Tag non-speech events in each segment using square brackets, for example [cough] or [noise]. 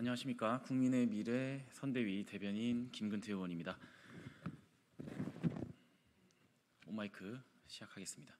안녕하십니까 국민의 미래 선대위 대변인 김근태 의원입니다. 오마이크 시작하겠습니다.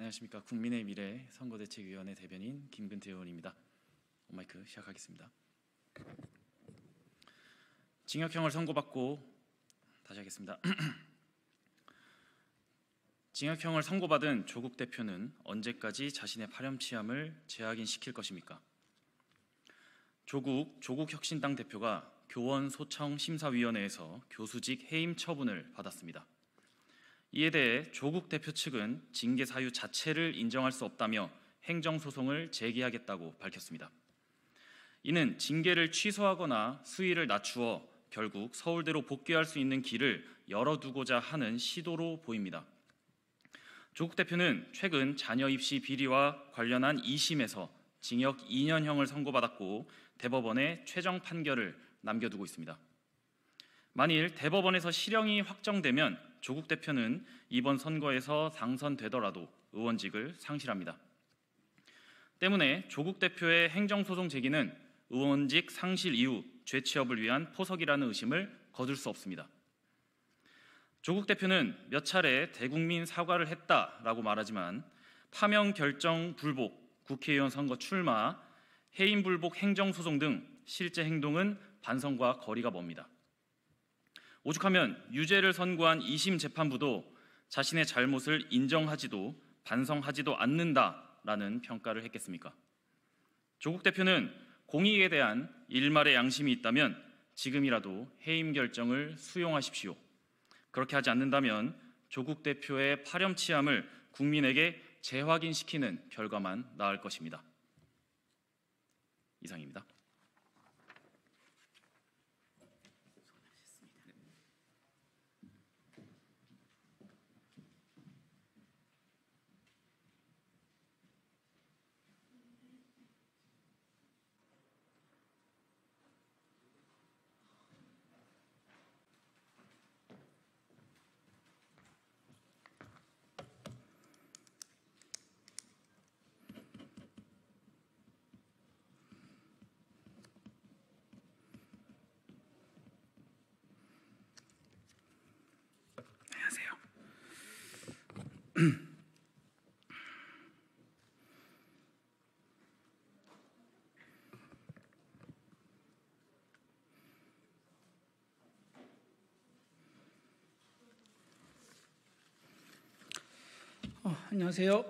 안녕하십니까 국민의 미래 선거대책위원회 대변인 김근태 의원입니다. 오 마이크 시작하겠습니다. 징역형을 선고받고 다시 하겠습니다. [clears throat] 징역형을 선고받은 조국 대표는 언제까지 자신의 파렴치함을 재확인 시킬 것입니까? 조국 조국 혁신당 대표가 교원 소청 심사위원회에서 교수직 해임 처분을 받았습니다. 이에 대해 조국 대표 측은 징계 사유 자체를 인정할 수 없다며 행정소송을 제기하겠다고 밝혔습니다. 이는 징계를 취소하거나 수위를 낮추어 결국 서울대로 복귀할 수 있는 길을 열어두고자 하는 시도로 보입니다. 조국 대표는 최근 자녀 입시 비리와 관련한 2심에서 징역 2년형을 선고받았고 대법원의 최종 판결을 남겨두고 있습니다. 만일 대법원에서 실형이 확정되면 조국 대표는 이번 선거에서 당선되더라도 의원직을 상실합니다. 때문에 조국 대표의 행정소송 제기는 의원직 상실 이후 죄취업을 위한 포석이라는 의심을 거둘 수 없습니다. 조국 대표는 몇 차례 대국민 사과를 했다라고 말하지만 파명 결정 불복, 국회의원 선거 출마, 해임 불복 행정소송 등 실제 행동은 반성과 거리가 멉니다. 오죽하면 유죄를 선고한 2심 재판부도 자신의 잘못을 인정하지도 반성하지도 않는다라는 평가를 했겠습니까? 조국 대표는 공익에 대한 일말의 양심이 있다면 지금이라도 해임 결정을 수용하십시오. 그렇게 하지 않는다면 조국 대표의 파렴치함을 국민에게 재확인시키는 결과만 나을 것입니다. 이상입니다. 안녕하세요.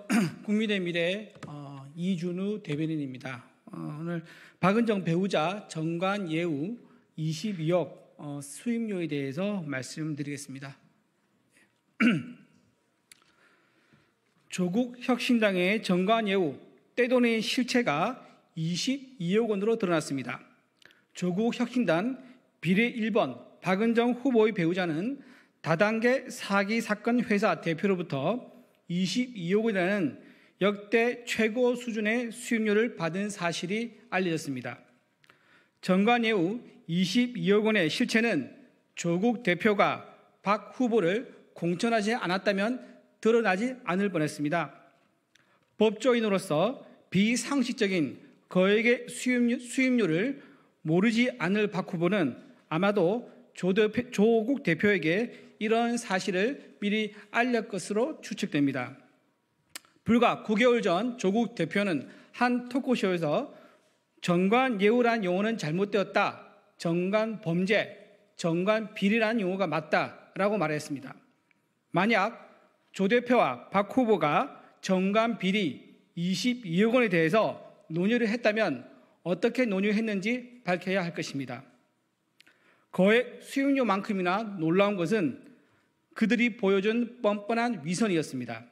[clears throat] 국민의 미래 어, 이준우 대변인입니다. 어, 오늘 박은정 배우자 정관 예우 22억 어, 수임료에 대해서 말씀드리겠습니다. [clears throat] 조국 혁신당의 정관 예우 떼돈의 실체가 22억 원으로 드러났습니다. 조국 혁신당 비례 1번 박은정 후보의 배우자는 다단계 사기 사건 회사 대표로부터 22억이라는 역대 최고 수준의 수익률을 받은 사실이 알려졌습니다. 정관예우 22억 원의 실체는 조국 대표가 박 후보를 공천하지 않았다면 드러나지 않을 뻔했습니다. 법조인으로서 비상식적인 거액의 수입률, 을 모르지 않을 박 후보는 아마도 조 대표, 조국 대표에게 이런 사실을 미리 알렸 것으로 추측됩니다. 불과 9개월 전 조국 대표는 한 토크쇼에서 정관 예우란 용어는 잘못되었다. 정관 범죄, 정관 비리라는 용어가 맞다라고 말했습니다. 만약 조 대표와 박 후보가 정관 비리 22억 원에 대해서 논의를 했다면 어떻게 논의했는지 밝혀야 할 것입니다. 거액 수용료만큼이나 놀라운 것은 그들이 보여준 뻔뻔한 위선이었습니다.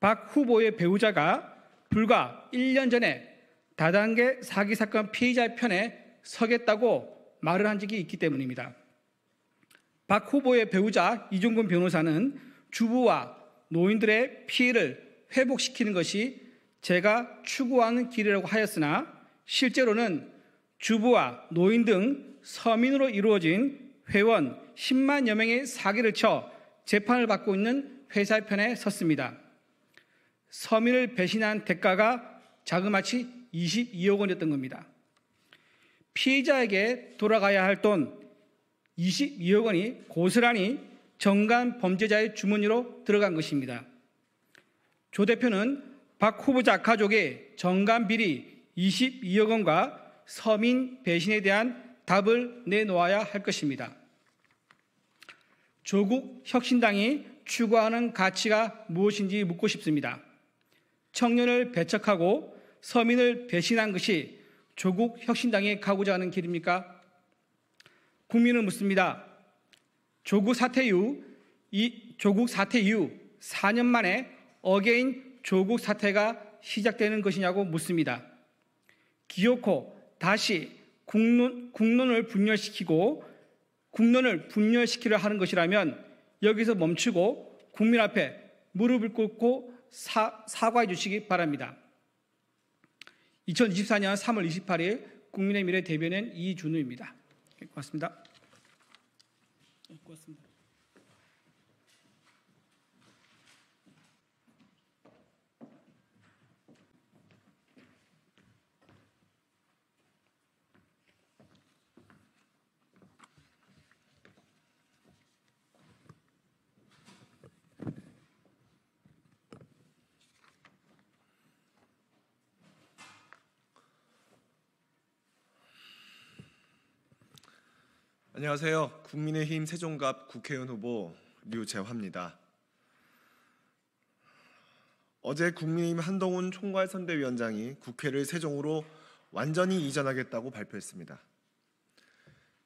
박 후보의 배우자가 불과 1년 전에 다단계 사기 사건 피해자 편에 서겠다고 말을 한 적이 있기 때문입니다. 박 후보의 배우자 이종근 변호사는 주부와 노인들의 피해를 회복시키는 것이 제가 추구하는 길이라고 하였으나 실제로는 주부와 노인 등 서민으로 이루어진 회원 10만여 명의 사기를 쳐 재판을 받고 있는 회사의 편에 섰습니다. 서민을 배신한 대가가 자그마치 22억 원이었던 겁니다. 피해자에게 돌아가야 할 돈 22억 원이 고스란히 정간 범죄자의 주머니로 들어간 것입니다. 조 대표는 박 후보자 가족의 정간 비리 22억 원과 서민 배신에 대한 답을 내놓아야 할 것입니다. 조국 혁신당이 추구하는 가치가 무엇인지 묻고 싶습니다. 청년을 배척하고 서민을 배신한 것이 조국 혁신당이 가고자 하는 길입니까? 국민은 묻습니다. 조국 사태 이후 이 조국 사태 이후 4년 만에 어게인 조국 사태가 시작되는 것이냐고 묻습니다. 기어코 다시 국론, 국론을 분열시키고 국론을 분열시키려 하는 것이라면 여기서 멈추고 국민 앞에 무릎을 꿇고 사, 사과해 주시기 바랍니다. 2024년 3월 28일 국민의 미래 대변인 이준우입니다. 고맙습니다. 네, 고맙습니다. 안녕하세요. 국민의힘 세종갑 국회의원 후보 류재화입니다. 어제 국민의힘 한동훈 총괄선대위원장이 국회를 세종으로 완전히 이전하겠다고 발표했습니다.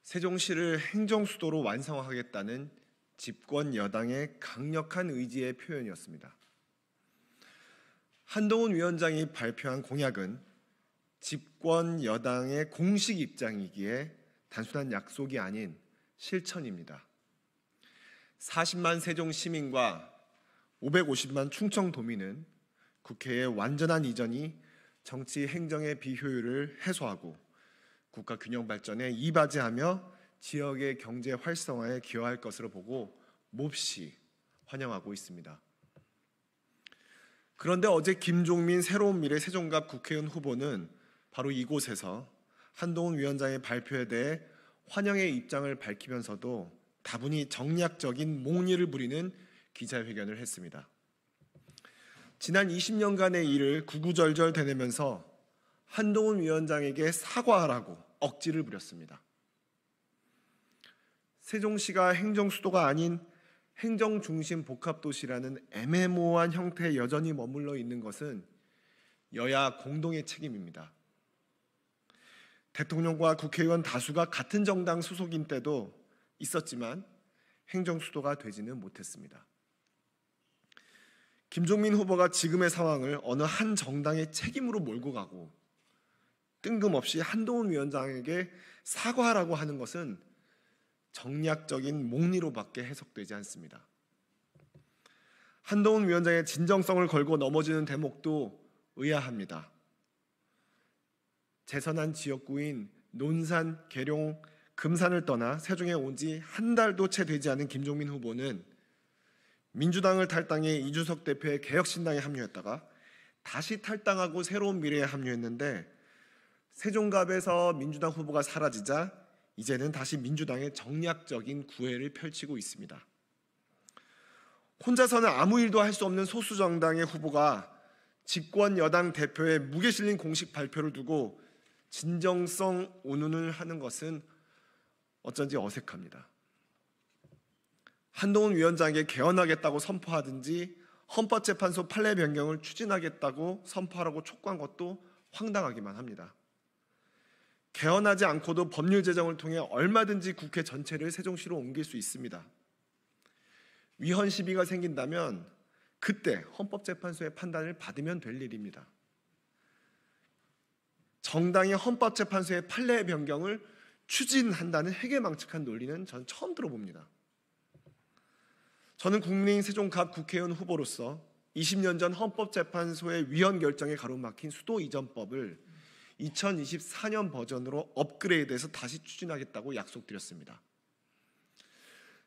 세종시를 행정수도로 완성하겠다는 집권 여당의 강력한 의지의 표현이었습니다. 한동훈 위원장이 발표한 공약은 집권 여당의 공식 입장이기에 단순한 약속이 아닌 실천입니다. 40만 세종 시민과 550만 충청도민은 국회의 완전한 이전이 정치 행정의 비효율을 해소하고 국가 균형 발전에 이바지하며 지역의 경제 활성화에 기여할 것으로 보고 몹시 환영하고 있습니다. 그런데 어제 김종민 새로운 미래 세종갑 국회의원 후보는 바로 이곳에서 한동훈 위원장의 발표에 대해 환영의 입장을 밝히면서도 다분히 정략적인 몽리를 부리는 기자회견을 했습니다. 지난 20년간의 일을 구구절절 되뇌면서 한동훈 위원장에게 사과하라고 억지를 부렸습니다. 세종시가 행정수도가 아닌 행정중심 복합도시라는 애매모호한 형태에 여전히 머물러 있는 것은 여야 공동의 책임입니다. 대통령과 국회의원 다수가 같은 정당 소속인 때도 있었지만 행정 수도가 되지는 못했습니다. 김종민 후보가 지금의 상황을 어느 한 정당의 책임으로 몰고 가고 뜬금없이 한동훈 위원장에게 사과하라고 하는 것은 정략적인 목리로밖에 해석되지 않습니다. 한동훈 위원장의 진정성을 걸고 넘어지는 대목도 의아합니다. 재선한 지역구인 논산, 계룡, 금산을 떠나 세종에 온 지 한 달도 채 되지 않은 김종민 후보는 민주당을 탈당해 이준석 대표의 개혁신당에 합류했다가 다시 탈당하고 새로운 미래에 합류했는데 세종갑에서 민주당 후보가 사라지자 이제는 다시 민주당의 정략적인 구애를 펼치고 있습니다. 혼자서는 아무 일도 할 수 없는 소수 정당의 후보가 집권 여당 대표의 무게 실린 공식 발표를 두고 진정성 운운을 하는 것은 어쩐지 어색합니다. 한동훈 위원장에게 개헌하겠다고 선포하든지 헌법재판소 판례 변경을 추진하겠다고 선포하라고 촉구한 것도 황당하기만 합니다. 개헌하지 않고도 법률 제정을 통해 얼마든지 국회 전체를 세종시로 옮길 수 있습니다. 위헌 시비가 생긴다면 그때 헌법재판소의 판단을 받으면 될 일입니다. 정당의 헌법재판소의 판례 변경을 추진한다는 회계망측한 논리는 저는 처음 들어봅니다. 저는 국민의힘 세종갑 국회의원 후보로서 20년 전 헌법재판소의 위헌 결정에 가로막힌 수도 이전법을 2024년 버전으로 업그레이드해서 다시 추진하겠다고 약속드렸습니다.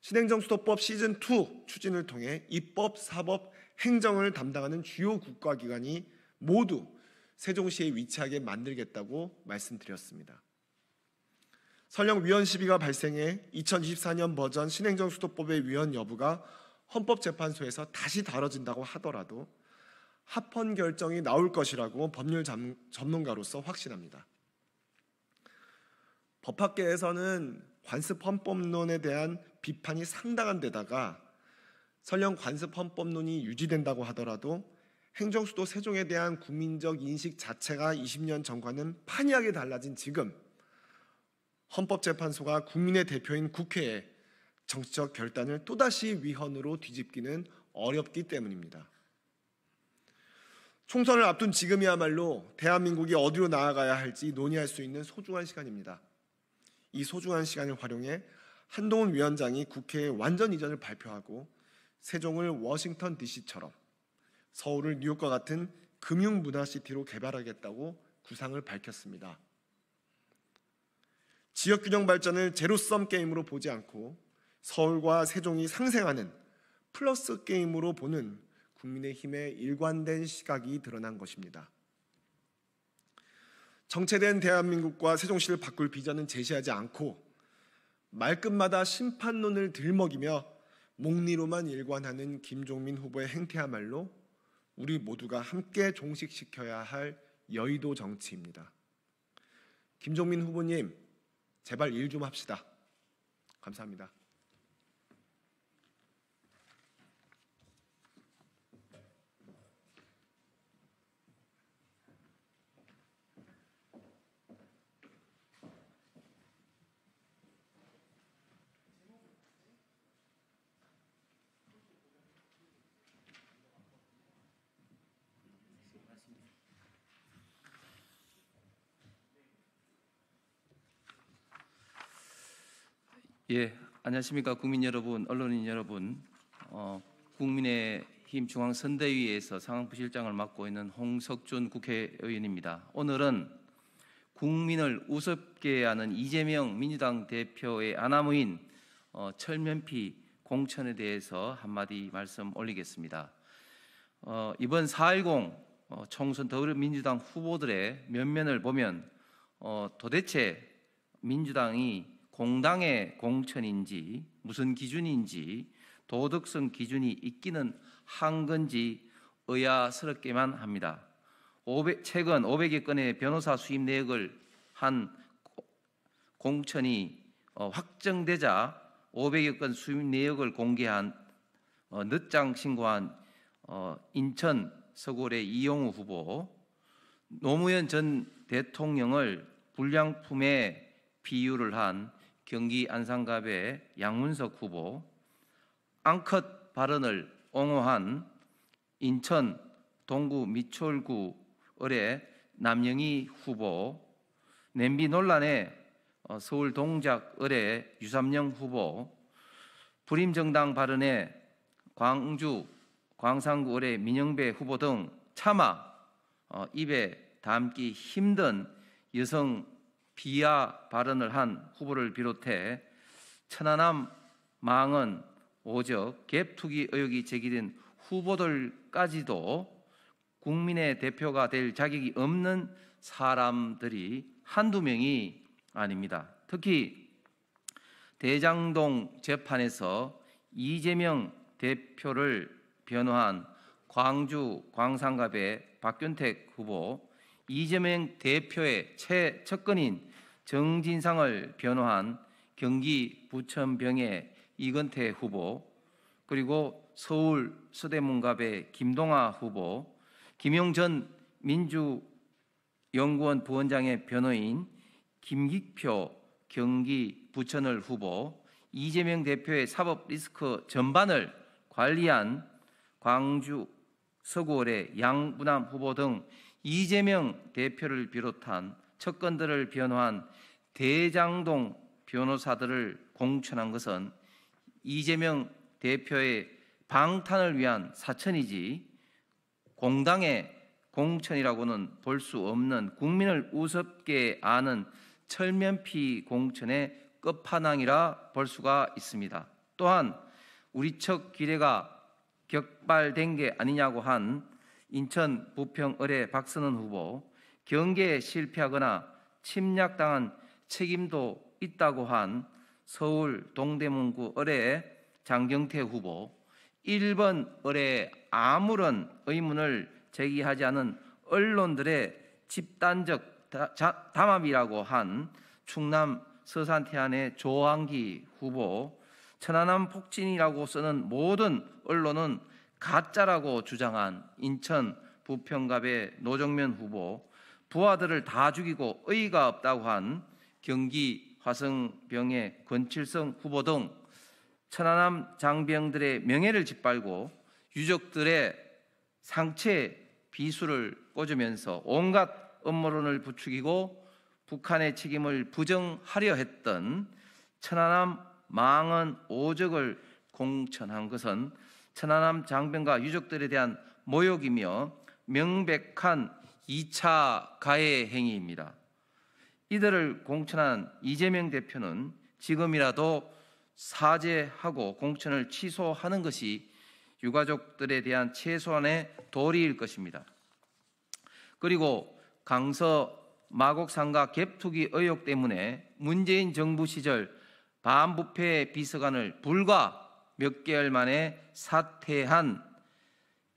신행정 수도법 시즌2 추진을 통해 입법, 사법, 행정을 담당하는 주요 국가기관이 모두 세종시에 위치하게 만들겠다고 말씀드렸습니다. 설령 위헌 시비가 발생해 2024년 버전 신행정 수도법의 위헌 여부가 헌법재판소에서 다시 다뤄진다고 하더라도 합헌 결정이 나올 것이라고 법률 전문가로서 확신합니다. 법학계에서는 관습 헌법론에 대한 비판이 상당한 데다가 설령 관습 헌법론이 유지된다고 하더라도 행정수도 세종에 대한 국민적 인식 자체가 20년 전과는 판이하게 달라진 지금 헌법재판소가 국민의 대표인 국회에 정치적 결단을 또다시 위헌으로 뒤집기는 어렵기 때문입니다. 총선을 앞둔 지금이야말로 대한민국이 어디로 나아가야 할지 논의할 수 있는 소중한 시간입니다. 이 소중한 시간을 활용해 한동훈 위원장이 국회에 완전 이전을 발표하고 세종을 워싱턴 DC처럼 서울을 뉴욕과 같은 금융 문화 시티로 개발하겠다고 구상을 밝혔습니다. 지역 균형 발전을 제로섬 게임으로 보지 않고 서울과 세종이 상생하는 플러스 게임으로 보는 국민의힘의 일관된 시각이 드러난 것입니다. 정체된 대한민국과 세종시를 바꿀 비전은 제시하지 않고 말끝마다 심판론을 들먹이며 목리로만 일관하는 김종민 후보의 행태야말로 우리 모두가 함께 종식시켜야 할 여의도 정치입니다. 김종민 후보님, 제발 일 좀 합시다. 감사합니다. 예, 안녕하십니까 국민 여러분, 언론인 여러분. 어, 국민의힘 중앙선대위에서 상황부실장을 맡고 있는 홍석준 국회의원입니다. 오늘은 국민을 우습게 하는 이재명 민주당 대표의 아나무인 어, 철면피 공천에 대해서 한마디 말씀 올리겠습니다. 어, 이번 4.10 어, 총선 더불어민주당 후보들의 면면을 보면 어, 도대체 민주당이 공당의 공천인지 무슨 기준인지 도덕성 기준이 있기는 한 건지 의아스럽게만 합니다. 500, 최근 500여 건의 변호사 수임 내역을 한 공천이 어, 확정되자 500여 건 수임 내역을 공개한 어, 늦장 신고한 어, 인천 서골의 이용우 후보, 노무현 전 대통령을 불량품에 비유를 한 경기 안산갑의 양문석 후보, 앙컷 발언을 옹호한 인천 동구 미추홀구 을뢰 남영희 후보, 냄비 논란에 어, 서울 동작 을뢰 유삼영 후보, 불임 정당 발언에 광주 광산구 을뢰 민영배 후보 등 차마 어, 입에 담기 힘든 여성 비하 발언을 한 후보를 비롯해 천안함 망은 오적 갭투기 의혹이 제기된 후보들까지도 국민의 대표가 될 자격이 없는 사람들이 한두 명이 아닙니다. 특히 대장동 재판에서 이재명 대표를 변호한 광주 광산갑의 박균택 후보, 이재명 대표의 최 측근인 정진상을 변호한 경기 부천병의 이건태 후보, 그리고 서울 서대문갑의 김동아 후보, 김용전 민주연구원 부원장의 변호인 김기표 경기 부천을 후보, 이재명 대표의 사법 리스크 전반을 관리한 광주 서구월의 양분남 후보 등 이재명 대표를 비롯한 척건들을 변호한 대장동 변호사들을 공천한 것은 이재명 대표의 방탄을 위한 사천이지 공당의 공천이라고는 볼 수 없는 국민을 우습게 아는 철면피 공천의 끝판왕이라 볼 수가 있습니다. 또한 우리 측 기대가 격발된 게 아니냐고 한 인천 부평 의뢰 박선은 후보 경계에 실패하거나 침략당한 책임도 있다고 한 서울 동대문구 의뢰 장경태 후보 1번 의뢰에 아무런 의문을 제기하지 않은 언론들의 집단적 담합이라고 한 충남 서산 태안의 조항기 후보 천안함 폭진이라고 쓰는 모든 언론은 가짜라고 주장한 인천 부평갑의 노정면 후보 부하들을 다 죽이고 의의가 없다고 한 경기 화성병의 권칠성 후보 등 천안함 장병들의 명예를 짓밟고 유족들의 상체 비수를 꽂으면서 온갖 음모론을 부추기고 북한의 책임을 부정하려 했던 천안함 망언 오적을 공천한 것은 천안함 장병과 유족들에 대한 모욕이며 명백한 2차 가해 행위입니다. 이들을 공천한 이재명 대표는 지금이라도 사죄하고 공천을 취소하는 것이 유가족들에 대한 최소한의 도리일 것입니다. 그리고 강서 마곡상가 갭투기 의혹 때문에 문재인 정부 시절 반부패 비서관을 불과 몇 개월 만에 사퇴한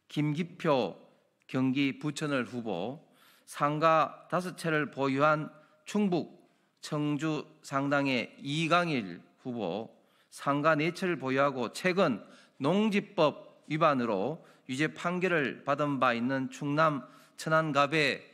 김기표 경기 부천을 후보 상가 다섯 채를 보유한 충북, 청주 상당의 이강일 후보 상가 내채를 보유하고 최근 농지법 위반으로 유죄 판결을 받은 바 있는 충남 천안갑의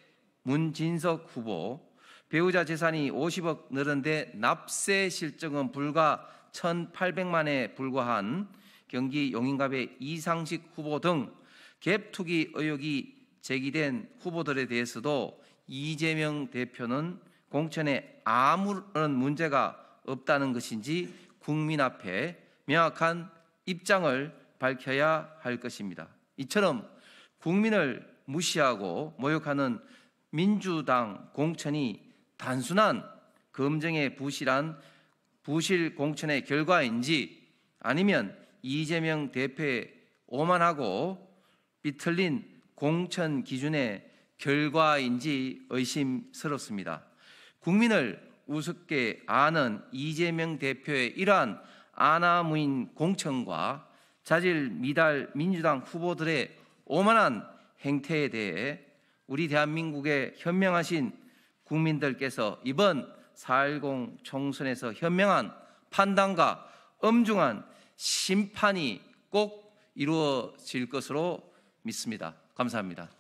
문진석 후보 배우자 재산이 50억 늘은데 납세 실적은 불과 1,800만에 불과한 경기 용인갑의 이상식 후보 등 갭투기 의혹이 제기된 후보들에 대해서도 이재명 대표는 공천에 아무런 문제가 없다는 것인지 국민 앞에 명확한 입장을 밝혀야 할 것입니다. 이처럼 국민을 무시하고 모욕하는 민주당 공천이 단순한 검증의 부실한 부실 공천의 결과인지 아니면 이재명 대표의 오만하고 비틀린 공천 기준의 결과인지 의심스럽습니다. 국민을 우습게 아는 이재명 대표의 이러한 아나무인 공천과 자질 미달 민주당 후보들의 오만한 행태에 대해 우리 대한민국의 현명하신 국민들께서 이번 4.10 총선에서 현명한 판단과 엄중한 심판이 꼭 이루어질 것으로 믿습니다. 감사합니다.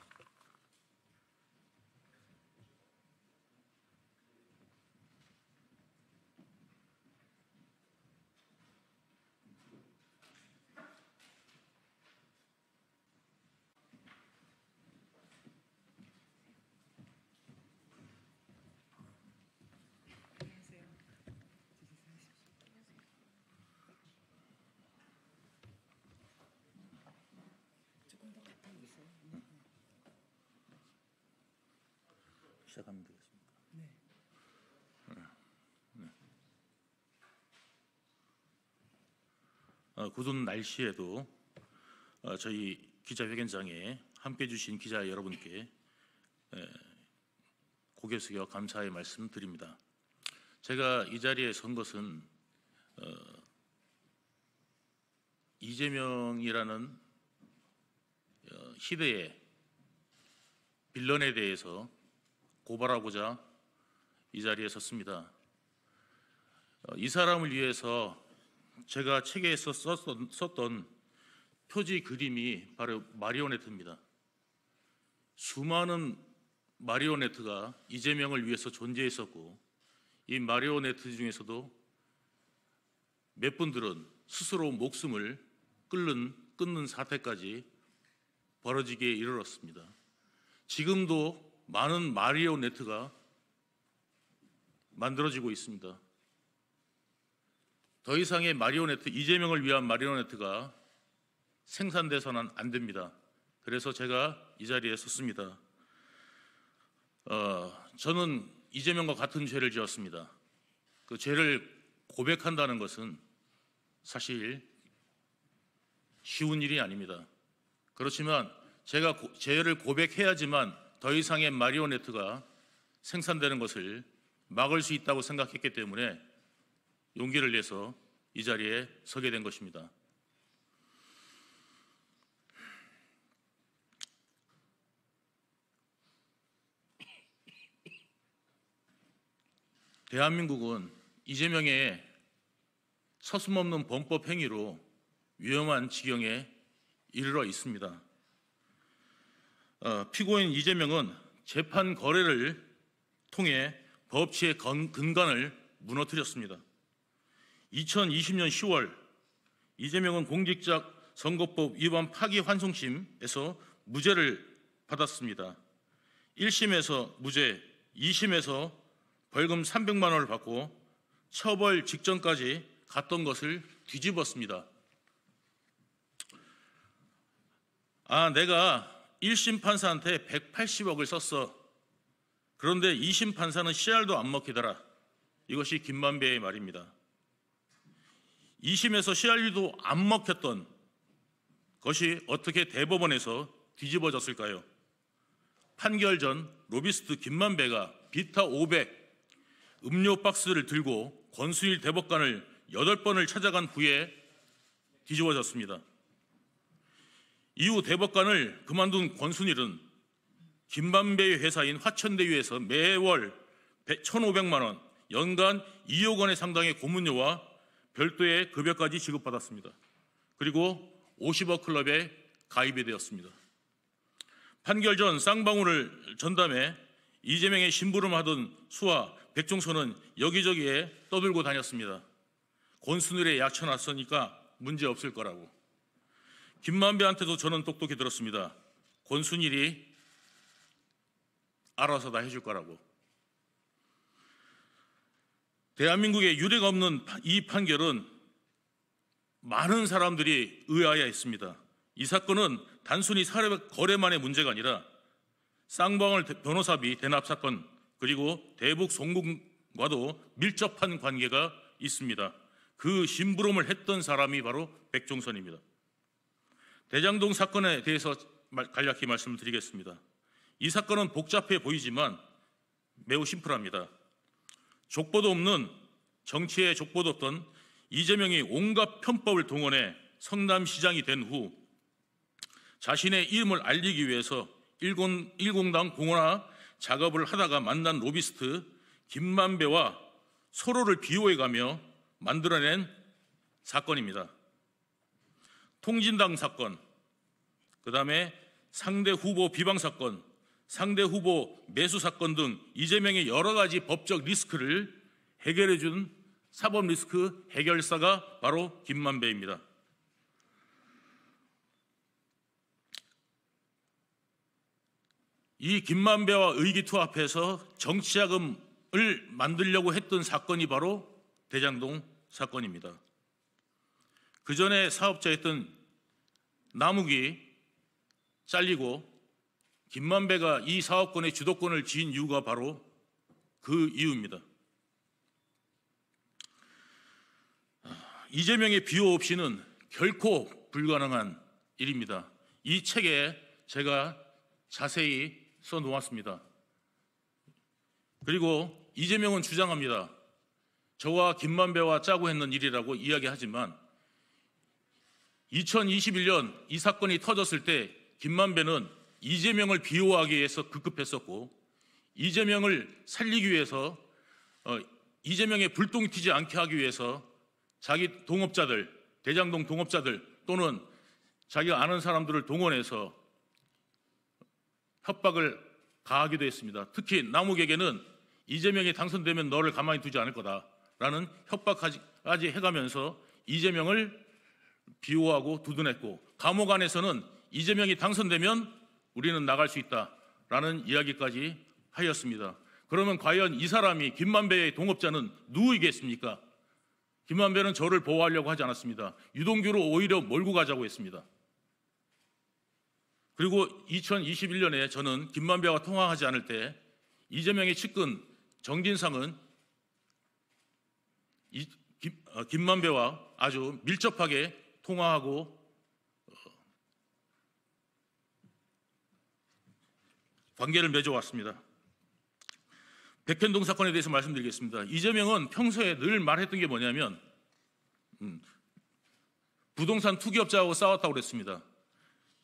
굳은 어, 날씨에도 어, 저희 기자회견장에 함께해 주신 기자 여러분께 고개 숙여 감사의 말씀 드립니다. 제가 이 자리에 선 것은 어, 이재명이라는 시대의 빌런에 대해서 고발하고자 이 자리에 섰습니다. 이 사람을 위해서 제가 책에서 썼던, 썼던 표지 그림이 바로 마리오네트입니다. 수많은 마리오네트가 이재명을 위해서 존재했었고 이 마리오네트 중에서도 몇 분들은 스스로 목숨을 끓는, 끊는 사태까지 벌어지게 이르렀습니다. 지금도 많은 마리오네트가 만들어지고 있습니다. 더 이상의 마리오네트, 이재명을 위한 마리오네트가 생산돼서는 안 됩니다. 그래서 제가 이 자리에 섰습니다. 어, 저는 이재명과 같은 죄를 지었습니다. 그 죄를 고백한다는 것은 사실 쉬운 일이 아닙니다. 그렇지만 제가 고, 죄를 고백해야지만 더 이상의 마리오네트가 생산되는 것을 막을 수 있다고 생각했기 때문에 용기를 내서 이 자리에 서게 된 것입니다. 대한민국은 이재명의 서슴없는 범법 행위로 위험한 지경에 이르러 있습니다. 어, 피고인 이재명은 재판 거래를 통해 법치의 근간을 무너뜨렸습니다. 2020년 10월 이재명은 공직자 선거법 위반 파기 환송심에서 무죄를 받았습니다. 1심에서 무죄, 2심에서 벌금 300만 원을 받고 처벌 직전까지 갔던 것을 뒤집었습니다. 아, 내가 1심 판사한테 180억을 썼어. 그런데 2심 판사는 씨알도 안 먹히더라. 이것이 김만배의 말입니다. 2심에서 씨알리도안 먹혔던 것이 어떻게 대법원에서 뒤집어졌을까요? 판결 전 로비스트 김만배가 비타 500 음료 박스를 들고 권수일 대법관을 8번을 찾아간 후에 뒤집어졌습니다. 이후 대법관을 그만둔 권순일은 김만배의 회사인 화천대유에서 매월 1,500만 원, 연간 2억 원의 상당의 고문료와 별도의 급여까지 지급받았습니다. 그리고 50억 클럽에 가입이 되었습니다. 판결 전 쌍방울을 전담해 이재명의 심부름하던 수와 백종선은 여기저기에 떠들고 다녔습니다. 권순일에 약쳐놨으니까 문제 없을 거라고. 김만배한테도 저는 똑똑히 들었습니다. 권순일이 알아서 다 해줄 거라고. 대한민국에 유례가 없는 이 판결은 많은 사람들이 의아해했습니다. 이 사건은 단순히 사례 거래만의 문제가 아니라 쌍방울 변호사비 대납 사건 그리고 대북 송금과도 밀접한 관계가 있습니다. 그 심부름을 했던 사람이 바로 백종선입니다. 대장동 사건에 대해서 간략히 말씀드리겠습니다. 이 사건은 복잡해 보이지만 매우 심플합니다. 족보도 없는 정치에 족보도 없던 이재명이 온갖 편법을 동원해 성남시장이 된 후 자신의 이름을 알리기 위해서 일공, 일공당 공원화 작업을 하다가 만난 로비스트 김만배와 서로를 비호해가며 만들어낸 사건입니다. 통진당 사건, 그 다음에 상대 후보 비방 사건, 상대 후보 매수 사건 등 이재명의 여러 가지 법적 리스크를 해결해 준 사법 리스크 해결사가 바로 김만배입니다. 이 김만배와 의기투합해서 정치자금을 만들려고 했던 사건이 바로 대장동 사건입니다. 그 전에 사업자였던 남욱이 잘리고 김만배가 이 사업권의 주도권을 쥔 이유가 바로 그 이유입니다. 이재명의 비호 없이는 결코 불가능한 일입니다. 이 책에 제가 자세히 써 놓았습니다. 그리고 이재명은 주장합니다. 저와 김만배와 짜고 했는 일이라고 이야기하지만 2021년 이 사건이 터졌을 때 김만배는 이재명을 비호하기 위해서 급급했었고 이재명을 살리기 위해서 어, 이재명의 불똥이 튀지 않게 하기 위해서 자기 동업자들 대장동 동업자들 또는 자기가 아는 사람들을 동원해서 협박을 가하기도 했습니다. 특히 남욱에게는 이재명이 당선되면 너를 가만히 두지 않을 거다라는 협박까지 해가면서 이재명을 비호하고 두둔했고 감옥 안에서는 이재명이 당선되면 우리는 나갈 수 있다라는 이야기까지 하였습니다. 그러면 과연 이 사람이 김만배의 동업자는 누구이겠습니까? 김만배는 저를 보호하려고 하지 않았습니다. 유동규로 오히려 몰고 가자고 했습니다. 그리고 2021년에 저는 김만배와 통화하지 않을 때 이재명의 측근 정진상은 어, 김만배와 아주 밀접하게 통화하고 관계를 맺어왔습니다. 백현동 사건에 대해서 말씀드리겠습니다. 이재명은 평소에 늘 말했던 게 뭐냐면 음, 부동산 투기업자하고 싸웠다고 그랬습니다.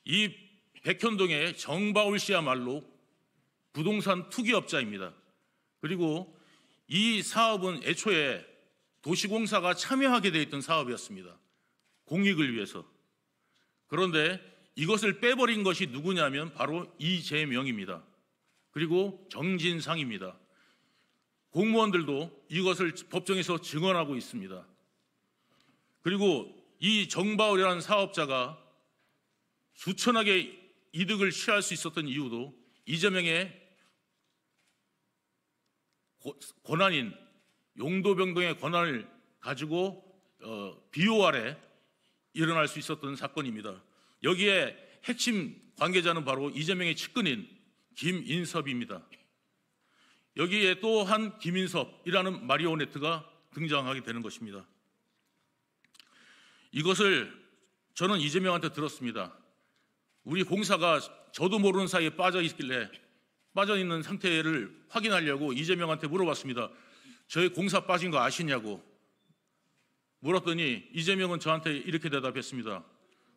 이 백현동의 정바울 씨야말로 부동산 투기업자입니다. 그리고 이 사업은 애초에 도시공사가 참여하게 돼 있던 사업이었습니다. 공익을 위해서. 그런데 이것을 빼버린 것이 누구냐면 바로 이재명입니다. 그리고 정진상입니다. 공무원들도 이것을 법정에서 증언하고 있습니다. 그리고 이 정바울이라는 사업자가 수천억의 이득을 취할 수 있었던 이유도 이재명의 권한인 용도 변경의 권한을 가지고 어, 비호 아래 일어날 수 있었던 사건입니다. 여기에 핵심 관계자는 바로 이재명의 측근인 김인섭입니다. 여기에 또한 김인섭이라는 마리오네트가 등장하게 되는 것입니다. 이것을 저는 이재명한테 들었습니다. 우리 공사가 저도 모르는 사이에 빠져 있길래 빠져 있는 상태를 확인하려고 이재명한테 물어봤습니다. 저희 공사 빠진 거 아시냐고 물었더니 이재명은 저한테 이렇게 대답했습니다.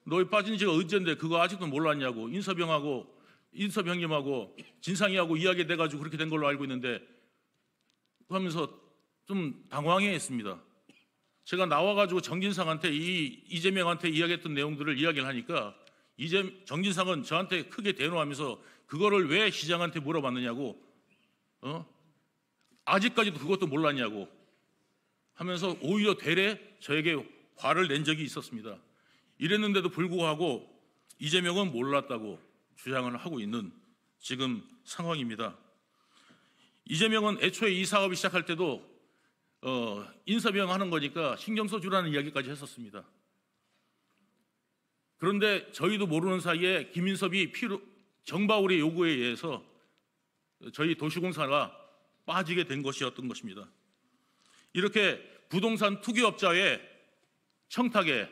너희 빠진 지가 언젠데 그거 아직도 몰랐냐고 인서병하고 인서병님하고 진상이하고 이야기 돼가지고 그렇게 된 걸로 알고 있는데 하면서 좀 당황해했습니다. 제가 나와가지고 정진상한테 이 이재명한테 이야기했던 내용들을 이야기를 하니까 이제 정진상은 저한테 크게 대노하면서 그거를 왜 시장한테 물어봤느냐고 어? 아직까지도 그것도 몰랐냐고 하면서 오히려 되레 저에게 화를 낸 적이 있었습니다. 이랬는데도 불구하고 이재명은 몰랐다고 주장을 하고 있는 지금 상황입니다. 이재명은 애초에 이 사업이 시작할 때도 어, 인사비용 하는 거니까 신경 써주라는 이야기까지 했었습니다. 그런데 저희도 모르는 사이에 김인섭이 필요, 정바울의 요구에 의해서 저희 도시공사가 빠지게 된 것이었던 것입니다. 이렇게 부동산 투기업자의 청탁에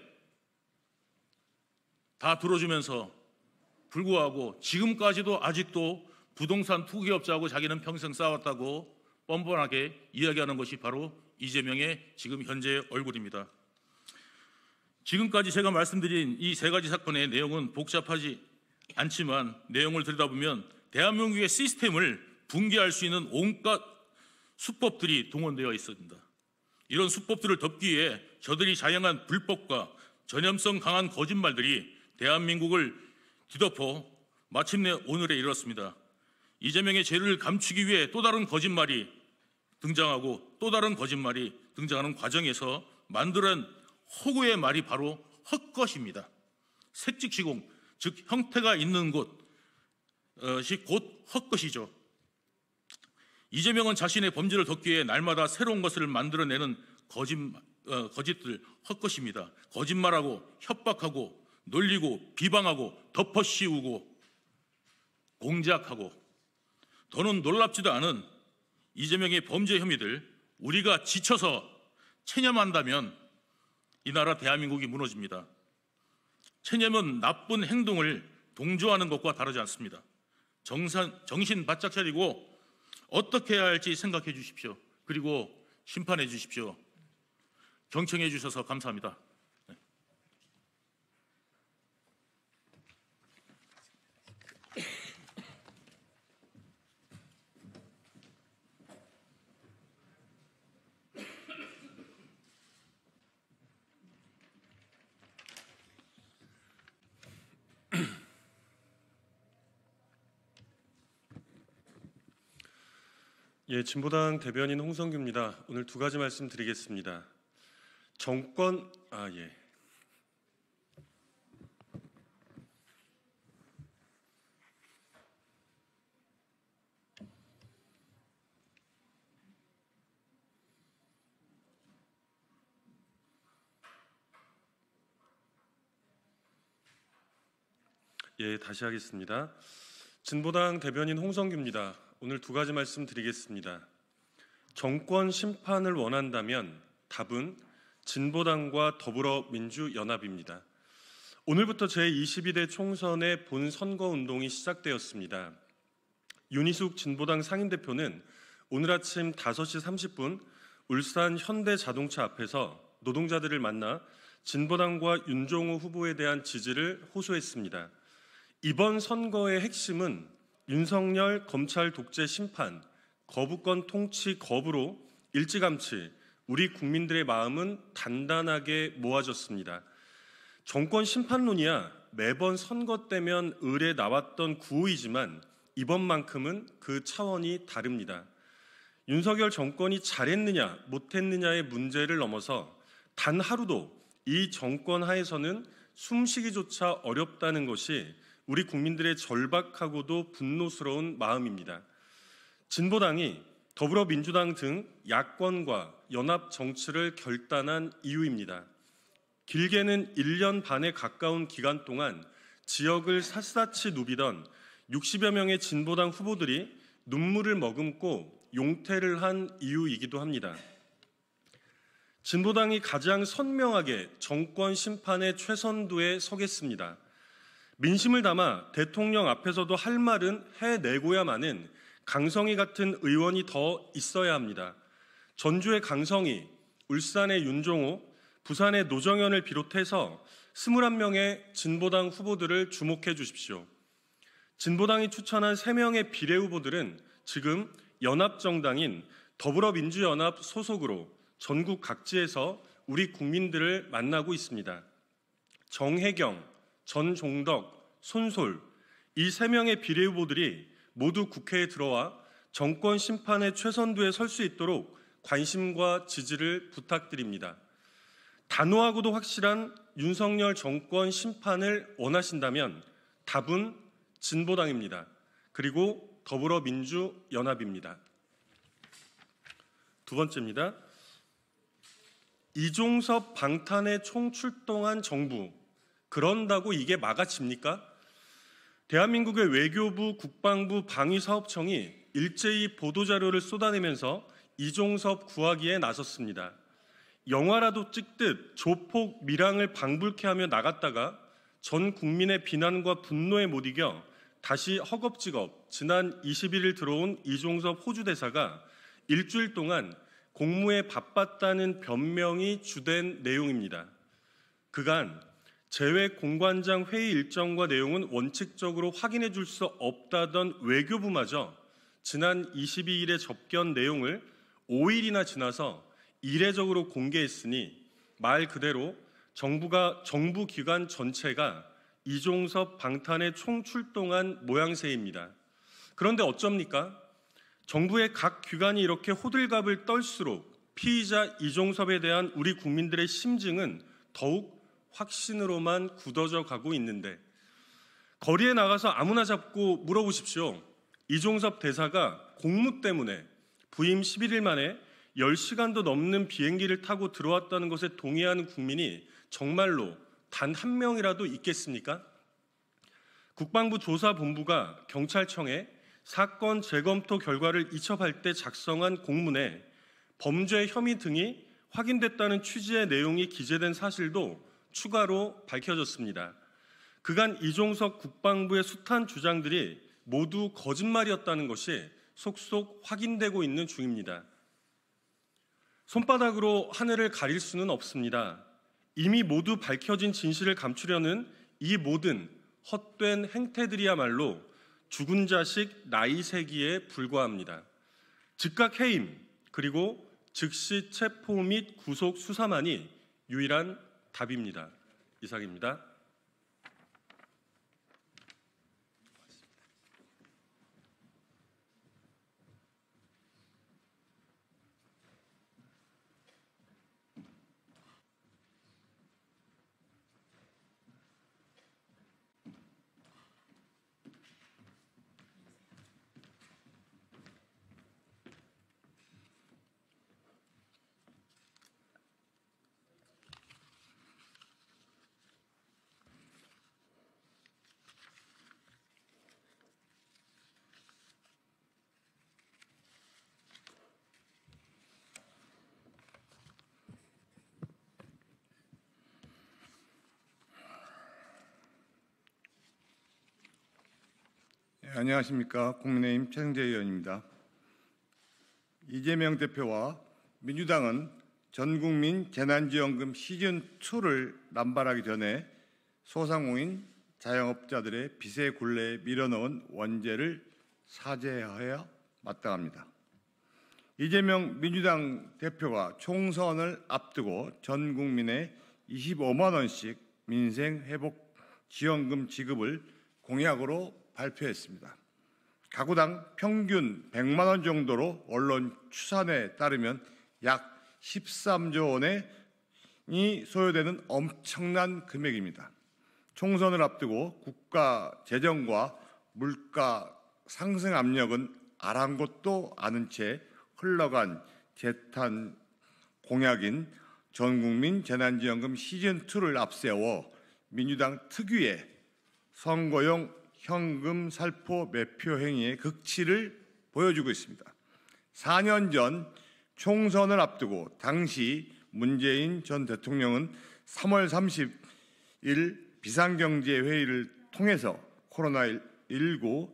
다 들어주면서 불구하고 지금까지도 아직도 부동산 투기업자하고 자기는 평생 싸웠다고 뻔뻔하게 이야기하는 것이 바로 이재명의 지금 현재 얼굴입니다. 지금까지 제가 말씀드린 이 세 가지 사건의 내용은 복잡하지 않지만 내용을 들여다보면 대한민국의 시스템을 붕괴할 수 있는 온갖 수법들이 동원되어 있습니다. 이런 수법들을 덮기 위해 저들이 자행한 불법과 전염성 강한 거짓말들이 대한민국을 뒤덮어 마침내 오늘에 이르렀습니다. 이재명의 죄를 감추기 위해 또 다른 거짓말이 등장하고 또 다른 거짓말이 등장하는 과정에서 만들어낸 허구의 말이 바로 헛것입니다. 색즉시공, 즉 형태가 있는 곳이 어, 곧 헛것이죠. 이재명은 자신의 범죄를 덮기 위해 날마다 새로운 것을 만들어내는 거짓, 어, 거짓들 헛것입니다. 거짓말하고 협박하고 놀리고 비방하고 덮어씌우고 공작하고 더는 놀랍지도 않은 이재명의 범죄 혐의들 우리가 지쳐서 체념한다면 이 나라 대한민국이 무너집니다. 체념은 나쁜 행동을 동조하는 것과 다르지 않습니다. 정상, 정신 바짝 차리고 어떻게 해야 할지 생각해 주십시오. 그리고 심판해 주십시오. 경청해 주셔서 감사합니다. 예, 진보당 대변인 홍성규입니다. 오늘 두 가지 말씀드리겠습니다. 정권 아 예. 예, 다시 하겠습니다. 진보당 대변인 홍성규입니다. 오늘 두 가지 말씀 드리겠습니다. 정권 심판을 원한다면 답은 진보당과 더불어민주연합입니다. 오늘부터 제22대 총선의 본 선거 운동이 시작되었습니다. 윤희숙 진보당 상임대표는 오늘 아침 5시 30분 울산 현대자동차 앞에서 노동자들을 만나 진보당과 윤종우 후보에 대한 지지를 호소했습니다. 이번 선거의 핵심은 윤석열 검찰 독재 심판, 거부권 통치 거부로 일찌감치 우리 국민들의 마음은 단단하게 모아졌습니다. 정권 심판론이야 매번 선거 때면 을에 나왔던 구호이지만 이번만큼은 그 차원이 다릅니다. 윤석열 정권이 잘했느냐 못했느냐의 문제를 넘어서 단 하루도 이 정권 하에서는 숨쉬기조차 어렵다는 것이 우리 국민들의 절박하고도 분노스러운 마음입니다. 진보당이 더불어민주당 등 야권과 연합 정치를 결단한 이유입니다. 길게는 1년 반에 가까운 기간 동안 지역을 샅샅이 누비던 60여 명의 진보당 후보들이 눈물을 머금고 용퇴를 한 이유이기도 합니다. 진보당이 가장 선명하게 정권 심판의 최선두에 서겠습니다. 민심을 담아 대통령 앞에서도 할 말은 해내고야만은 강성희 같은 의원이 더 있어야 합니다. 전주의 강성희, 울산의 윤종호, 부산의 노정현을 비롯해서 21명의 진보당 후보들을 주목해 주십시오. 진보당이 추천한 3명의 비례 후보들은 지금 연합정당인 더불어민주연합 소속으로 전국 각지에서 우리 국민들을 만나고 있습니다. 정혜경, 전종덕, 손솔 이 세 명의 비례 후보들이 모두 국회에 들어와 정권 심판의 최선두에 설 수 있도록 관심과 지지를 부탁드립니다. 단호하고도 확실한 윤석열 정권 심판을 원하신다면 답은 진보당입니다. 그리고 더불어민주연합입니다. 두 번째입니다. 이종섭 방탄에 총출동한 정부 그런다고 이게 막아칩니까 대한민국의 외교부, 국방부, 방위사업청이 일제히 보도자료를 쏟아내면서 이종섭 구하기에 나섰습니다. 영화라도 찍듯 조폭 밀항을 방불케 하며 나갔다가 전 국민의 비난과 분노에 못 이겨 다시 허겁지겁 지난 21일 들어온 이종섭 호주 대사가 일주일 동안 공무에 바빴다는 변명이 주된 내용입니다. 그간 재외 공관장 회의 일정과 내용은 원칙적으로 확인해 줄 수 없다던 외교부마저 지난 2 2일에 접견 내용을 5일이나 지나서 이례적으로 공개했으니 말 그대로 정부가 정부 기관 전체가 이종섭 방탄에 총출동한 모양새입니다. 그런데 어쩝니까? 정부의 각 기관이 이렇게 호들갑을 떨수록 피의자 이종섭에 대한 우리 국민들의 심증은 더욱 확신으로만 굳어져 가고 있는데 거리에 나가서 아무나 잡고 물어보십시오. 이종섭 대사가 공무 때문에 부임 11일 만에 10시간도 넘는 비행기를 타고 들어왔다는 것에 동의하는 국민이 정말로 단 한 명이라도 있겠습니까? 국방부 조사본부가 경찰청에 사건 재검토 결과를 이첩할 때 작성한 공문에 범죄 혐의 등이 확인됐다는 취지의 내용이 기재된 사실도 추가로 밝혀졌습니다. 그간 이종석 국방부의 숱한 주장들이 모두 거짓말이었다는 것이 속속 확인되고 있는 중입니다. 손바닥으로 하늘을 가릴 수는 없습니다. 이미 모두 밝혀진 진실을 감추려는 이 모든 헛된 행태들이야말로 죽은 자식 나이세기에 불과합니다. 즉각 해임 그리고 즉시 체포 및 구속 수사만이 유일한 답입니다. 이상입니다. 안녕하십니까 국민의힘 최승재 의원입니다. 이재명 대표와 민주당은 전국민 재난지원금 시즌 2를 남발하기 전에 소상공인 자영업자들의 빚의 굴레에 밀어넣은 원죄를 사죄해야 마땅합니다. 이재명 민주당 대표가 총선을 앞두고 전 국민의 25만 원씩 민생 회복 지원금 지급을 공약으로 발표했습니다. 가구당 평균 100만 원 정도로 언론 추산에 따르면 약 13조 원이 소요되는 엄청난 금액입니다. 총선을 앞두고 국가 재정과 물가 상승 압력은 아랑곳도 않은 채 흘러간 재탄 공약인 전국민 재난지원금 시즌2를 앞세워 민주당 특유의 선거용 현금 살포 매표 행위의 극치를 보여주고 있습니다. 4년 전 총선을 앞두고 당시 문재인 전 대통령은 3월 30일 비상경제회의를 통해서 코로나19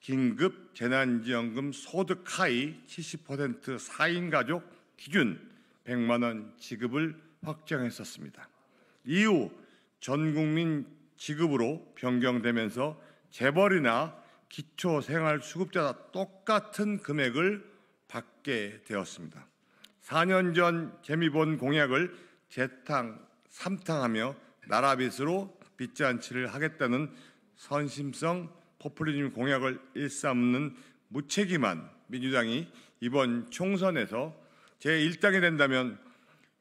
긴급 재난지원금 소득 하위 70% 4인 가족 기준 100만 원 지급을 확정했었습니다. 이후 전 국민 지급으로 변경되면서 재벌이나 기초생활수급자다 똑같은 금액을 받게 되었습니다. 4년 전 재미본 공약을 재탕, 삼탕하며 나라빚으로 빚잔치를 하겠다는 선심성 포퓰리즘 공약을 일삼는 무책임한 민주당이 이번 총선에서 제1당이 된다면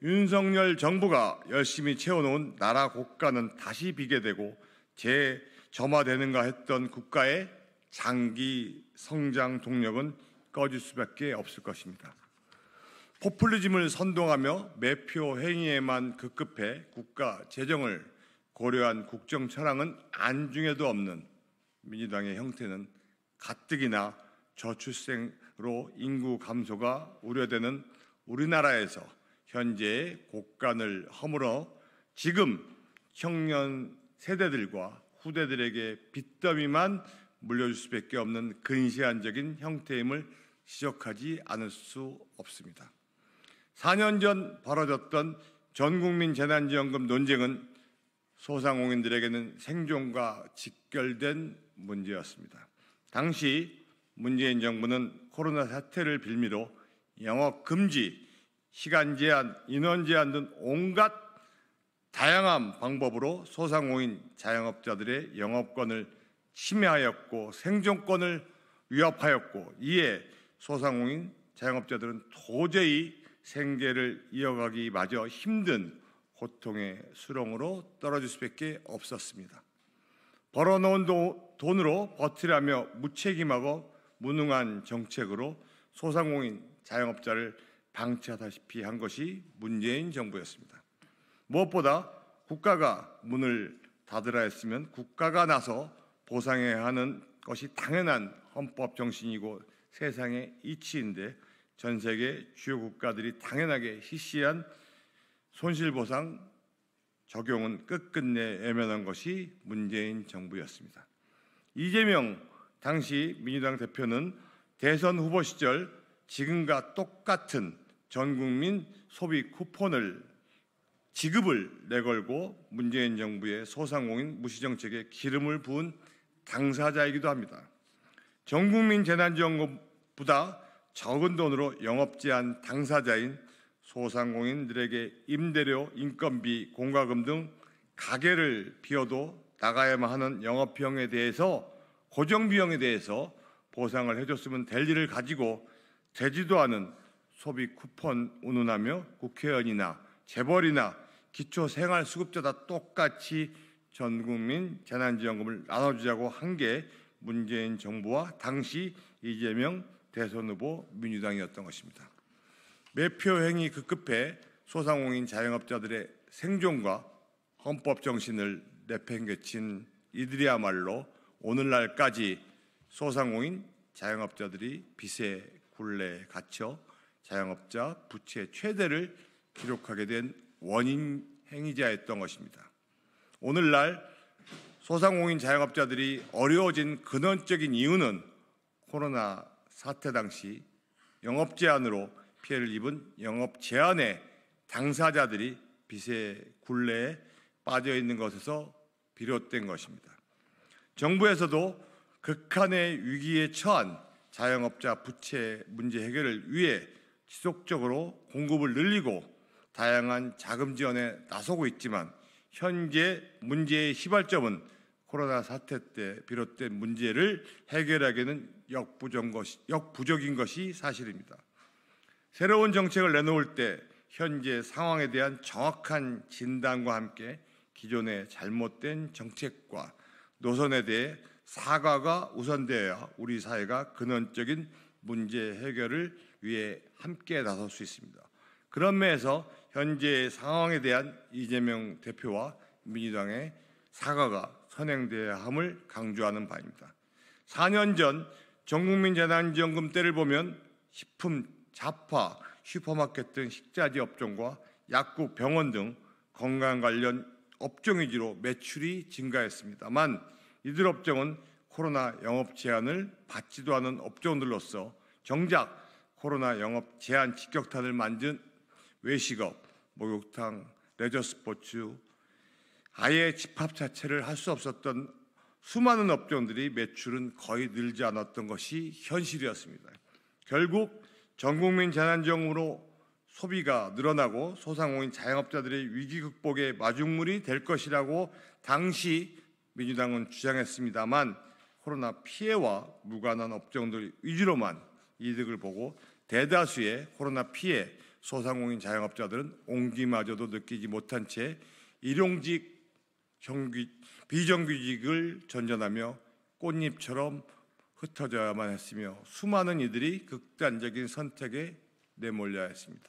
윤석열 정부가 열심히 채워놓은 나라 국가는 다시 비게 되고 제 점화되는가 했던 국가의 장기 성장 동력은 꺼질 수밖에 없을 것입니다. 포퓰리즘을 선동하며 매표 행위에만 급급해 국가 재정을 고려한 국정 철학은 안중에도 없는 민주당의 형태는 가뜩이나 저출생으로 인구 감소가 우려되는 우리나라에서 현재의 곡간을 허물어 지금 청년 세대들과 후대들에게 빚더미만 물려줄 수밖에 없는 근시안적인 형태임을 지적하지 않을 수 없습니다. 4년 전 벌어졌던 전국민 재난지원금 논쟁은 소상공인들에게는 생존과 직결된 문제였습니다. 당시 문재인 정부는 코로나 사태를 빌미로 영업 금지, 시간 제한, 인원 제한 등 온갖 다양한 방법으로 소상공인 자영업자들의 영업권을 침해하였고 생존권을 위협하였고 이에 소상공인 자영업자들은 도저히 생계를 이어가기 마저 힘든 고통의 수렁으로 떨어질 수밖에 없었습니다. 벌어놓은 도, 돈으로 버티라며 무책임하고 무능한 정책으로 소상공인 자영업자를 방치하다시피 한 것이 문재인 정부였습니다. 무엇보다 국가가 문을 닫으라 했으면 국가가 나서 보상해야 하는 것이 당연한 헌법 정신이고 세상의 이치인데 전 세계 주요 국가들이 당연하게 희시한 손실보상 적용은 끝끝내 애매한 것이 문재인 정부였습니다. 이재명 당시 민주당 대표는 대선 후보 시절 지금과 똑같은 전 국민 소비 쿠폰을 지급을 내걸고 문재인 정부의 소상공인 무시정책에 기름을 부은 당사자이기도 합니다. 전국민 재난지원금보다 적은 돈으로 영업 제한 당사자인 소상공인들에게 임대료, 인건비, 공과금 등 가게를 비워도 나가야만 하는 영업비용에 대해서 고정비용에 대해서 보상을 해줬으면 될 일을 가지고 되지도 않은 소비 쿠폰 운운하며 국회의원이나 재벌이나 기초생활수급자다 똑같이 전국민 재난지원금을 나눠주자고 한 게 문재인 정부와 당시 이재명 대선 후보 민주당이었던 것입니다. 매표 행위 급급해 소상공인 자영업자들의 생존과 헌법 정신을 내팽개친 이들이야말로 오늘날까지 소상공인 자영업자들이 빚의 굴레에 갇혀 자영업자 부채 최대를 기록하게 된 원인 행위자였던 것입니다. 오늘날 소상공인 자영업자들이 어려워진 근원적인 이유는 코로나 사태 당시 영업 제한으로 피해를 입은 영업 제한의 당사자들이 빚의 굴레에 빠져 있는 것에서 비롯된 것입니다. 정부에서도 극한의 위기에 처한 자영업자 부채 문제 해결을 위해 지속적으로 공급을 늘리고 다양한 자금 지원에 나서고 있지만 현재 문제의 시발점은 코로나 사태 때 비롯된 문제를 해결하기는 역부족 것이, 역부족인 것이 사실입니다. 새로운 정책을 내놓을 때 현재 상황에 대한 정확한 진단과 함께 기존의 잘못된 정책과 노선에 대해 사과가 우선되어야 우리 사회가 근원적인 문제 해결을 위해 함께 나설 수 있습니다. 그런 면에서 현재의 상황에 대한 이재명 대표와 민주당의 사과가 선행돼야 함을 강조하는 바입니다. 4년 전 전국민 재난지원금 때를 보면 식품, 자파, 슈퍼마켓 등 식자재 업종과 약국, 병원 등 건강 관련 업종 위주로 매출이 증가했습니다만 이들 업종은 코로나 영업 제한을 받지도 않은 업종들로서 정작 코로나 영업 제한 직격탄을 만든 외식업, 목욕탕, 레저 스포츠 아예 집합 자체를 할 수 없었던 수많은 업종들이 매출은 거의 늘지 않았던 것이 현실이었습니다. 결국 전국민 재난지원금으로 소비가 늘어나고 소상공인 자영업자들의 위기 극복의 마중물이 될 것이라고 당시 민주당은 주장했습니다만 코로나 피해와 무관한 업종들 위주로만 이득을 보고 대다수의 코로나 피해 소상공인 자영업자들은 온기마저도 느끼지 못한 채 일용직 정규, 비정규직을 전전하며 꽃잎처럼 흩어져야만 했으며 수많은 이들이 극단적인 선택에 내몰려야 했습니다.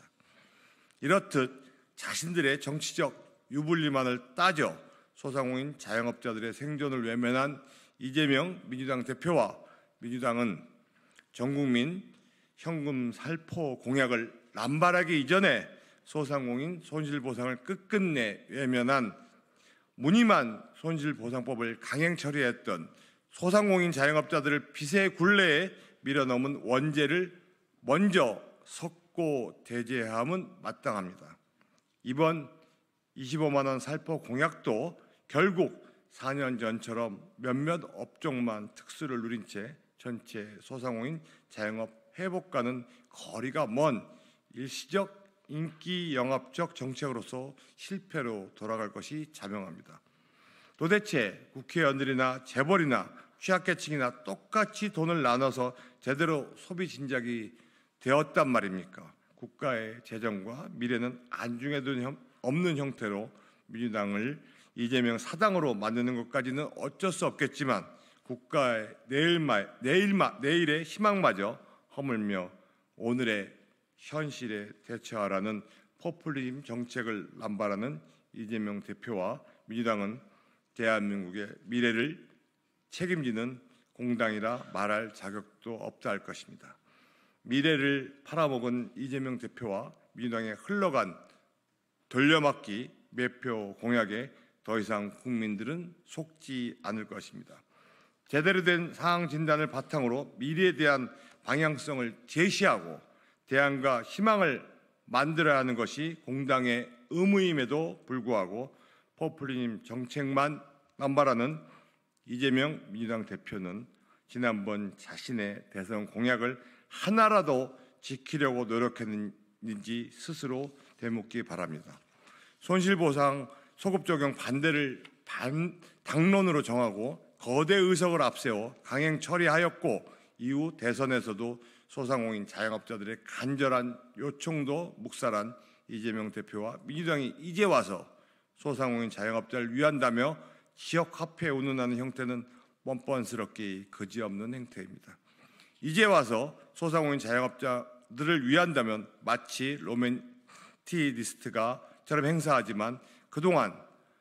이렇듯 자신들의 정치적 유불리만을 따져 소상공인 자영업자들의 생존을 외면한 이재명 민주당 대표와 민주당은 전국민 현금 살포 공약을 남발하기 이전에 소상공인 손실보상을 끝끝내 외면한 무늬만 손실보상법을 강행 처리했던 소상공인 자영업자들을 빚의 굴레에 밀어넣은 원죄를 먼저 석고 대제함은 마땅합니다. 이번 25만 원 살포 공약도 결국 4년 전처럼 몇몇 업종만 특수를 누린 채 전체 소상공인 자영업 회복과는 거리가 먼 일시적 인기 영합적 정책으로서 실패로 돌아갈 것이 자명합니다. 도대체 국회의원들이나 재벌이나 취약계층이나 똑같이 돈을 나눠서 제대로 소비 진작이 되었단 말입니까? 국가의 재정과 미래는 안중에 둔 없는 형태로 민주당을 이재명 사당으로 만드는 것까지는 어쩔 수 없겠지만 국가의 내일마, 내일마, 내일의 희망마저 허물며 오늘의 현실에 대처하라는 포퓰리즘 정책을 남발하는 이재명 대표와 민주당은 대한민국의 미래를 책임지는 공당이라 말할 자격도 없다 할 것입니다. 미래를 팔아먹은 이재명 대표와 민주당의 흘러간 돌려막기 매표 공약에 더 이상 국민들은 속지 않을 것입니다. 제대로 된 상황 진단을 바탕으로 미래에 대한 방향성을 제시하고 대안과 희망을 만들어야 하는 것이 공당의 의무임에도 불구하고 포퓰리즘 정책만 남발하는 이재명 민주당 대표는 지난번 자신의 대선 공약을 하나라도 지키려고 노력했는지 스스로 되묻기 바랍니다. 손실보상 소급 적용 반대를 반, 당론으로 정하고 거대 의석을 앞세워 강행 처리하였고 이후 대선에서도 소상공인 자영업자들의 간절한 요청도 묵살한 이재명 대표와 민주당이 이제 와서 소상공인 자영업자를 위한다며 지역 화폐 운운하는 형태는 뻔뻔스럽기 거지없는 행태입니다. 이제 와서 소상공인 자영업자들을 위한다면 마치 로맨티리스트가처럼 행사하지만 그동안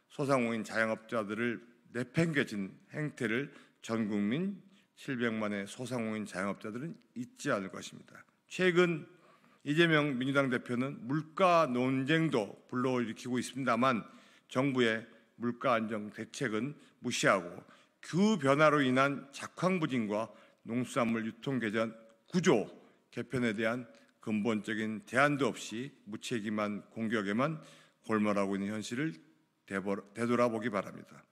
소상공인 자영업자들을 내팽겨진 행태를 전 국민 700만의 소상공인 자영업자들은 잊지 않을 것입니다. 최근 이재명 민주당 대표는 물가 논쟁도 불러일으키고 있습니다만 정부의 물가 안정 대책은 무시하고 규 변화로 인한 작황 부진과 농수산물 유통 계좌 구조 개편에 대한 근본적인 대안도 없이 무책임한 공격에만 골몰하고 있는 현실을 되돌아보기 바랍니다.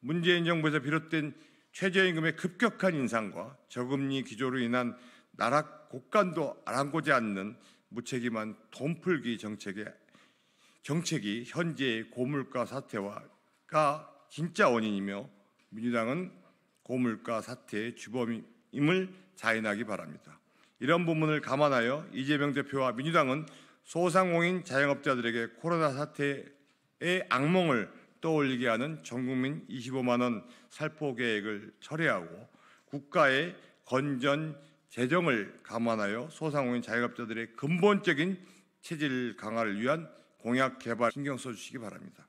문재인 정부에서 비롯된 최저임금의 급격한 인상과 저금리 기조로 인한 나라곳간도 아랑곳지 않는 무책임한 돈풀기 정책의 정책이 현재의 고물가 사태와가 진짜 원인이며 민주당은 고물가 사태의 주범임을 자인하기 바랍니다. 이런 부분을 감안하여 이재명 대표와 민주당은 소상공인 자영업자들에게 코로나 사태의 악몽을 떠올리게 하는 전국민 25만 원 살포 계획을 철회하고 국가의 건전 재정을 감안하여 소상공인 자영업자들의 근본적인 체질 강화를 위한 공약 개발 신경 써주시기 바랍니다.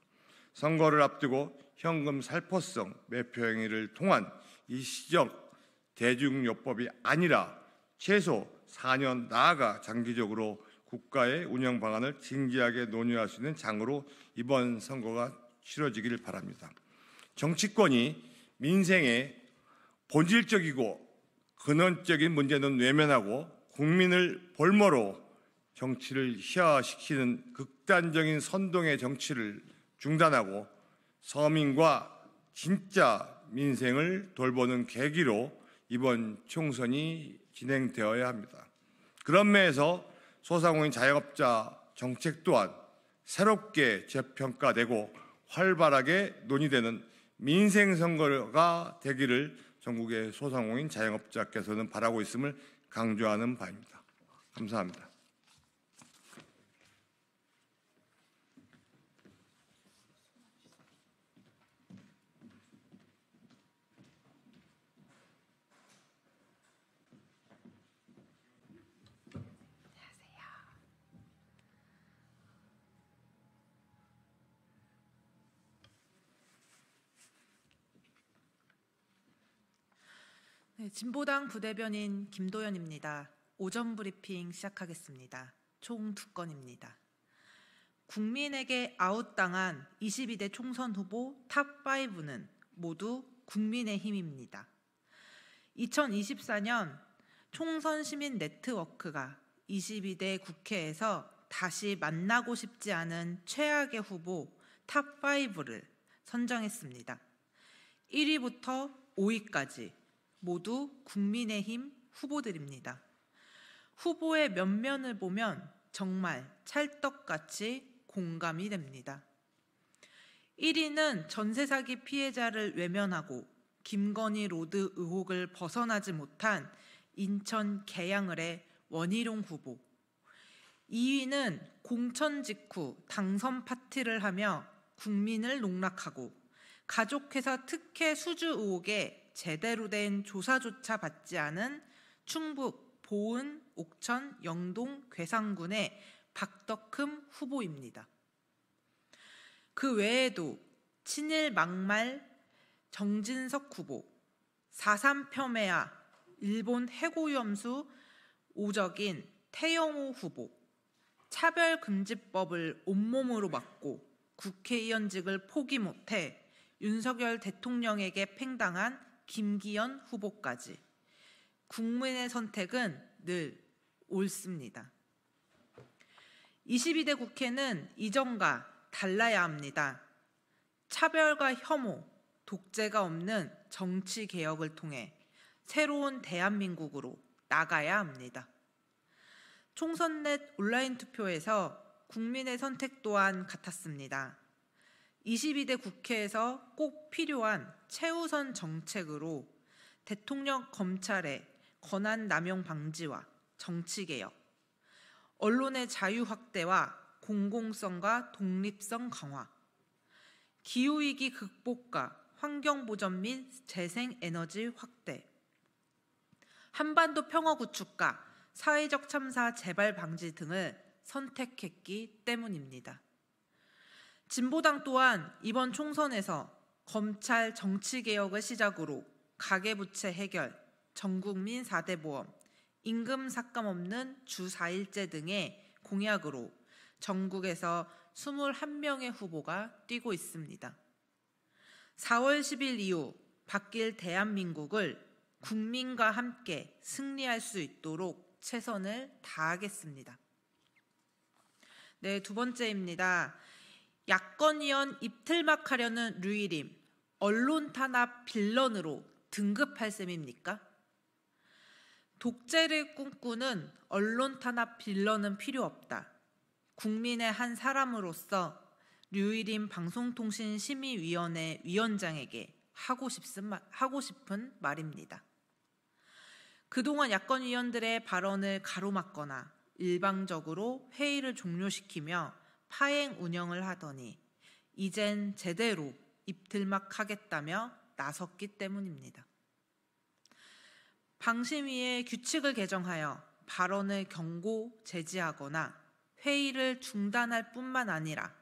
선거를 앞두고 현금 살포성 매표 행위를 통한 이 시적 대중요법이 아니라 최소 4년 나아가 장기적으로 국가의 운영 방안을 진지하게 논의할 수 있는 장으로 이번 선거가 실어지길 바랍니다. 정치권이 민생의 본질적이고 근원적인 문제는 외면하고 국민을 볼모로 정치를 희화시키는 극단적인 선동의 정치를 중단하고 서민과 진짜 민생을 돌보는 계기로 이번 총선이 진행되어야 합니다. 그런 면에서 소상공인 자영업자 정책 또한 새롭게 재평가되고 활발하게 논의되는 민생 선거가 되기를 전국의 소상공인 자영업자께서는 바라고 있음을 강조하는 바입니다. 감사합니다. 네, 진보당 부대변인 김도연입니다. 오전 브리핑 시작하겠습니다. 총 두 건입니다. 국민에게 아웃당한 22대 총선 후보 탑5는 모두 국민의힘입니다. 2024년 총선 시민 네트워크가 22대 국회에서 다시 만나고 싶지 않은 최악의 후보 탑5를 선정했습니다. 1위부터 5위까지 모두 국민의힘 후보들입니다. 후보의 면면을 보면 정말 찰떡같이 공감이 됩니다. 1위는 전세사기 피해자를 외면하고 김건희 로드 의혹을 벗어나지 못한 인천 계양을의 원희룡 후보. 2위는 공천 직후 당선 파티를 하며 국민을 농락하고 가족회사 특혜 수주 의혹에 제대로 된 조사조차 받지 않은 충북 보은, 옥천, 영동, 괴산군의 박덕흠 후보입니다. 그 외에도 친일 막말 정진석 후보, 4.3폄훼야 일본 해고염수 오적인 태영호 후보, 차별금지법을 온몸으로 막고 국회의원직을 포기 못해 윤석열 대통령에게 팽당한 김기현 후보까지 국민의 선택은 늘 옳습니다. 22대 국회는 이전과 달라야 합니다. 차별과 혐오, 독재가 없는 정치 개혁을 통해 새로운 대한민국으로 나가야 합니다. 총선 넷 온라인 투표에서 국민의 선택 또한 같았습니다. 22대 국회에서 꼭 필요한 최우선 정책으로 대통령 검찰의 권한 남용 방지와 정치개혁, 언론의 자유 확대와 공공성과 독립성 강화, 기후위기 극복과 환경보전 및 재생에너지 확대, 한반도 평화 구축과 사회적 참사 재발 방지 등을 선택했기 때문입니다. 진보당 또한 이번 총선에서 검찰 정치개혁을 시작으로 가계부채 해결, 전국민 4대 보험, 임금 삭감 없는 주 4일제 등의 공약으로 전국에서 21명의 후보가 뛰고 있습니다. 4월 10일 이후 바뀔 대한민국을 국민과 함께 승리할 수 있도록 최선을 다하겠습니다. 네, 두 번째입니다. 야권위원 입틀막 하려는 류일림 언론 탄압 빌런으로 등급할 셈입니까? 독재를 꿈꾸는 언론 탄압 빌런은 필요 없다. 국민의 한 사람으로서 류일인 방송통신심의위원회 위원장에게 하고, 싶은, 하고 싶은 말입니다. 그동안 야권 위원들의 발언을 가로막거나 일방적으로 회의를 종료시키며 파행 운영을 하더니 이젠 제대로 입틀막 하겠다며 나섰기 때문입니다. 방심위의 규칙을 개정하여 발언을 경고, 제지하거나 회의를 중단할 뿐만 아니라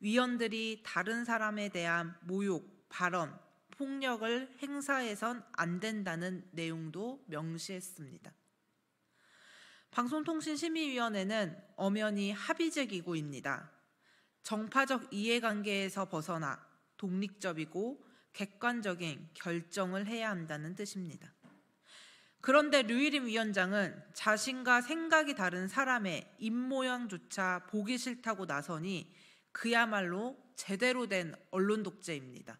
위원들이 다른 사람에 대한 모욕, 발언, 폭력을 행사해선 안 된다는 내용도 명시했습니다. 방송통신심의위원회는 엄연히 합의제기구입니다. 정파적 이해관계에서 벗어나 독립적이고 객관적인 결정을 해야 한다는 뜻입니다. 그런데 류일임 위원장은 자신과 생각이 다른 사람의 입모양조차 보기 싫다고 나서니 그야말로 제대로 된 언론 독재입니다.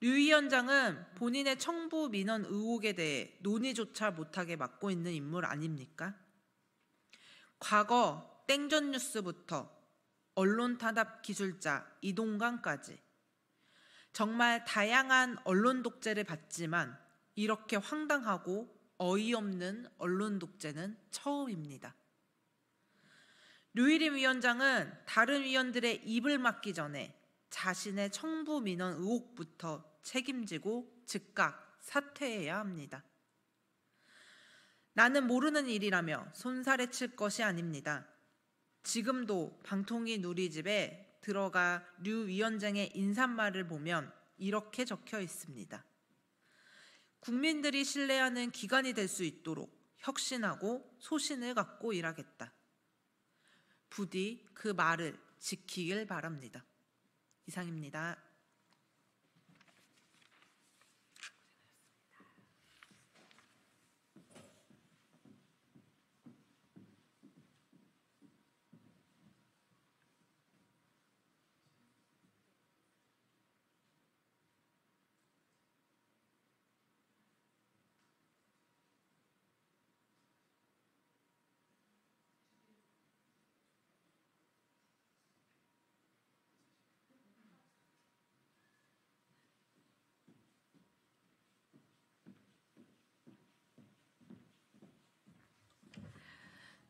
류 위원장은 본인의 청부 민원 의혹에 대해 논의조차 못하게 막고 있는 인물 아닙니까? 과거 땡전 뉴스부터 언론 탄압 기술자 이동강까지 정말 다양한 언론 독재를 받지만 이렇게 황당하고 어이없는 언론 독재는 처음입니다. 류일임 위원장은 다른 위원들의 입을 막기 전에 자신의 청부 민원 의혹부터 책임지고 즉각 사퇴해야 합니다. 나는 모르는 일이라며 손살에 칠 것이 아닙니다. 지금도 방통위 누리집에 들어가 류 위원장의 인사말을 보면 이렇게 적혀 있습니다. 국민들이 신뢰하는 기관이 될 수 있도록 혁신하고 소신을 갖고 일하겠다. 부디 그 말을 지키길 바랍니다. 이상입니다.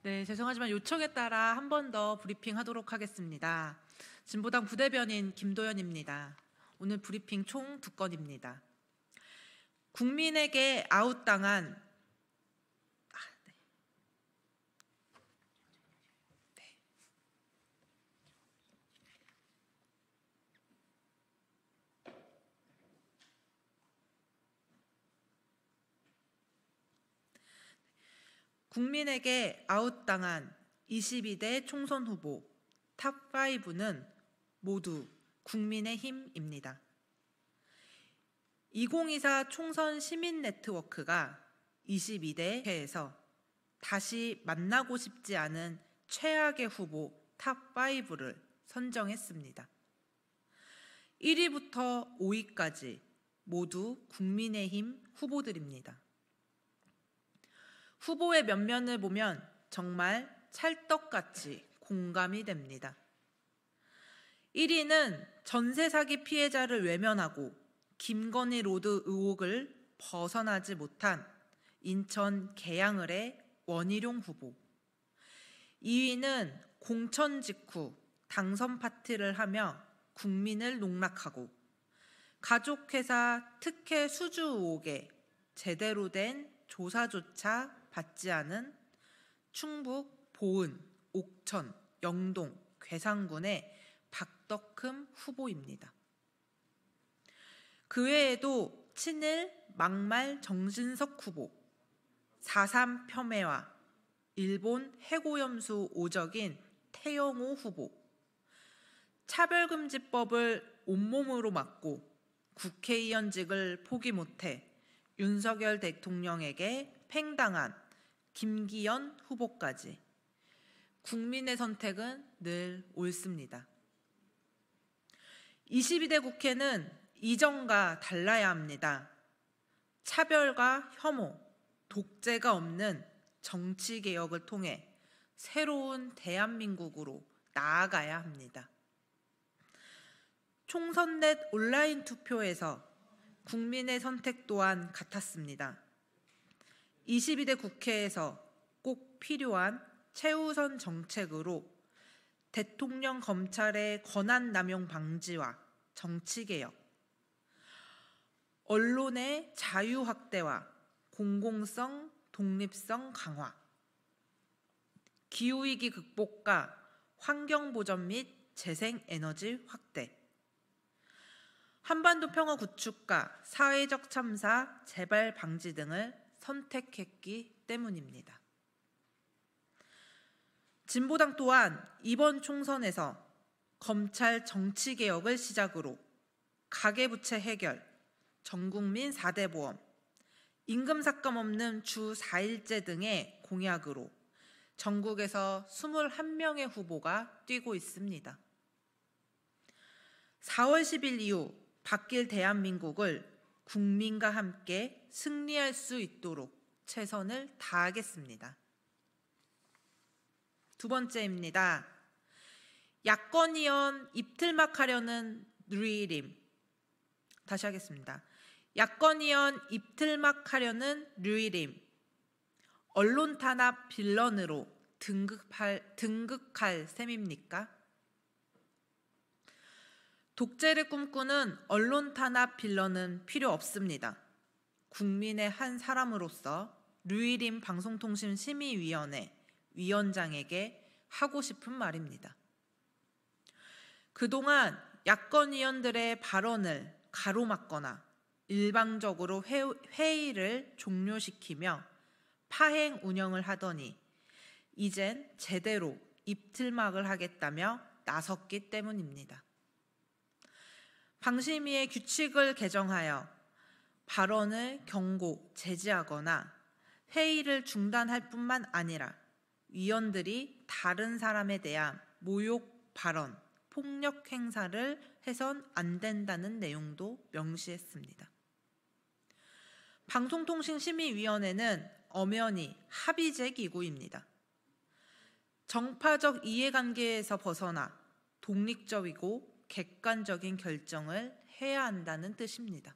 네, 죄송하지만 요청에 따라 한 번 더 브리핑하도록 하겠습니다. 진보당 부대변인 김도연입니다. 오늘 브리핑 총 두 건입니다. 국민에게 아웃당한 국민에게 아웃당한 22대 총선 후보 탑5는 모두 국민의힘입니다. 2024 총선 시민 네트워크가 22대 회에서 다시 만나고 싶지 않은 최악의 후보 탑5를 선정했습니다. 1위부터 5위까지 모두 국민의힘 후보들입니다. 후보의 면면을 보면 정말 찰떡같이 공감이 됩니다. 1위는 전세 사기 피해자를 외면하고 김건희 로드 의혹을 벗어나지 못한 인천 계양을의 원희룡 후보. 2위는 공천 직후 당선 파티를 하며 국민을 농락하고 가족회사 특혜 수주 의혹에 제대로 된 조사조차 받지 않은 충북 보은, 옥천, 영동, 괴산군의 박덕흠 후보입니다. 그 외에도 친일 막말 정진석 후보, 4.3 폄훼와 일본 해고염수 오적인 태영호 후보, 차별금지법을 온몸으로 맞고 국회의원직을 포기 못해 윤석열 대통령에게 팽당한 김기현 후보까지 국민의 선택은 늘 옳습니다. 22대 국회는 이전과 달라야 합니다. 차별과 혐오, 독재가 없는 정치 개혁을 통해 새로운 대한민국으로 나아가야 합니다. 총선 넷 온라인 투표에서 국민의 선택 또한 같았습니다. 22대 국회에서 꼭 필요한 최우선 정책으로 대통령 검찰의 권한 남용 방지와 정치개혁, 언론의 자유 확대와 공공성, 독립성 강화, 기후위기 극복과 환경보전 및 재생에너지 확대, 한반도 평화 구축과 사회적 참사 재발 방지 등을 선택했기 때문입니다. 진보당 또한 이번 총선에서 검찰 정치개혁을 시작으로 가계부채 해결, 전국민 4대 보험, 임금삭감 없는 주 4일제 등의 공약으로 전국에서 21명의 후보가 뛰고 있습니다. 4월 10일 이후 바뀔 대한민국을 국민과 함께 승리할 수 있도록 최선을 다하겠습니다. 두 번째입니다. 야권이연 입틀막하려는 류이림. 다시 하겠습니다. 야권이연 입틀막하려는 류이림. 언론 탄압 빌런으로 등극할, 등극할 셈입니까? 독재를 꿈꾸는 언론 탄압 빌런은 필요 없습니다. 국민의 한 사람으로서 루이림 방송통신심의위원회 위원장에게 하고 싶은 말입니다. 그동안 야권 위원들의 발언을 가로막거나 일방적으로 회의를 종료시키며 파행 운영을 하더니 이젠 제대로 입틀막을 하겠다며 나섰기 때문입니다. 방심위의 규칙을 개정하여 발언을 경고, 제지하거나 회의를 중단할 뿐만 아니라 위원들이 다른 사람에 대한 모욕 발언, 폭력 행사를 해선 안 된다는 내용도 명시했습니다. 방송통신심의위원회는 엄연히 합의제 기구입니다. 정파적 이해관계에서 벗어나 독립적이고 객관적인 결정을 해야 한다는 뜻입니다.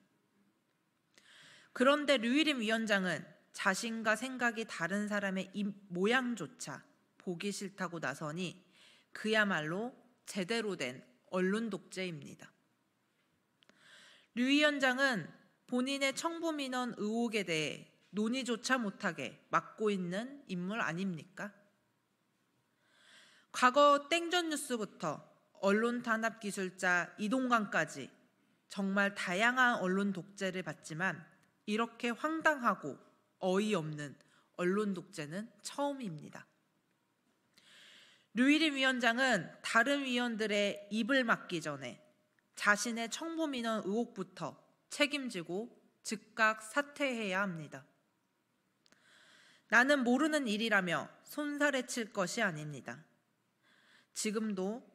그런데 류일임 위원장은 자신과 생각이 다른 사람의 모양조차 보기 싫다고 나서니 그야말로 제대로 된 언론 독재입니다. 류 위원장은 본인의 청부 민원 의혹에 대해 논의조차 못하게 막고 있는 인물 아닙니까? 과거 땡전 뉴스부터 언론 탄압 기술자 이동관까지 정말 다양한 언론 독재를 받지만 이렇게 황당하고 어이없는 언론 독재는 처음입니다. 류일임 위원장은 다른 위원들의 입을 막기 전에 자신의 청부민원 의혹부터 책임지고 즉각 사퇴해야 합니다. 나는 모르는 일이라며 손살에 칠 것이 아닙니다. 지금도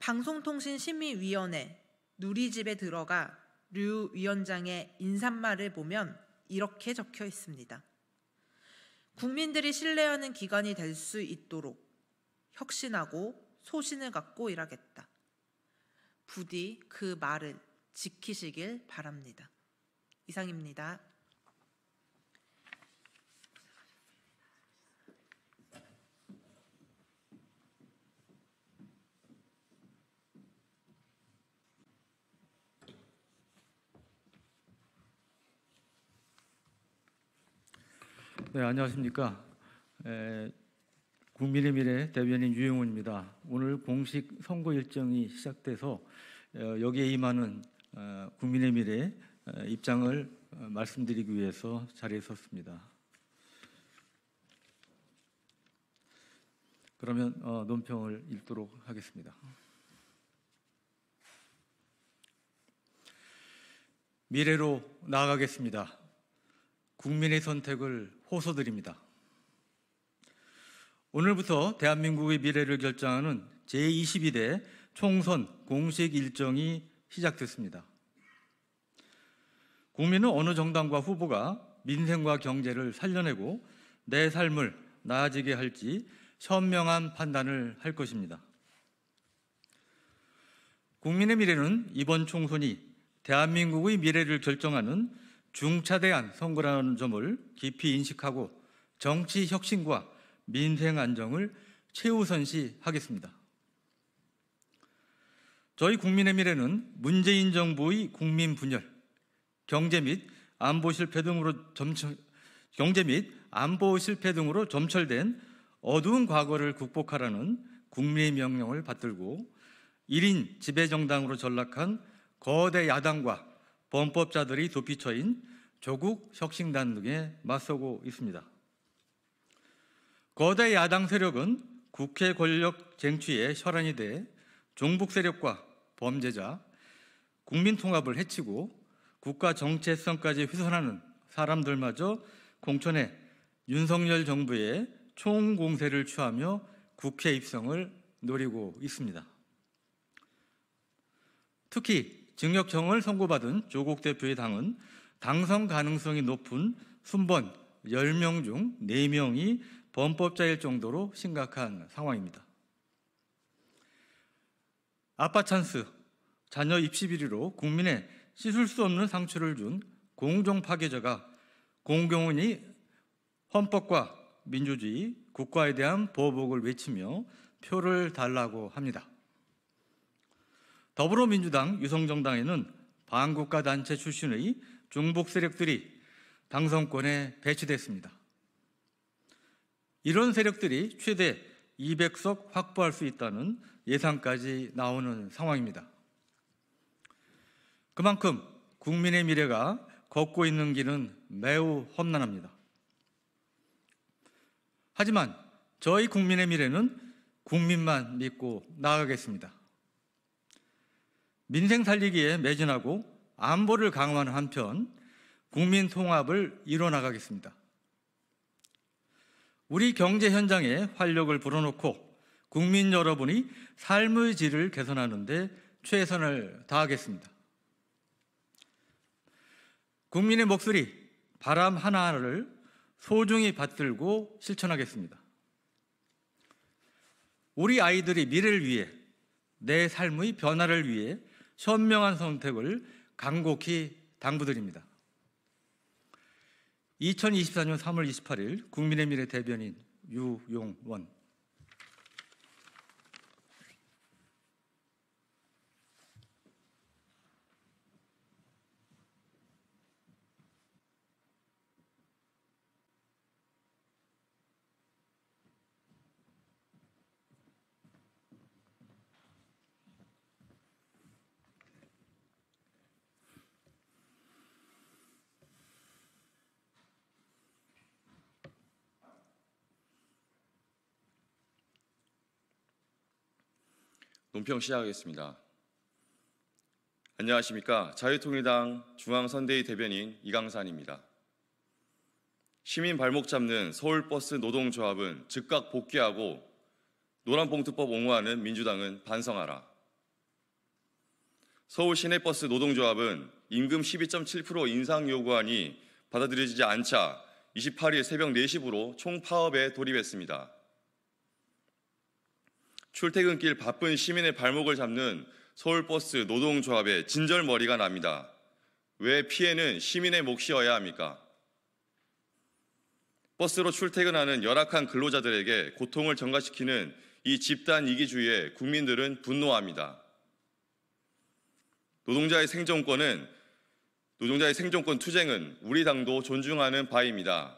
방송통신심의위원회 누리집에 들어가 류 위원장의 인사말을 보면 이렇게 적혀 있습니다. 국민들이 신뢰하는 기관이 될 수 있도록 혁신하고 소신을 갖고 일하겠다. 부디 그 말을 지키시길 바랍니다. 이상입니다. 네, 안녕하십니까. 에, 국민의 미래 대변인 유영훈입니다. 오늘 공식 선거 일정이 시작돼서 에, 어, 여기에 임하는 에, 어, 국민의 미래 에, 어, 입장을 말씀드리기 위해서 자리에 섰습니다. 그러면 어, 논평을 읽도록 하겠습니다. 미래로 나아가겠습니다. 국민의 선택을 호소드립니다. 오늘부터 대한민국의 미래를 결정하는 제22대 총선 공식 일정이 시작됐습니다. 국민은 어느 정당과 후보가 민생과 경제를 살려내고 내 삶을 나아지게 할지 현명한 판단을 할 것입니다. 국민의 미래는 이번 총선이 대한민국의 미래를 결정하는 중차대한 선거라는 점을 깊이 인식하고 정치 혁신과 민생 안정을 최우선시 하겠습니다. 저희 국민의 미래는 문재인 정부의 국민 분열, 경제 및 안보 실패 등으로 점철, 경제 및 안보 실패 등으로 점철된 어두운 과거를 극복하라는 국민의 명령을 받들고 1인 지배정당으로 전락한 거대 야당과 범법자들이 도피처인 조국 혁신단 등에 맞서고 있습니다. 거대 야당 세력은 국회 권력 쟁취에 혈안이 돼 종북 세력과 범죄자, 국민 통합을 해치고 국가 정체성까지 훼손하는 사람들마저 공천해 윤석열 정부의 총공세를 취하며 국회 입성을 노리고 있습니다. 특히 징역형을 선고받은 조국 대표의 당은 당선 가능성이 높은 순번 10명 중 4명이 범법자일 정도로 심각한 상황입니다. 아빠 찬스, 자녀 입시 비리로 국민의 씻을 수 없는 상처를 준 공정 파괴자가 공경원이 헌법과 민주주의, 국가에 대한 보복을 외치며 표를 달라고 합니다. 더불어민주당 유성정당에는 반국가 단체 출신의 중복 세력들이 당선권에 배치됐습니다. 이런 세력들이 최대 200석 확보할 수 있다는 예상까지 나오는 상황입니다. 그만큼 국민의 미래가 걷고 있는 길은 매우 험난합니다. 하지만 저희 국민의 미래는 국민만 믿고 나아가겠습니다. 민생 살리기에 매진하고 안보를 강화하는 한편 국민 통합을 이뤄나가겠습니다. 우리 경제 현장에 활력을 불어넣고 국민 여러분이 삶의 질을 개선하는데 최선을 다하겠습니다. 국민의 목소리, 바람 하나를 소중히 받들고 실천하겠습니다. 우리 아이들이 미래를 위해 내 삶의 변화를 위해 현명한 선택을 간곡히 당부드립니다. 2024년 3월 28일 국민의 미래 대변인 유용원 논평 시작하겠습니다. 안녕하십니까. 자유통일당 중앙선대위 대변인 이강산입니다. 시민 발목 잡는 서울버스 노동조합은 즉각 복귀하고 노란봉투법 옹호하는 민주당은 반성하라. 서울 시내버스 노동조합은 임금 12.7% 인상 요구안이 받아들여지지 않자 28일 새벽 4시부로 총파업에 돌입했습니다. 출퇴근길 바쁜 시민의 발목을 잡는 서울버스 노동조합의 진절머리가 납니다. 왜 피해는 시민의 몫이어야 합니까? 버스로 출퇴근하는 열악한 근로자들에게 고통을 전가시키는 이 집단 이기주의에 국민들은 분노합니다. 노동자의 생존권은 노동자의 생존권 투쟁은 우리 당도 존중하는 바입니다.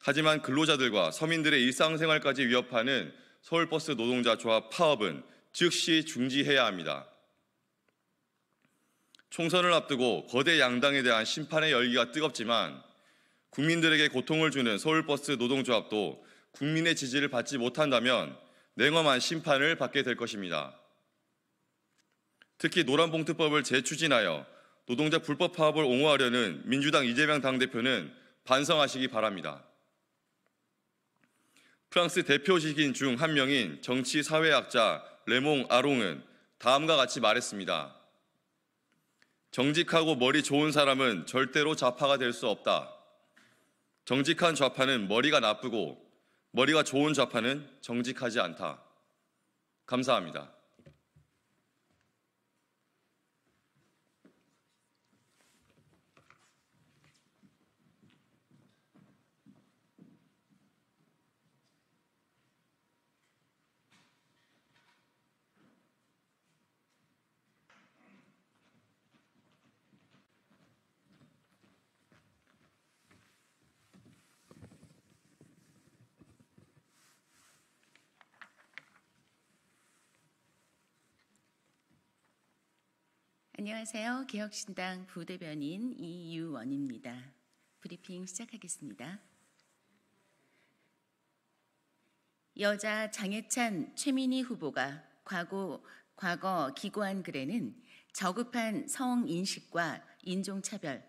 하지만 근로자들과 서민들의 일상생활까지 위협하는 서울버스 노동자 조합 파업은 즉시 중지해야 합니다. 총선을 앞두고 거대 양당에 대한 심판의 열기가 뜨겁지만 국민들에게 고통을 주는 서울버스 노동조합도 국민의 지지를 받지 못한다면 냉엄한 심판을 받게 될 것입니다. 특히 노란봉투법을 재추진하여 노동자 불법 파업을 옹호하려는 민주당 이재명 당대표는 반성하시기 바랍니다. 프랑스 대표 시인 기중한 명인 정치 사회학자 레몽 아롱은 다음과 같이 말했습니다. 정직하고 머리 좋은 사람은 절대로 좌파가 될 수 없다. 정직한 좌파는 머리가 나쁘고 머리가 좋은 좌파는 정직하지 않다. 감사합니다. 안녕하세요. 개혁신당 부대변인 이유원입니다. 브리핑 시작하겠습니다. 여자 장해찬 최민희 후보가 과거, 과거 기고한 글에는 저급한 성인식과 인종차별,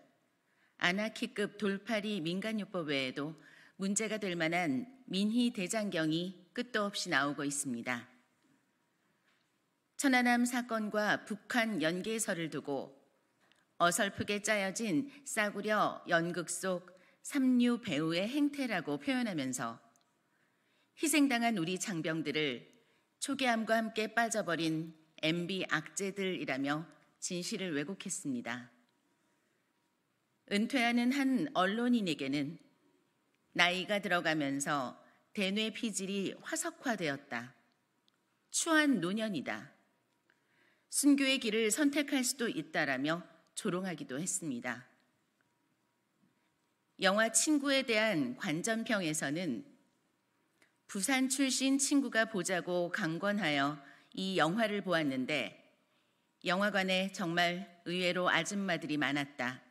아나키급 돌팔이 민간요법 외에도 문제가 될 만한 민희 대장경이 끝도 없이 나오고 있습니다. 천안함 사건과 북한 연계설을 두고 어설프게 짜여진 싸구려 연극 속 삼류 배우의 행태라고 표현하면서 희생당한 우리 장병들을 초기함과 함께 빠져버린 MB 악재들이라며 진실을 왜곡했습니다. 은퇴하는 한 언론인에게는 나이가 들어가면서 대뇌 피질이 화석화되었다. 추한 노년이다. 순교의 길을 선택할 수도 있다라며 조롱하기도 했습니다. 영화 친구에 대한 관전평에서는 부산 출신 친구가 보자고 강권하여 이 영화를 보았는데 영화관에 정말 의외로 아줌마들이 많았다.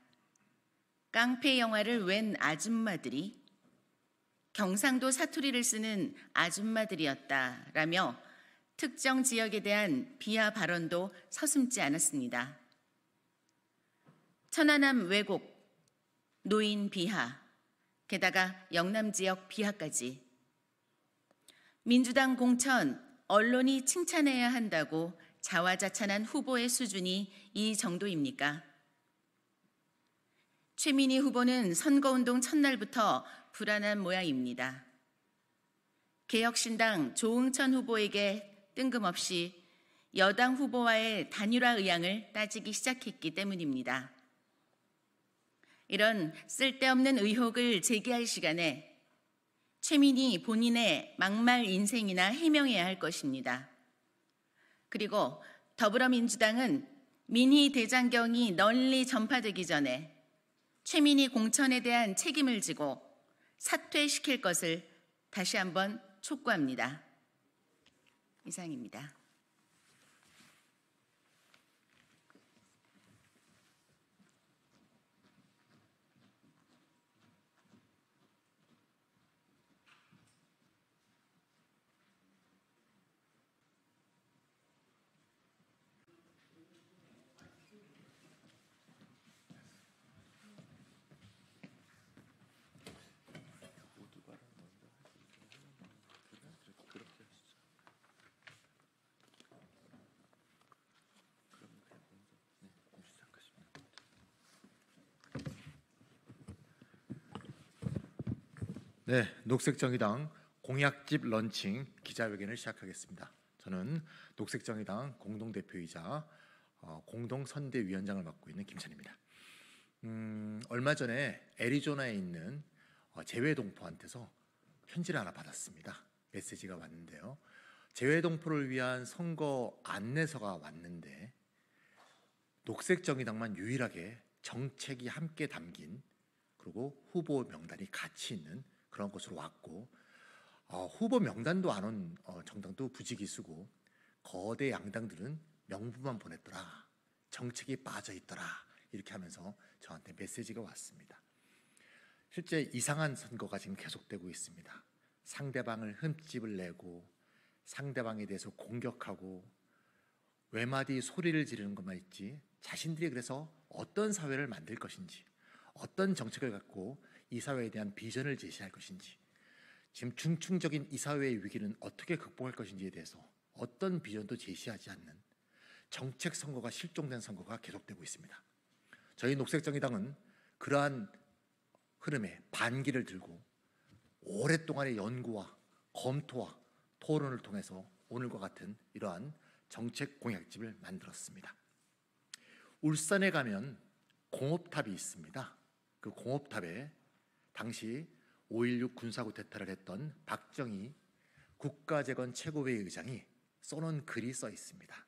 깡패 영화를 웬 아줌마들이 경상도 사투리를 쓰는 아줌마들이었다라며 특정 지역에 대한 비하 발언도 서슴지 않았습니다. 천안함 왜곡, 노인 비하, 게다가 영남 지역 비하까지 민주당 공천 언론이 칭찬해야 한다고 자화자찬한 후보의 수준이 이 정도입니까? 최민희 후보는 선거운동 첫날부터 불안한 모양입니다. 개혁신당 조응천 후보에게 뜬금없이 여당 후보와의 단일화 의향을 따지기 시작했기 때문입니다. 이런 쓸데없는 의혹을 제기할 시간에 최민희 본인의 막말 인생이나 해명해야 할 것입니다. 그리고 더불어민주당은 민희 대장경이 널리 전파되기 전에 최민희 공천에 대한 책임을 지고 사퇴시킬 것을 다시 한번 촉구합니다. 이상입니다. 네, 녹색정의당 공약집 런칭 기자회견을 시작하겠습니다. 저는 녹색정의당 공동대표이자 어, 공동선대위원장을 맡고 있는 김찬입니다. 음, 얼마 전에 애리조나에 있는 어, 재외동포한테서 편지를 하나 받았습니다. 메시지가 왔는데요. 재외동포를 위한 선거 안내서가 왔는데 녹색정의당만 유일하게 정책이 함께 담긴 그리고 후보 명단이 같이 있는 그런 곳으로 왔고 어, 후보 명단도 안온 어, 정당도 부지기수고 거대 양당들은 명부만 보냈더라 정책이 빠져 있더라 이렇게 하면서 저한테 메시지가 왔습니다. 실제 이상한 선거가 지금 계속되고 있습니다. 상대방을 흠집을 내고 상대방에 대해서 공격하고 외마디 소리를 지르는 것만 있지 자신들이 그래서 어떤 사회를 만들 것인지 어떤 정책을 갖고 이 사회에 대한 비전을 제시할 것인지 지금 중층적인 이 사회의 위기는 어떻게 극복할 것인지에 대해서 어떤 비전도 제시하지 않는 정책 선거가 실종된 선거가 계속되고 있습니다. 저희 녹색정의당은 그러한 흐름에 반기를 들고 오랫동안의 연구와 검토와 토론을 통해서 오늘과 같은 이러한 정책 공약집을 만들었습니다. 울산에 가면 공업탑이 있습니다. 그 공업탑에 당시 5.16 군사구 대탈을 했던 박정희 국가재건 최고회 의장이 써놓은 글이 써 있습니다.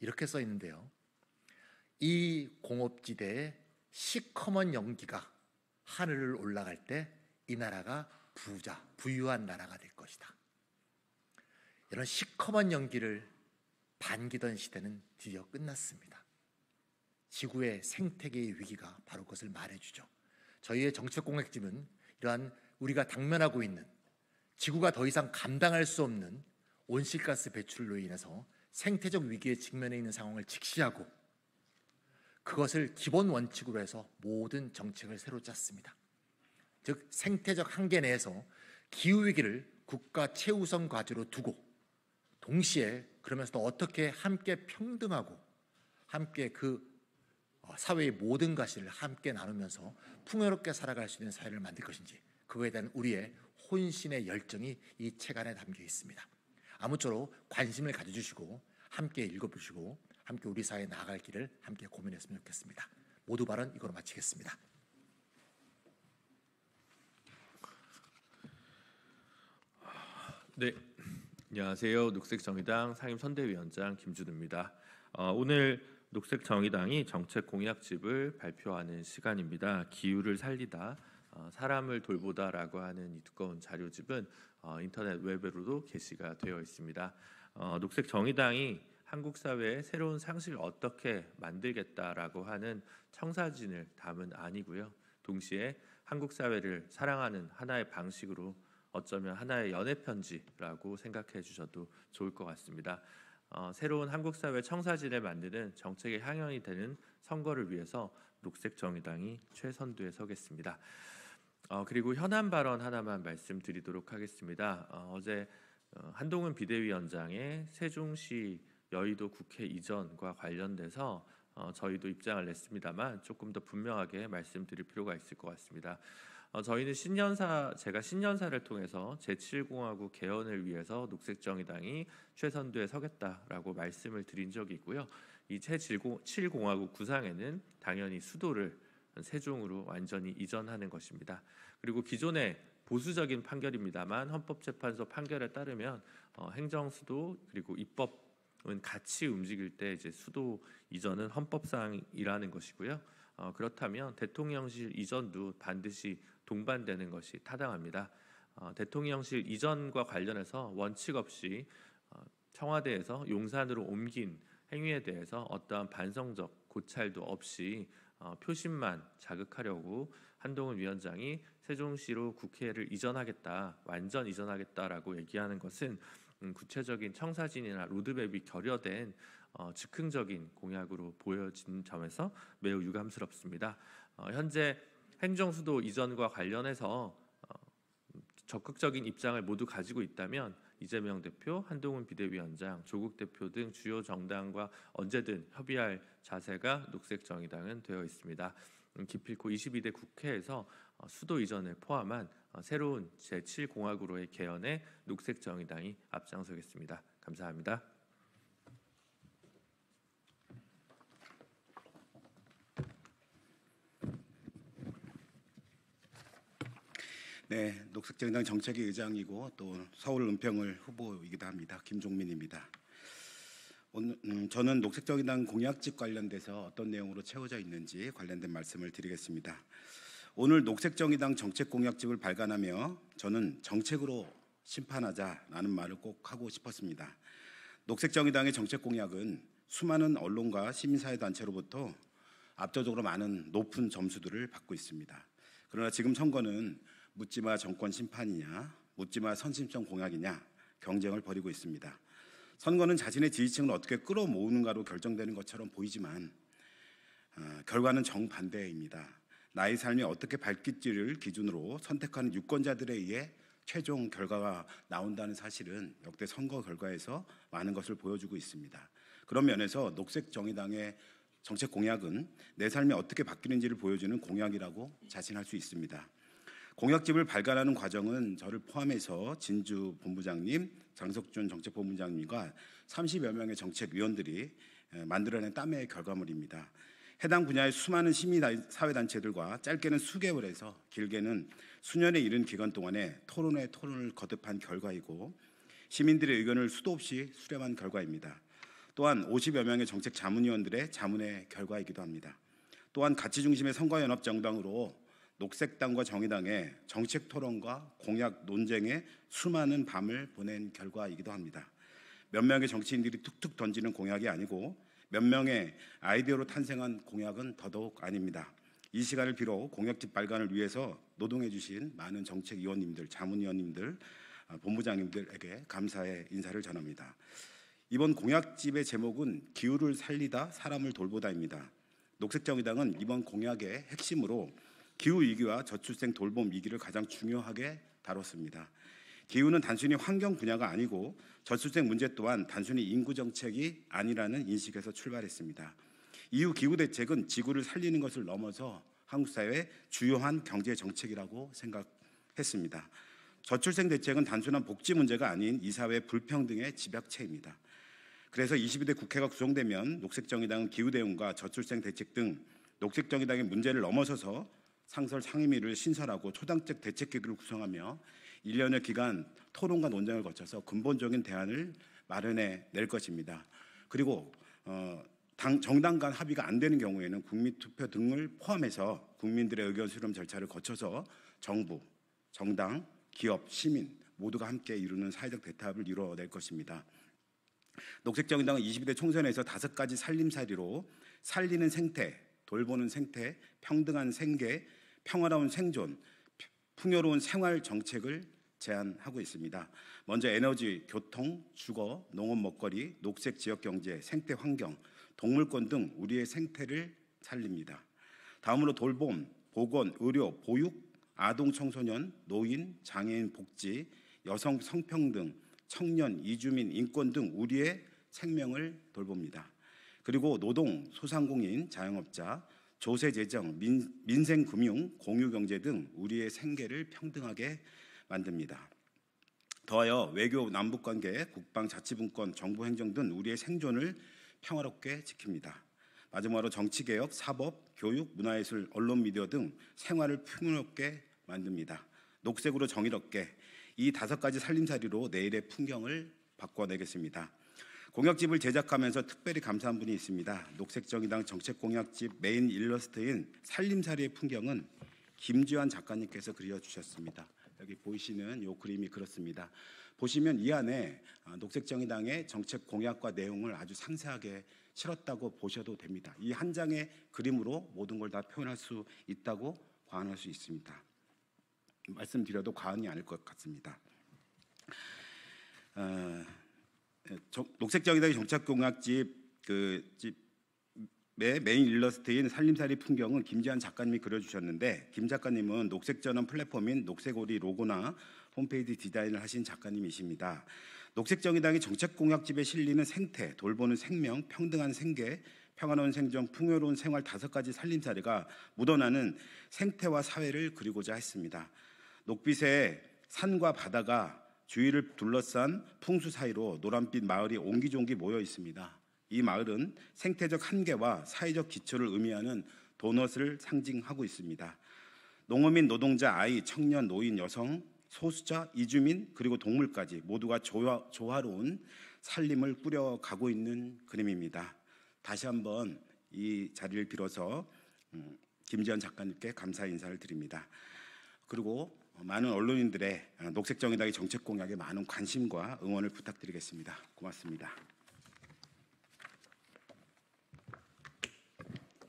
이렇게 써 있는데요. 이 공업지대에 시커먼 연기가 하늘을 올라갈 때 이 나라가 부자, 부유한 나라가 될 것이다. 이런 시커먼 연기를 반기던 시대는 드디어 끝났습니다. 지구의 생태계의 위기가 바로 그것을 말해주죠. 저희의 정책 공약집은 이러한 우리가 당면하고 있는 지구가 더 이상 감당할 수 없는 온실가스 배출로 인해서 생태적 위기에 직면해 있는 상황을 직시하고 그것을 기본 원칙으로 해서 모든 정책을 새로 짰습니다. 즉 생태적 한계 내에서 기후 위기를 국가 최우선 과제로 두고 동시에 그러면서도 어떻게 함께 평등하고 함께 그 어, 사회의 모든 가시를 함께 나누면서 풍요롭게 살아갈 수 있는 사회를 만들 것인지 그거에 대한 우리의 혼신의 열정이 이 책 안에 담겨 있습니다. 아무쪼록 관심을 가져주시고 함께 읽어보시고 함께 우리 사회 나아갈 길을 함께 고민했으면 좋겠습니다. 모두 발언 이걸 마치겠습니다. 네, 안녕하세요. 녹색정의당 상임선대위원장 김준우입니다. 어, 오늘 녹색 정의당이 정책 공약집을 발표하는 시간입니다. 기후를 살리다, 어, 사람을 돌보다라고 하는 이 두꺼운 자료집은 어, 인터넷 웹으로도 게시가 되어 있습니다. 어, 녹색 정의당이 한국 사회의 새로운 상식을 어떻게 만들겠다라고 하는 청사진을 담은 아니고요. 동시에 한국 사회를 사랑하는 하나의 방식으로 어쩌면 하나의 연애 편지라고 생각해 주셔도 좋을 것 같습니다. 어, 새로운 한국 사회 청사진을 만드는 정책의 향연이 되는 선거를 위해서 녹색 정의당이 최선두에 서겠습니다. 어, 그리고 현안 발언 하나만 말씀드리도록 하겠습니다. 어, 제 어, 한동훈 비대위원장의 세종시 여의도 국회 이전과 관련돼서 어, 저희도 입장을 냈습니다만 조금 더 분명하게 말씀드릴 필요가 있을 것 같습니다. 어, 저희는 신년사 제가 신년사를 통해서 제7공화국 개헌을 위해서 녹색정의당이 최선두에 서겠다라고 말씀을 드린 적이 있고요. 이 제7공화국 구상에는 당연히 수도를 세종으로 완전히 이전하는 것입니다. 그리고 기존의 보수적인 판결입니다만 헌법재판소 판결에 따르면 어, 행정수도 그리고 입법은 같이 움직일 때 이제 수도 이전은 헌법상이라는 것이고요. 어, 그렇다면 대통령실 이전도 반드시 동반되는 것이 타당합니다. 어, 대통령실 이전과 관련해서 원칙 없이 어, 청와대에서 용산으로 옮긴 행위에 대해서 어떠한 반성적 고찰도 없이 어, 표심만 자극하려고 한동훈 위원장이 세종시로 국회를 이전하겠다, 완전 이전하겠다라고 얘기하는 것은 음, 구체적인 청사진이나 로드맵이 결여된 어, 즉흥적인 공약으로 보여진 점에서 매우 유감스럽습니다. 어, 현재 행정수도 이전과 관련해서 어, 적극적인 입장을 모두 가지고 있다면 이재명 대표, 한동훈 비대위원장, 조국 대표 등 주요 정당과 언제든 협의할 자세가 녹색정의당은 되어 있습니다. 음, 기필코 22대 국회에서 어, 수도 이전을 포함한 어, 새로운 제7공화국으로의 개헌에 녹색정의당이 앞장서겠습니다. 감사합니다. 네, 녹색정당 정책위 의장이고 또 서울 은평을 후보이기도 합니다. 김종민입니다. 오늘 음, 저는 녹색정당 공약집 관련돼서 어떤 내용으로 채워져 있는지 관련된 말씀을 드리겠습니다. 오늘 녹색정의당 정책 공약집을 발간하며 저는 정책으로 심판하자라는 말을 꼭 하고 싶었습니다. 녹색정의당의 정책 공약은 수많은 언론과 시민사회 단체로부터 압도적으로 많은 높은 점수들을 받고 있습니다. 그러나 지금 선거는 묻지마 정권 심판이냐, 묻지마 선심성 공약이냐 경쟁을 벌이고 있습니다. 선거는 자신의 지지층을 어떻게 끌어모으는가로 결정되는 것처럼 보이지만 어, 결과는 정반대입니다. 나의 삶이 어떻게 밝힐지를 기준으로 선택하는 유권자들에 의해 최종 결과가 나온다는 사실은 역대 선거 결과에서 많은 것을 보여주고 있습니다. 그런 면에서 녹색 정의당의 정책 공약은 내 삶이 어떻게 바뀌는지를 보여주는 공약이라고 자신할 수 있습니다. 공약집을 발간하는 과정은 저를 포함해서 진주 본부장님, 장석준 정책본부장님과 30여 명의 정책위원들이 만들어낸 땀의 결과물입니다. 해당 분야의 수많은 시민사회단체들과 짧게는 수개월에서 길게는 수년에 이른 기간 동안에 토론회 토론을 거듭한 결과이고 시민들의 의견을 수도 없이 수렴한 결과입니다. 또한 50여 명의 정책 자문위원들의 자문의 결과이기도 합니다. 또한 가치중심의 선거연합정당으로 녹색당과 정의당의 정책 토론과 공약 논쟁에 수많은 밤을 보낸 결과이기도 합니다. 몇 명의 정치인들이 툭툭 던지는 공약이 아니고 몇 명의 아이디어로 탄생한 공약은 더더욱 아닙니다. 이 시간을 비롯 공약집 발간을 위해서 노동해 주신 많은 정책위원님들, 자문위원님들, 아, 본부장님들에게 감사의 인사를 전합니다. 이번 공약집의 제목은 기후를 살리다 사람을 돌보다입니다. 녹색정의당은 이번 공약의 핵심으로 기후 위기와 저출생 돌봄 위기를 가장 중요하게 다뤘습니다. 기후는 단순히 환경 분야가 아니고 저출생 문제 또한 단순히 인구 정책이 아니라는 인식에서 출발했습니다. 이후 기후 대책은 지구를 살리는 것을 넘어서 한국 사회의 주요한 경제 정책이라고 생각했습니다. 저출생 대책은 단순한 복지 문제가 아닌 이 사회 불평등의 집약체입니다. 그래서 22대 국회가 구성되면 녹색정의당은 기후 대응과 저출생 대책 등 녹색정의당의 문제를 넘어서서 상설 상임위를 신설하고 초당적 대책기구를 구성하며 1년의 기간 토론과 논쟁을 거쳐서 근본적인 대안을 마련해 낼 것입니다. 그리고 어, 당, 정당 간 합의가 안 되는 경우에는 국민투표 등을 포함해서 국민들의 의견 수렴 절차를 거쳐서 정부, 정당, 기업, 시민 모두가 함께 이루는 사회적 대타협을 이뤄낼 것입니다. 녹색정의당은 22대 총선에서 다섯 가지 살림살이로 살리는 생태, 돌보는 생태, 평등한 생계, 평화로운 생존, 풍요로운 생활 정책을 제안하고 있습니다. 먼저 에너지, 교통, 주거, 농업 먹거리, 녹색 지역 경제, 생태 환경, 동물권 등 우리의 생태를 살립니다. 다음으로 돌봄, 보건, 의료, 보육, 아동 청소년, 노인, 장애인 복지, 여성 성평등, 청년, 이주민, 인권 등 우리의 생명을 돌봅니다. 그리고 노동, 소상공인, 자영업자, 조세 재정, 민, 민생 금융, 공유 경제 등 우리의 생계를 평등하게 만듭니다. 더하여 외교 남북 관계, 국방 자치분권, 정부 행정 등 우리의 생존을 평화롭게 지킵니다. 마지막으로 정치 개혁, 사법, 교육, 문화예술, 언론 미디어 등 생활을 풍요롭게 만듭니다. 녹색으로 정의롭게 이 다섯 가지 살림살이로 내일의 풍경을 바꿔내겠습니다. 공약집을 제작하면서 특별히 감사한 분이 있습니다. 녹색정의당 정책 공약집 메인 일러스트인 살림살이의 풍경은 김주환 작가님께서 그려주셨습니다. 여기 보이시는 이 그림이 그렇습니다. 보시면 이 안에 아, 녹색정의당의 정책 공약과 내용을 아주 상세하게 실었다고 보셔도 됩니다. 이 한 장의 그림으로 모든 걸 다 표현할 수 있다고 과언할 수 있습니다. 말씀드려도 과언이 아닐 것 같습니다. 어... 예, 녹색정의당의 정착공학집 그 집의 메인 일러스트인 살림살이 풍경은 김지한 작가님이 그려주셨는데 김 작가님은 녹색전원 플랫폼인 녹색오리 로고나 홈페이지 디자인을 하신 작가님이십니다. 녹색정의당의 정착공약집에 실리는 생태, 돌보는 생명, 평등한 생계, 평화로운 생존, 풍요로운 생활 다섯 가지 살림살이가 묻어나는 생태와 사회를 그리고자 했습니다. 녹빛의 산과 바다가 주위를 둘러싼 풍수 사이로 노란빛 마을이 옹기종기 모여 있습니다. 이 마을은 생태적 한계와 사회적 기초를 의미하는 도넛을 상징하고 있습니다. 농어민, 노동자, 아이, 청년, 노인, 여성, 소수자, 이주민, 그리고 동물까지 모두가 조화, 조화로운 살림을 꾸려가고 있는 그림입니다. 다시 한번 이 자리를 빌어서 음, 김지현 작가님께 감사 인사를 드립니다. 그리고 많은 언론인들의 녹색정의당의 정책 공약에 많은 관심과 응원을 부탁드리겠습니다. 고맙습니다.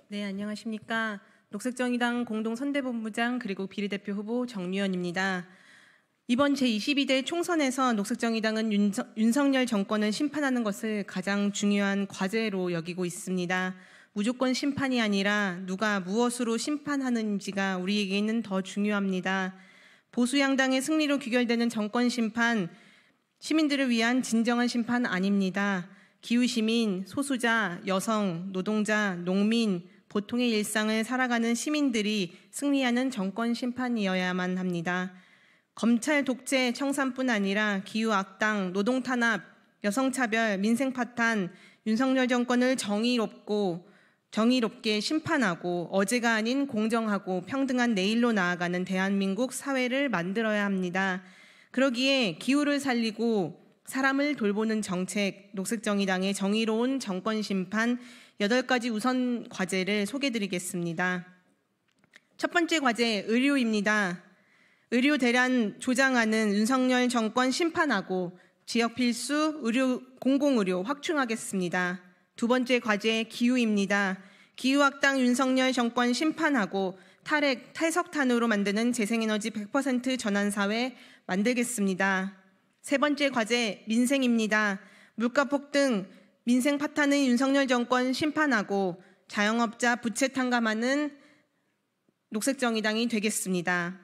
네, 안녕하십니까. 녹색정의당 공동선대본부장 그리고 비례대표 후보 정유현입니다. 이번 제22대 총선에서 녹색정의당은 윤석, 윤석열 정권을 심판하는 것을 가장 중요한 과제로 여기고 있습니다. 무조건 심판이 아니라 누가 무엇으로 심판하는지가 우리에게는 더 중요합니다. 보수 양당의 승리로 귀결되는 정권 심판, 시민들을 위한 진정한 심판 아닙니다. 기후 시민, 소수자, 여성, 노동자, 농민, 보통의 일상을 살아가는 시민들이 승리하는 정권 심판이어야만 합니다. 검찰 독재 청산뿐 아니라 기후 악당, 노동 탄압, 여성 차별, 민생 파탄, 윤석열 정권을 정의롭고 정의롭게 심판하고 어제가 아닌 공정하고 평등한 내일로 나아가는 대한민국 사회를 만들어야 합니다. 그러기에 기후를 살리고 사람을 돌보는 정책, 녹색정의당의 정의로운 정권 심판 8가지 우선 과제를 소개 해 드리겠습니다. 첫 번째 과제, 의료입니다. 의료 대란 조장하는 윤석열 정권 심판하고 지역 필수 의료 공공의료 확충하겠습니다. 두 번째 과제 기후입니다. 기후학당 윤석열 정권 심판하고 탈핵, 탈석탄으로 만드는 재생에너지 100% 전환사회 만들겠습니다. 세 번째 과제 민생입니다. 물가 폭등, 민생 파탄은 윤석열 정권 심판하고 자영업자 부채 탕감하는 녹색정의당이 되겠습니다.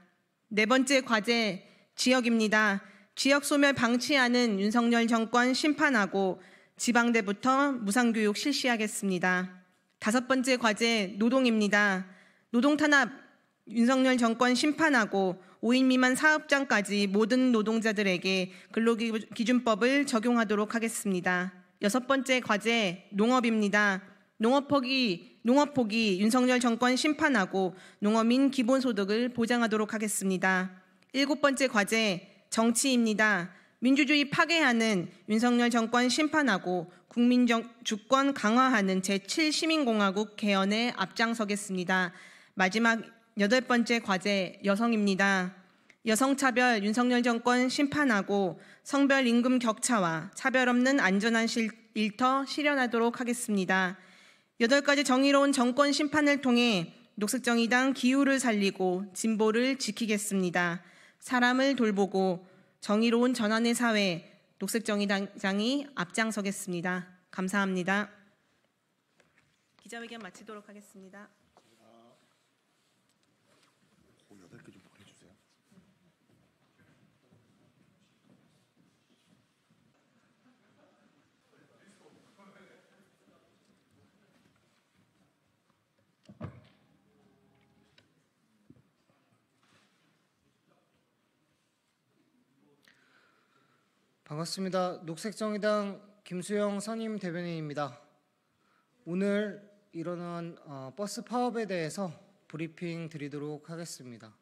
네 번째 과제 지역입니다. 지역 소멸 방치하는 윤석열 정권 심판하고 지방대부터 무상교육 실시하겠습니다. 다섯 번째 과제 노동입니다. 노동 탄압 윤석열 정권 심판하고 5인 미만 사업장까지 모든 노동자들에게 근로기준법을 적용하도록 하겠습니다. 여섯 번째 과제 농업입니다. 농업 포기, 농업 포기 윤석열 정권 심판하고 농어민 기본소득을 보장하도록 하겠습니다. 일곱 번째 과제 정치입니다. 민주주의 파괴하는 윤석열 정권 심판하고 국민 주권 강화하는 제7시민공화국 개헌에 앞장서겠습니다. 마지막 여덟 번째 과제 여성입니다. 여성차별 윤석열 정권 심판하고 성별 임금 격차와 차별 없는 안전한 일터 실현하도록 하겠습니다. 여덟 가지 정의로운 정권 심판을 통해 녹색정의당 기후를 살리고 진보를 지키겠습니다. 사람을 돌보고 정의로운 전환의 사회 녹색정의당이 장 앞장서겠습니다. 감사합니다. 기자회견 마치도록 하겠습니다. 반갑습니다. 녹색정의당 김수영 선임 대변인입니다. 오늘 일어난 어, 버스 파업에 대해서 브리핑 드리도록 하겠습니다.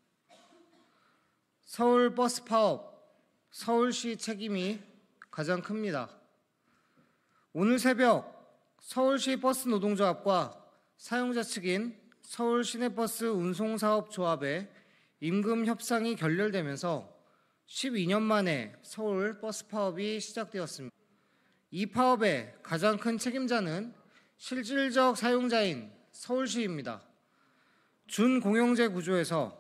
서울 버스 파업, 서울시 책임이 가장 큽니다. 오늘 새벽 서울시 버스 노동조합과 사용자 측인 서울 시내버스 운송사업조합의 임금 협상이 결렬되면서 12년 만에 서울 버스 파업이 시작되었습니다. 이 파업의 가장 큰 책임자는 실질적 사용자인 서울시입니다. 준공영제 구조에서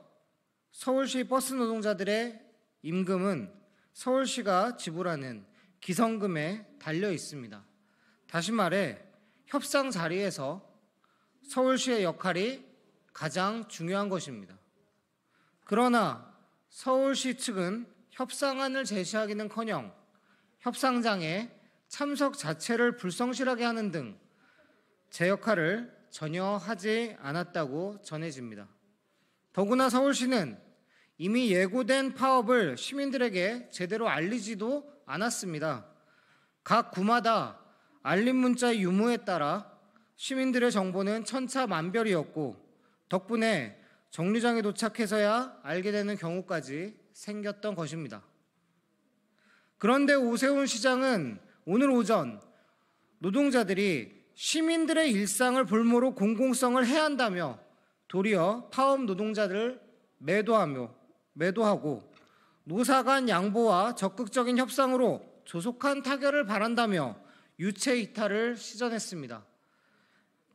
서울시 버스 노동자들의 임금은 서울시가 지불하는 기성금에 달려 있습니다. 다시 말해 협상 자리에서 서울시의 역할이 가장 중요한 것입니다. 그러나 서울시 측은 협상안을 제시하기는커녕 협상장에 참석 자체를 불성실하게 하는 등 제 역할을 전혀 하지 않았다고 전해집니다. 더구나 서울시는 이미 예고된 파업을 시민들에게 제대로 알리지도 않았습니다. 각 구마다 알림 문자 유무에 따라 시민들의 정보는 천차만별이었고 덕분에 정류장에 도착해서야 알게 되는 경우까지 생겼던 것입니다. 그런데 오세훈 시장은 오늘 오전 노동자들이 시민들의 일상을 볼모로 공공성을 해야 한다며 도리어 파업 노동자들을 매도하며 매도하고 노사 간 양보와 적극적인 협상으로 조속한 타결을 바란다며 유체 이탈을 시전했습니다.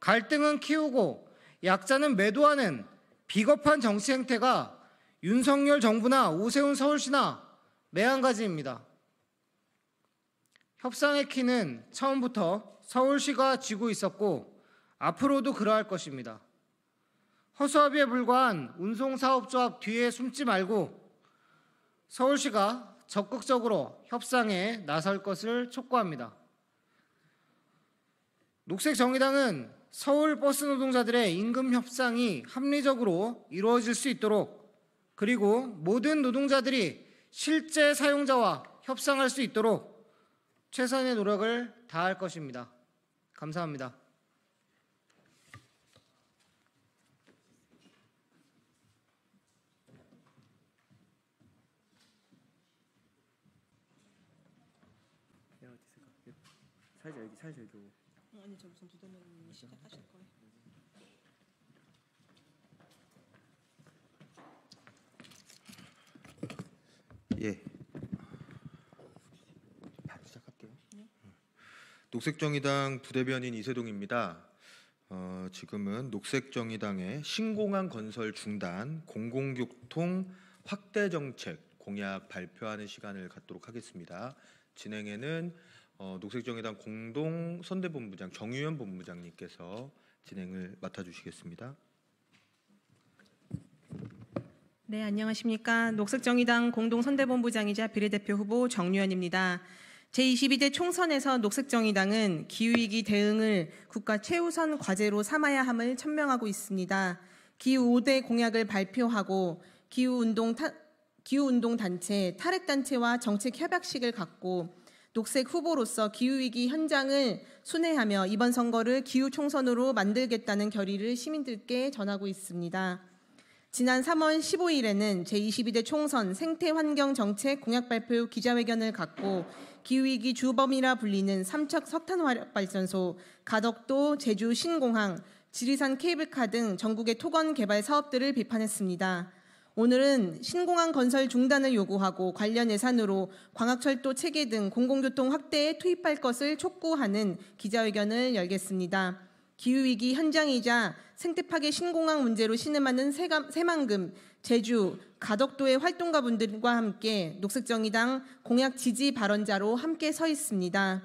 갈등은 키우고 약자는 매도하는 비겁한 정치 행태가 윤석열 정부나 오세훈 서울시나 매한가지입니다. 협상의 키는 처음부터 서울시가 쥐고 있었고 앞으로도 그러할 것입니다. 허수아비에 불과한 운송사업조합 뒤에 숨지 말고 서울시가 적극적으로 협상에 나설 것을 촉구합니다. 녹색정의당은 서울 버스 노동자들의 임금 협상이 합리적으로 이루어질 수 있도록 그리고 모든 노동자들이 실제 사용자와 협상할 수 있도록 최선의 노력을 다할 것입니다. 감사합니다. 살자 여기 살자 여기. 녹색정의당 부대변인 이세동입니다. 어, 지금은 녹색정의당의 신공항 건설 중단 공공교통 확대 정책 공약 발표하는 시간을 갖도록 하겠습니다. 진행에는 어, 녹색정의당 공동 선대본부장 정유현 본부장님께서 진행을 맡아주시겠습니다. 네, 안녕하십니까. 녹색정의당 공동선대본부장이자 비례대표 후보 정유현입니다. 제22대 총선에서 녹색정의당은 기후위기 대응을 국가 최우선 과제로 삼아야 함을 천명하고 있습니다. 기후 5대 공약을 발표하고 기후운동 타, 기후운동단체, 탈핵단체와 정책 협약식을 갖고 녹색 후보로서 기후위기 현장을 순회하며 이번 선거를 기후 총선으로 만들겠다는 결의를 시민들께 전하고 있습니다. 지난 3월 15일에는 제22대 총선 생태환경정책 공약 발표 기자회견을 갖고 기후위기 주범이라 불리는 삼척 석탄화력발전소, 가덕도, 제주 신공항, 지리산 케이블카 등 전국의 토건 개발 사업들을 비판했습니다. 오늘은 신공항 건설 중단을 요구하고 관련 예산으로 광학철도 체계 등 공공교통 확대에 투입할 것을 촉구하는 기자회견을 열겠습니다. 기후위기 현장이자 생태파괴 신공항 문제로 신음하는 새만금 제주, 가덕도의 활동가분들과 함께 녹색정의당 공약 지지 발언자로 함께 서 있습니다.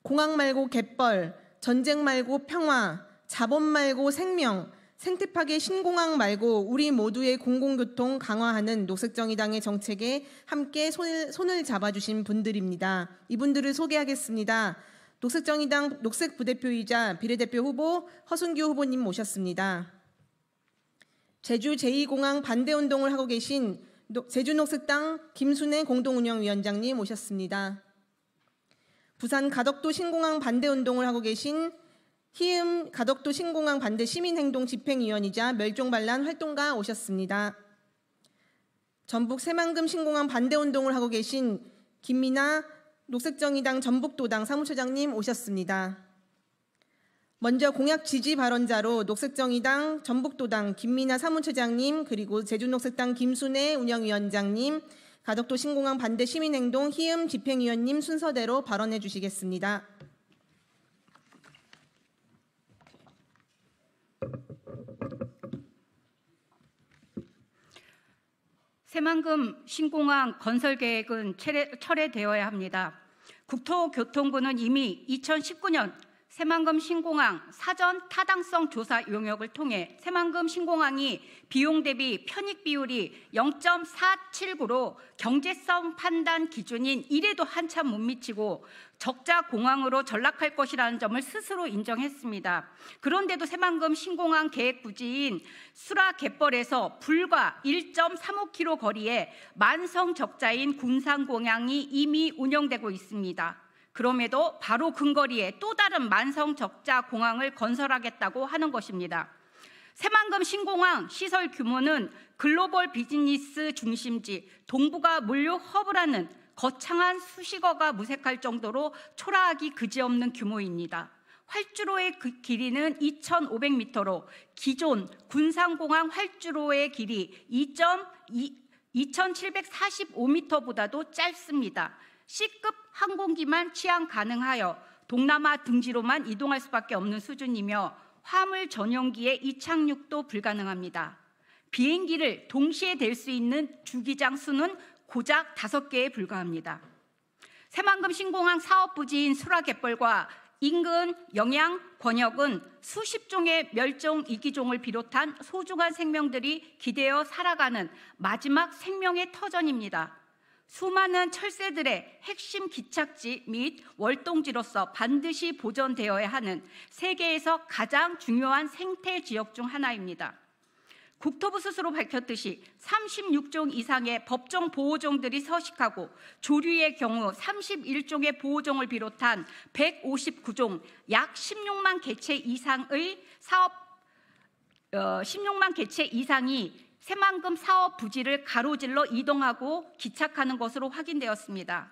공항 말고 갯벌, 전쟁 말고 평화, 자본 말고 생명, 생태파괴 신공항 말고 우리 모두의 공공교통 강화하는 녹색정의당의 정책에 함께 손을, 손을 잡아주신 분들입니다. 이분들을 소개하겠습니다. 녹색정의당 녹색 부대표이자 비례대표 후보 허순규 후보님 모셨습니다. 제주 제2공항 반대운동을 하고 계신 제주녹색당 김순애 공동운영위원장님 모셨습니다. 부산 가덕도 신공항 반대운동을 하고 계신 희음 가덕도 신공항 반대 시민행동 집행위원이자 멸종반란 활동가 오셨습니다. 전북 새만금 신공항 반대운동을 하고 계신 김미나 녹색정의당 전북도당 사무처장님 오셨습니다. 먼저 공약 지지 발언자로 녹색정의당 전북도당 김민아 사무처장님 그리고 제주녹색당 김순애 운영위원장님 가덕도 신공항 반대 시민행동 희음 집행위원님 순서대로 발언해 주시겠습니다. 새만금 신공항 건설 계획은 철회되어야 합니다. 국토교통부는 이미 2019년 새만금 신공항 사전 타당성 조사 용역을 통해 새만금 신공항이 비용 대비 편익 비율이 0.479로 경제성 판단 기준인 1에도 한참 못 미치고 적자 공항으로 전락할 것이라는 점을 스스로 인정했습니다. 그런데도 새만금 신공항 계획 부지인 수라 갯벌에서 불과 1.35km 거리에 만성 적자인 군산 공항이 이미 운영되고 있습니다. 그럼에도 바로 근거리에 또 다른 만성 적자 공항을 건설하겠다고 하는 것입니다. 새만금 신공항 시설 규모는 글로벌 비즈니스 중심지 동북아 물류 허브라는 거창한 수식어가 무색할 정도로 초라하기 그지없는 규모입니다. 활주로의 그 길이는 2,500m로 기존 군산공항 활주로의 길이 2.2 2,745m보다도 짧습니다. C급 항공기만 취항 가능하여 동남아 등지로만 이동할 수밖에 없는 수준이며 화물 전용기의 이착륙도 불가능합니다. 비행기를 동시에 댈 수 있는 주기장 수는 고작 다섯 개에 불과합니다. 새만금 신공항 사업 부지인 수라갯벌과 인근 영양 권역은 수십 종의 멸종 이기종을 비롯한 소중한 생명들이 기대어 살아가는 마지막 생명의 터전입니다. 수많은 철새들의 핵심 기착지 및 월동지로서 반드시 보존되어야 하는 세계에서 가장 중요한 생태 지역 중 하나입니다. 국토부 스스로 밝혔듯이 36종 이상의 법정 보호종들이 서식하고 조류의 경우 31종의 보호종을 비롯한 159종 약 16만 개체 이상의 사업 어, 16만 개체 이상이 새만금 사업 부지를 가로질러 이동하고 기착하는 것으로 확인되었습니다.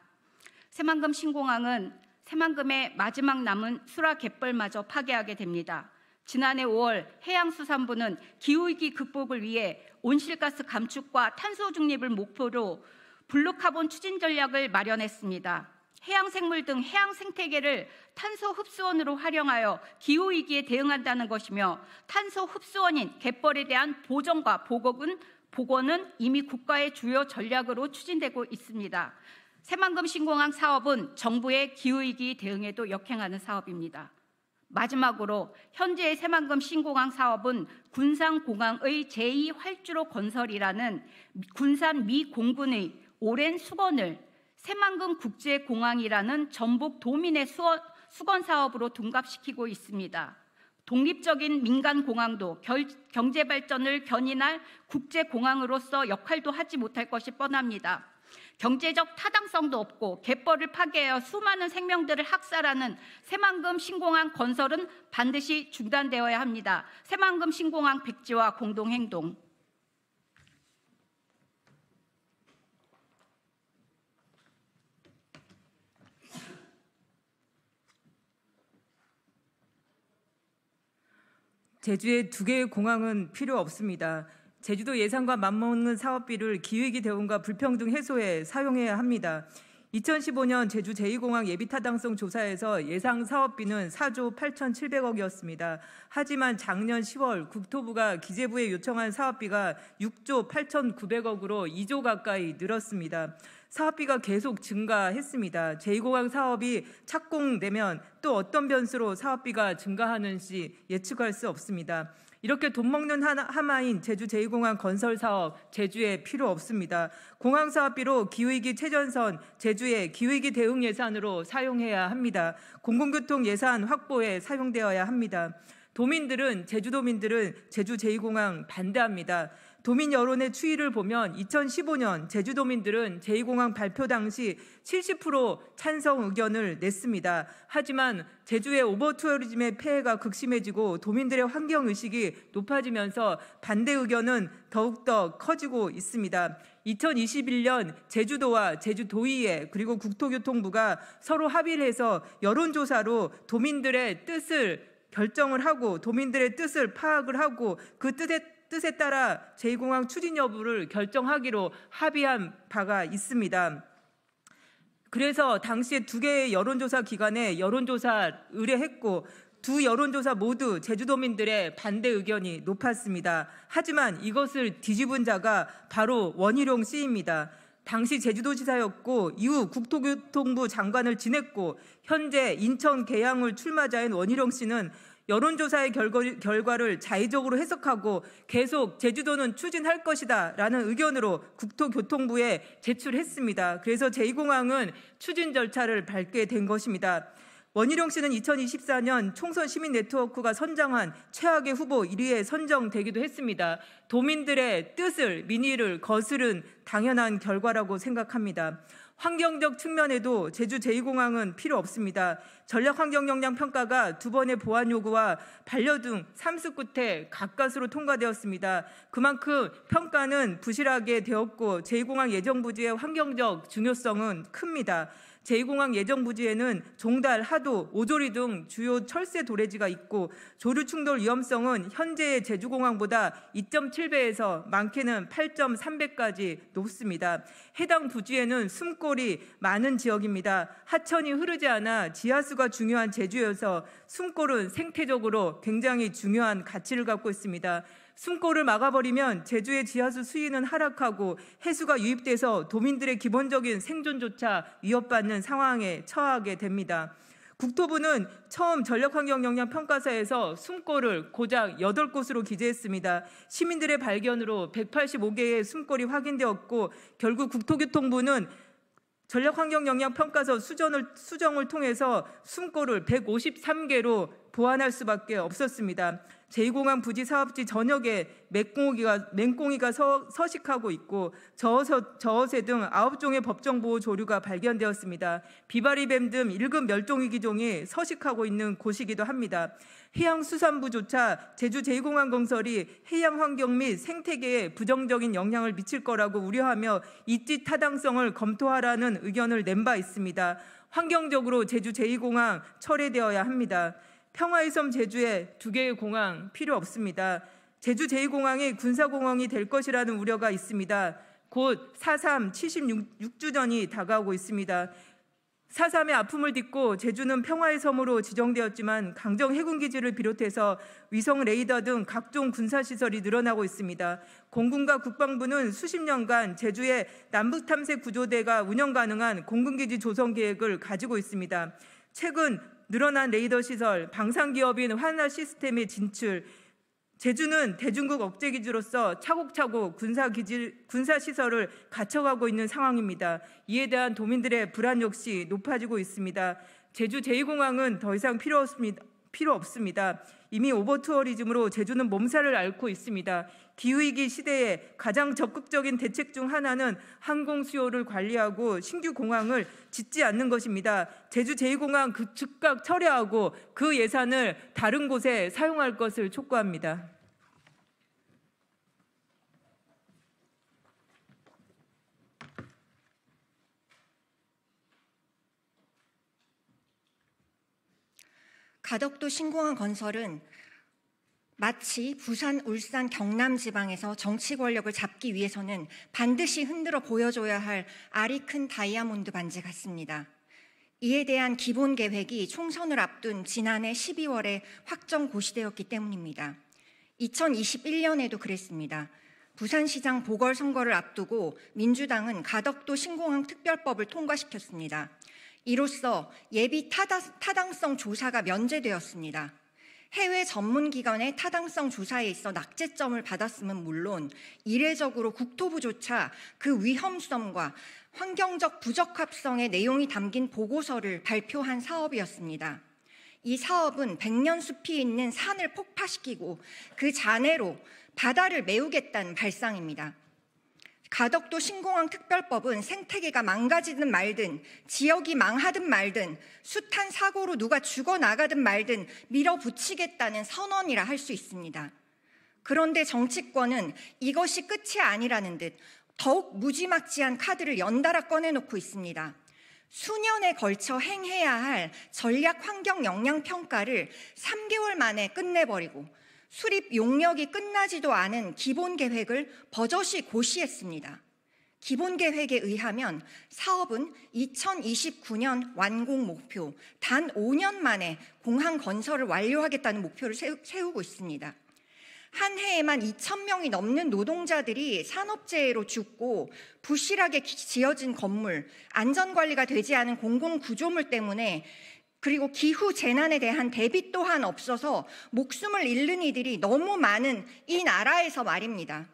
새만금 신공항은 새만금의 마지막 남은 수라 갯벌마저 파괴하게 됩니다. 지난해 5월 해양수산부는 기후위기 극복을 위해 온실가스 감축과 탄소 중립을 목표로 블루카본 추진 전략을 마련했습니다. 해양 생물 등 해양 생태계를 탄소 흡수원으로 활용하여 기후 위기에 대응한다는 것이며 탄소 흡수원인 갯벌에 대한 보전과 보급은 복원은 이미 국가의 주요 전략으로 추진되고 있습니다. 새만금 신공항 사업은 정부의 기후위기 대응에도 역행하는 사업입니다. 마지막으로 현재의 새만금 신공항 사업은 군산공항의 제2활주로 건설이라는 군산 미 공군의 오랜 수건을 새만금 국제공항이라는 전북 도민의 수건 사업으로 둔갑시키고 있습니다. 독립적인 민간 공항도 경제 발전을 견인할 국제 공항으로서 역할도 하지 못할 것이 뻔합니다. 경제적 타당성도 없고 갯벌을 파괴하여 수많은 생명들을 학살하는 새만금 신공항 건설은 반드시 중단되어야 합니다. 새만금 신공항 백지화 공동행동. 제주의 두 개의 공항은 필요 없습니다. 제주도 예산과 맞먹는 사업비를 기획이기 대응과 불평등 해소에 사용해야 합니다. 2015년 제주 제2공항 예비타당성 조사에서 예상 사업비는 4조 8,700억이었습니다. 하지만 작년 10월 국토부가 기재부에 요청한 사업비가 6조 8,900억으로 2조 가까이 늘었습니다. 사업비가 계속 증가했습니다. 제2공항 사업이 착공되면 또 어떤 변수로 사업비가 증가하는지 예측할 수 없습니다. 이렇게 돈 먹는 하마인 제주 제2공항 건설 사업 제주에 필요 없습니다. 공항 사업비로 기후위기 최전선 제주의 기후위기 대응 예산으로 사용해야 합니다. 공공교통 예산 확보에 사용되어야 합니다. 도민들은 제주도민들은 제주 제2공항 반대합니다. 도민 여론의 추이를 보면 2015년 제주도민들은 제2공항 발표 당시 70% 찬성 의견을 냈습니다. 하지만 제주의 오버투어리즘의 폐해가 극심해지고 도민들의 환경의식이 높아지면서 반대 의견은 더욱더 커지고 있습니다. 2021년 제주도와 제주도의회 그리고 국토교통부가 서로 합의를 해서 여론조사로 도민들의 뜻을 결정을 하고 도민들의 뜻을 파악을 하고 그 뜻에 뜻에 따라 제2공항 추진 여부를 결정하기로 합의한 바가 있습니다. 그래서 당시에 두 개의 여론조사 기관에 여론조사 의뢰했고 두 여론조사 모두 제주도민들의 반대 의견이 높았습니다. 하지만 이것을 뒤집은 자가 바로 원희룡 씨입니다. 당시 제주도지사였고 이후 국토교통부 장관을 지냈고 현재 인천 계양을 출마자인 원희룡 씨는 여론조사의 결과, 를 자의적으로 해석하고 계속 제주도는 추진할 것이다 라는 의견으로 국토교통부에 제출했습니다. 그래서 제2공항은 추진 절차를 밟게 된 것입니다. 원희룡 씨는 2024년 총선 시민 네트워크가 선정한 최악의 후보 1위에 선정되기도 했습니다. 도민들의 뜻을 민의를 거스른 당연한 결과라고 생각합니다. 환경적 측면에도 제주 제2공항은 필요 없습니다. 전략 환경 역량 평가가 두 번의 보안 요구와 반려 등 삼수 끝에 가까스로 통과되었습니다. 그만큼 평가는 부실하게 되었고 제2공항 예정 부지의 환경적 중요성은 큽니다. 제2공항 예정 부지에는 종달, 하도, 오조리 등 주요 철새 도래지가 있고 조류 충돌 위험성은 현재의 제주공항보다 2.7배에서 많게는 8.3배까지 높습니다. 해당 부지에는 숨골이 많은 지역입니다. 하천이 흐르지 않아 지하수가 중요한 제주여서 숨골은 생태적으로 굉장히 중요한 가치를 갖고 있습니다. 숨골을 막아버리면 제주의 지하수 수위는 하락하고 해수가 유입돼서 도민들의 기본적인 생존조차 위협받는 상황에 처하게 됩니다. 국토부는 처음 전력환경영향평가사에서 숨골을 고작 8곳으로 기재했습니다. 시민들의 발견으로 185개의 숨골이 확인되었고 결국 국토교통부는 전력환경영향평가서 수정을, 수정을 통해서 숨골을 153개로 보완할 수밖에 없었습니다. 제2공항 부지 사업지 전역에 맹꽁이가, 맹꽁이가 서, 식하고 있고 저어서, 저어새 등 9종의 법정보호 조류가 발견되었습니다. 비바리뱀 등 1급 멸종위기종이 서식하고 있는 곳이기도 합니다. 해양수산부조차 제주 제2공항 건설이 해양환경 및 생태계에 부정적인 영향을 미칠 거라고 우려하며 입지 타당성을 검토하라는 의견을 낸 바 있습니다. 환경적으로 제주 제2공항 철회되어야 합니다. 평화의 섬 제주에 두 개의 공항 필요 없습니다. 제주 제2공항이 군사공항이 될 것이라는 우려가 있습니다. 곧 4.3 76주년이 다가오고 있습니다. 4.3의 아픔을 딛고 제주는 평화의 섬으로 지정되었지만 강정 해군기지를 비롯해서 위성 레이더 등 각종 군사시설이 늘어나고 있습니다. 공군과 국방부는 수십 년간 제주에 남북탐색 구조대가 운영 가능한 공군기지 조성 계획을 가지고 있습니다. 최근 늘어난 레이더 시설, 방산 기업인 환화 시스템의 진출, 제주는 대중국 억제 기지로서 차곡차곡 군사 기지 군사 시설을 갖춰가고 있는 상황입니다. 이에 대한 도민들의 불안 역시 높아지고 있습니다. 제주 제2공항은 더 이상 필요 없습니다. 필요 없습니다. 이미 오버투어리즘으로 제주는 몸살을 앓고 있습니다. 기후위기 시대에 가장 적극적인 대책 중 하나는 항공 수요를 관리하고 신규 공항을 짓지 않는 것입니다. 제주 제2공항 그 즉각 철회하고 그 예산을 다른 곳에 사용할 것을 촉구합니다. 가덕도 신공항 건설은 마치 부산, 울산, 경남 지방에서 정치 권력을 잡기 위해서는 반드시 흔들어 보여줘야 할 알이 큰 다이아몬드 반지 같습니다. 이에 대한 기본 계획이 총선을 앞둔 지난해 12월에 확정 고시되었기 때문입니다. 2021년에도 그랬습니다. 부산시장 보궐선거를 앞두고 민주당은 가덕도 신공항 특별법을 통과시켰습니다. 이로써 예비 타당성 조사가 면제되었습니다. 해외 전문 기관의 타당성 조사에 있어 낙제점을 받았음은 물론 이례적으로 국토부조차 그 위험성과 환경적 부적합성의 내용이 담긴 보고서를 발표한 사업이었습니다. 이 사업은 백년 숲이 있는 산을 폭파시키고 그 잔해로 바다를 메우겠다는 발상입니다. 가덕도 신공항 특별법은 생태계가 망가지든 말든 지역이 망하든 말든 숱한 사고로 누가 죽어나가든 말든 밀어붙이겠다는 선언이라 할 수 있습니다. 그런데 정치권은 이것이 끝이 아니라는 듯 더욱 무지막지한 카드를 연달아 꺼내놓고 있습니다. 수년에 걸쳐 행해야 할 전략 환경 영향 평가를 3개월 만에 끝내버리고 수립 용역이 끝나지도 않은 기본 계획을 버젓이 고시했습니다. 기본 계획에 의하면 사업은 2029년 완공 목표, 단 5년 만에 공항 건설을 완료하겠다는 목표를 세우고 있습니다. 한 해에만 2천 명이 넘는 노동자들이 산업재해로 죽고 부실하게 지어진 건물, 안전관리가 되지 않은 공공구조물 때문에 그리고 기후 재난에 대한 대비 또한 없어서 목숨을 잃는 이들이 너무 많은 이 나라에서 말입니다.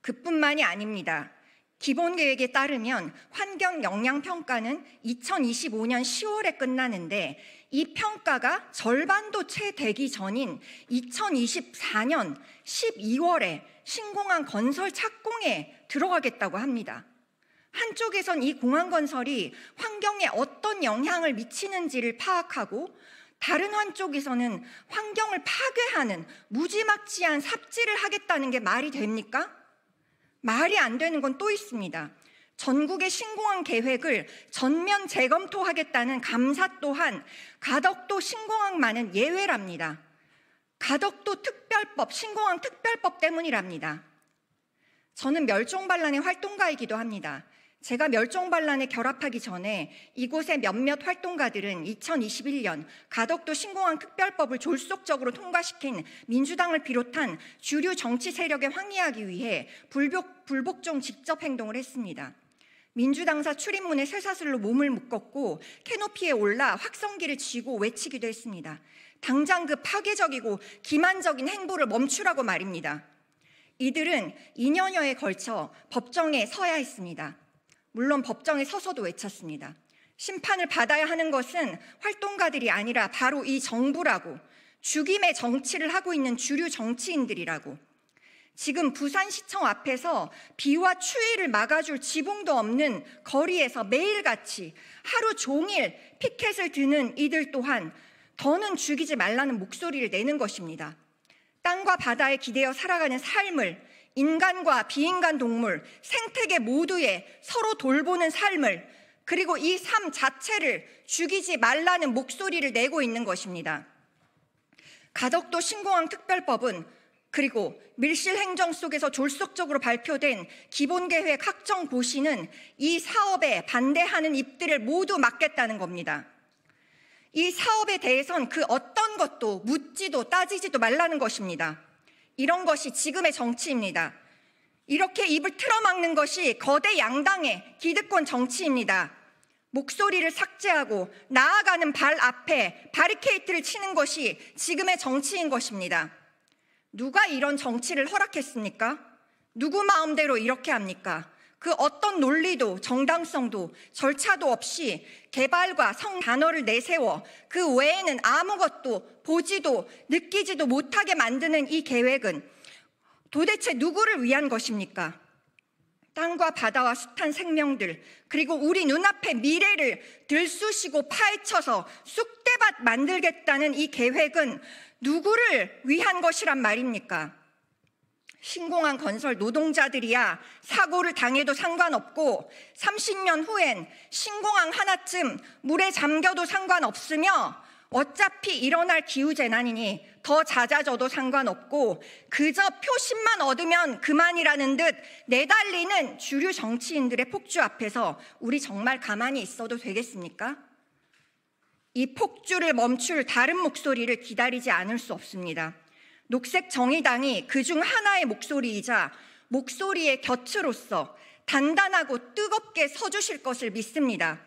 그뿐만이 아닙니다. 기본 계획에 따르면 환경 영향 평가는 2025년 10월에 끝나는데 이 평가가 절반도 채 되기 전인 2024년 12월에 신공항 건설 착공에 들어가겠다고 합니다. 한쪽에선 이 공항 건설이 환경에 어떤 영향을 미치는지를 파악하고 다른 한쪽에서는 환경을 파괴하는 무지막지한 삽질을 하겠다는 게 말이 됩니까? 말이 안 되는 건 또 있습니다. 전국의 신공항 계획을 전면 재검토하겠다는 감사 또한 가덕도 신공항만은 예외랍니다. 가덕도 특별법, 신공항 특별법 때문이랍니다. 저는 멸종반란의 활동가이기도 합니다. 제가 멸종반란에 결합하기 전에 이곳의 몇몇 활동가들은 2021년 가덕도 신공항 특별법을 졸속적으로 통과시킨 민주당을 비롯한 주류 정치 세력에 항의하기 위해 불복, 불복종 직접 행동을 했습니다. 민주당사 출입문에 쇠사슬로 몸을 묶었고 캐노피에 올라 확성기를 쥐고 외치기도 했습니다. 당장 그 파괴적이고 기만적인 행보를 멈추라고 말입니다. 이들은 2년여에 걸쳐 법정에 서야 했습니다. 물론 법정에 서서도 외쳤습니다. 심판을 받아야 하는 것은 활동가들이 아니라 바로 이 정부라고 죽임의 정치를 하고 있는 주류 정치인들이라고 지금 부산시청 앞에서 비와 추위를 막아줄 지붕도 없는 거리에서 매일같이 하루 종일 피켓을 드는 이들 또한 더는 죽이지 말라는 목소리를 내는 것입니다. 땅과 바다에 기대어 살아가는 삶을 인간과 비인간 동물, 생태계 모두에 서로 돌보는 삶을 그리고 이 삶 자체를 죽이지 말라는 목소리를 내고 있는 것입니다. 가덕도 신공항 특별법은 그리고 밀실 행정 속에서 졸속적으로 발표된 기본계획 확정 고시는 이 사업에 반대하는 입들을 모두 막겠다는 겁니다. 이 사업에 대해선 그 어떤 것도 묻지도 따지지도 말라는 것입니다. 이런 것이 지금의 정치입니다. 이렇게 입을 틀어막는 것이 거대 양당의 기득권 정치입니다. 목소리를 삭제하고 나아가는 발 앞에 바리케이트를 치는 것이 지금의 정치인 것입니다. 누가 이런 정치를 허락했습니까? 누구 마음대로 이렇게 합니까? 그 어떤 논리도 정당성도 절차도 없이 개발과 성 단어를 내세워 그 외에는 아무것도 보지도 느끼지도 못하게 만드는 이 계획은 도대체 누구를 위한 것입니까? 땅과 바다와 숱한 생명들, 그리고 우리 눈앞의 미래를 들쑤시고 파헤쳐서 쑥대밭 만들겠다는 이 계획은 누구를 위한 것이란 말입니까? 신공항 건설 노동자들이야 사고를 당해도 상관없고 30년 후엔 신공항 하나쯤 물에 잠겨도 상관없으며 어차피 일어날 기후재난이니 더 잦아져도 상관없고 그저 표심만 얻으면 그만이라는 듯 내달리는 주류 정치인들의 폭주 앞에서 우리 정말 가만히 있어도 되겠습니까? 이 폭주를 멈출 다른 목소리를 기다리지 않을 수 없습니다. 녹색 정의당이 그 중 하나의 목소리이자 목소리의 곁으로서 단단하고 뜨겁게 서주실 것을 믿습니다.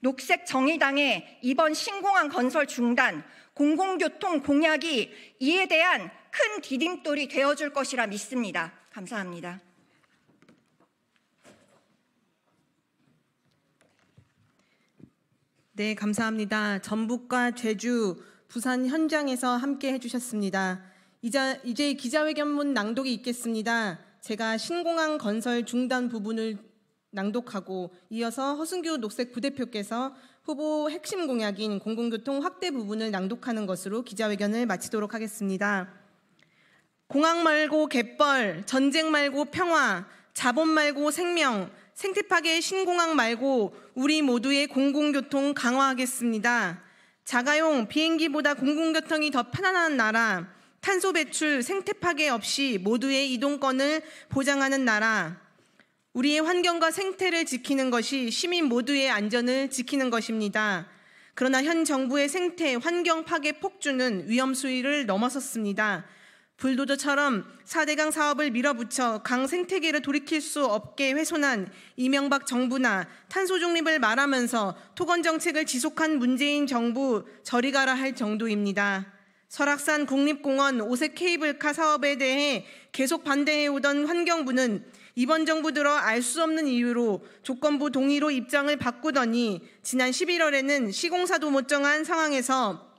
녹색 정의당의 이번 신공항 건설 중단, 공공교통 공약이 이에 대한 큰 디딤돌이 되어줄 것이라 믿습니다. 감사합니다. 네, 감사합니다. 전북과 제주, 부산 현장에서 함께 해주셨습니다. 이제, 기자회견문 낭독이 있겠습니다. 제가 신공항 건설 중단 부분을 낭독하고 이어서 허순규 녹색 부대표께서 후보 핵심 공약인 공공교통 확대 부분을 낭독하는 것으로 기자회견을 마치도록 하겠습니다. 공항 말고 갯벌, 전쟁 말고 평화, 자본 말고 생명, 생태파괴 신공항 말고 우리 모두의 공공교통 강화하겠습니다. 자가용 비행기보다 공공교통이 더 편안한 나라, 탄소 배출, 생태 파괴 없이 모두의 이동권을 보장하는 나라, 우리의 환경과 생태를 지키는 것이 시민 모두의 안전을 지키는 것입니다. 그러나 현 정부의 생태, 환경 파괴 폭주는 위험 수위를 넘어섰습니다. 불도저처럼 4대강 사업을 밀어붙여 강 생태계를 돌이킬 수 없게 훼손한 이명박 정부나 탄소 중립을 말하면서 토건 정책을 지속한 문재인 정부 저리 가라 할 정도입니다. 설악산 국립공원 오색 케이블카 사업에 대해 계속 반대해오던 환경부는 이번 정부 들어 알 수 없는 이유로 조건부 동의로 입장을 바꾸더니 지난 11월에는 시공사도 못 정한 상황에서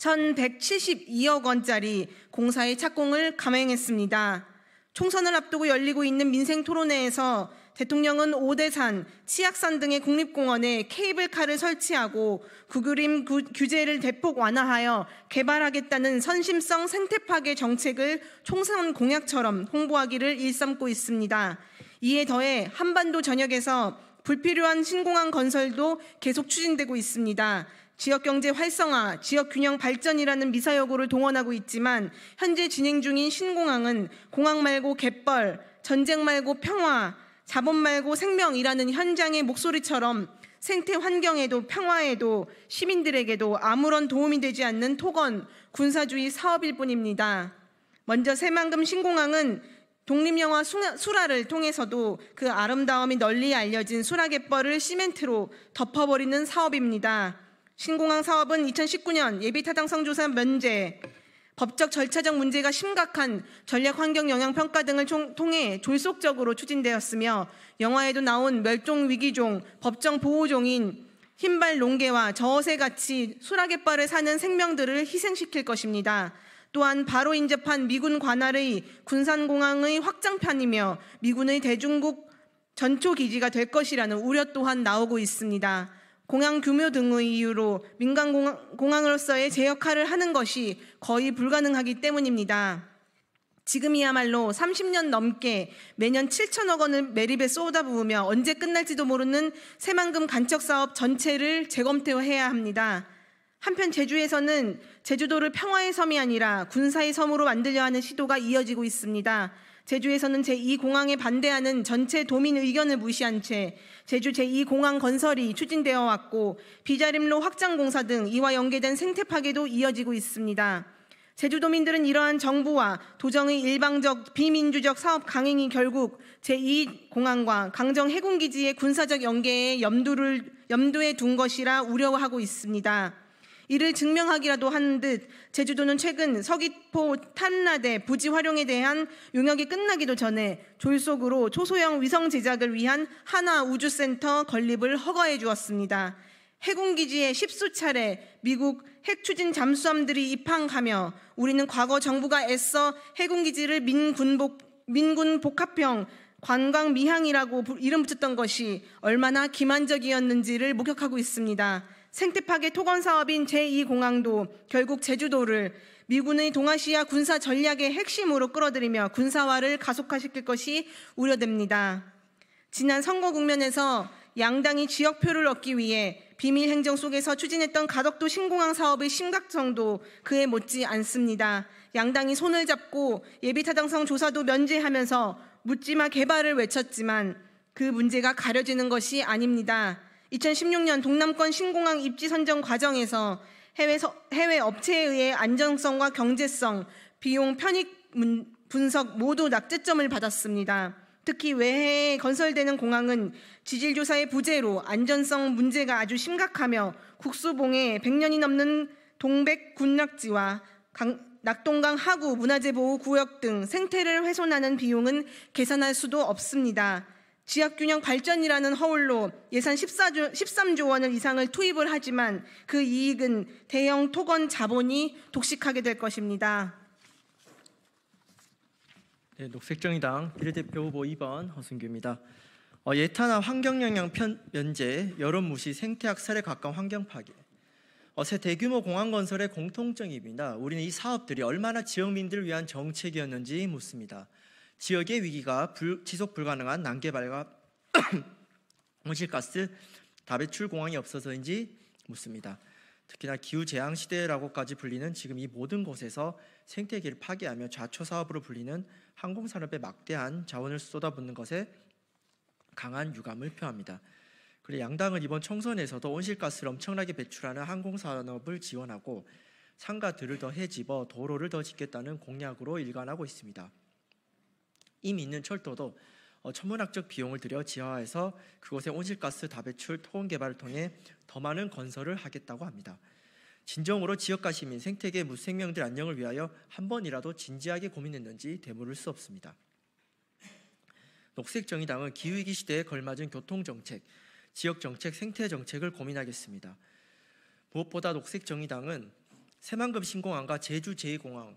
1,172억 원짜리 공사의 착공을 감행했습니다. 총선을 앞두고 열리고 있는 민생 토론회에서 대통령은 오대산 치악산 등의 국립공원에 케이블카를 설치하고 구그림 규제를 대폭 완화하여 개발하겠다는 선심성 생태 파괴 정책을 총선 공약처럼 홍보하기를 일삼고 있습니다. 이에 더해 한반도 전역에서 불필요한 신공항 건설도 계속 추진되고 있습니다. 지역경제 활성화, 지역균형 발전이라는 미사여구를 동원하고 있지만 현재 진행 중인 신공항은 공항 말고 갯벌, 전쟁 말고 평화, 자본 말고 생명이라는 현장의 목소리처럼 생태 환경에도 평화에도 시민들에게도 아무런 도움이 되지 않는 토건 군사주의 사업일 뿐입니다. 먼저 새만금 신공항은 독립영화 수라를 통해서도 그 아름다움이 널리 알려진 수라갯벌을 시멘트로 덮어버리는 사업입니다. 신공항 사업은 2019년 예비타당성조사 면제, 법적 절차적 문제가 심각한 전략 환경 영향 평가 등을 총, 통해 졸속적으로 추진되었으며 영화에도 나온 멸종 위기종, 법정 보호종인 흰발 농개와 저어새 같이 수라갯발을 사는 생명들을 희생시킬 것입니다. 또한 바로 인접한 미군 관할의 군산공항의 확장판이며 미군의 대중국 전초기지가 될 것이라는 우려 또한 나오고 있습니다. 공항 규모 등의 이유로 민간 공항으로서의 제 역할을 하는 것이 거의 불가능하기 때문입니다. 지금이야말로 30년 넘게 매년 7천억 원을 매립에 쏟아부으며 언제 끝날지도 모르는 새만금 간척 사업 전체를 재검토해야 합니다. 한편 제주에서는 제주도를 평화의 섬이 아니라 군사의 섬으로 만들려 하는 시도가 이어지고 있습니다. 제주에서는 제2공항에 반대하는 전체 도민 의견을 무시한 채 제주 제2공항 건설이 추진되어 왔고 비자림로 확장 공사 등 이와 연계된 생태 파괴도 이어지고 있습니다. 제주도민들은 이러한 정부와 도정의 일방적 비민주적 사업 강행이 결국 제2공항과 강정 해군기지의 군사적 연계에 염두를, 염두에 둔 것이라 우려하고 있습니다. 이를 증명하기라도 한 듯 제주도는 최근 서귀포 탄나대 부지 활용에 대한 용역이 끝나기도 전에 졸속으로 초소형 위성 제작을 위한 하나 우주센터 건립을 허가해 주었습니다. 해군기지에 십수 차례 미국 핵추진 잠수함들이 입항하며 우리는 과거 정부가 애써 해군기지를 민군복, 민군 복합형 관광 미항이라고 이름 붙였던 것이 얼마나 기만적이었는지를 목격하고 있습니다. 생태파괴 토건 사업인 제2공항도 결국 제주도를 미군의 동아시아 군사 전략의 핵심으로 끌어들이며 군사화를 가속화시킬 것이 우려됩니다. 지난 선거 국면에서 양당이 지역표를 얻기 위해 비밀 행정 속에서 추진했던 가덕도 신공항 사업의 심각성도 그에 못지 않습니다. 양당이 손을 잡고 예비타당성 조사도 면제하면서 묻지마 개발을 외쳤지만 그 문제가 가려지는 것이 아닙니다. 2016년 동남권 신공항 입지 선정 과정에서 해외, 서, 해외 업체에 의해 안정성과 경제성, 비용 편익 문, 분석 모두 낙제점을 받았습니다. 특히 외해에 건설되는 공항은 지질조사의 부재로 안전성 문제가 아주 심각하며 국수봉에 100년이 넘는 동백 군락지와 강, 낙동강 하구 문화재 보호 구역 등 생태를 훼손하는 비용은 계산할 수도 없습니다. 지역균형 발전이라는 허울로 예산 14조, 13조 원을 이상을 투입을 하지만 그 이익은 대형 토건 자본이 독식하게 될 것입니다. 네, 녹색정의당 비례대표 후보 2번 허순규입니다. 어, 예타나 환경영향 면제, 여론무시, 생태학 살에 가까 환경파괴 어, 새 대규모 공항 건설의 공통점입니다. 우리는 이 사업들이 얼마나 지역민들을 위한 정책이었는지 묻습니다. 지역의 위기가 불, 지속 불가능한 난개발과 [coughs] 온실가스 다배출 공항이 없어서인지 묻습니다. 특히나 기후 재앙 시대라고까지 불리는 지금 이 모든 곳에서 생태계를 파괴하며 좌초 사업으로 불리는 항공 산업에 막대한 자원을 쏟아붓는 것에 강한 유감을 표합니다. 그리고 양당은 이번 총선에서도 온실가스를 엄청나게 배출하는 항공 산업을 지원하고 상가들을 더 해집어 도로를 더 짓겠다는 공약으로 일관하고 있습니다. 이미 있는 철도도 어, 천문학적 비용을 들여 지하화해서 그곳의 온실가스 다배출 토원 개발을 통해 더 많은 건설을 하겠다고 합니다. 진정으로 지역가 시민, 생태계 무생명들 안녕을 위하여 한 번이라도 진지하게 고민했는지 되물을 수 없습니다. 녹색정의당은 기후위기 시대에 걸맞은 교통정책, 지역정책, 생태정책을 고민하겠습니다. 무엇보다 녹색정의당은 새만금 신공항과 제주 제2공항,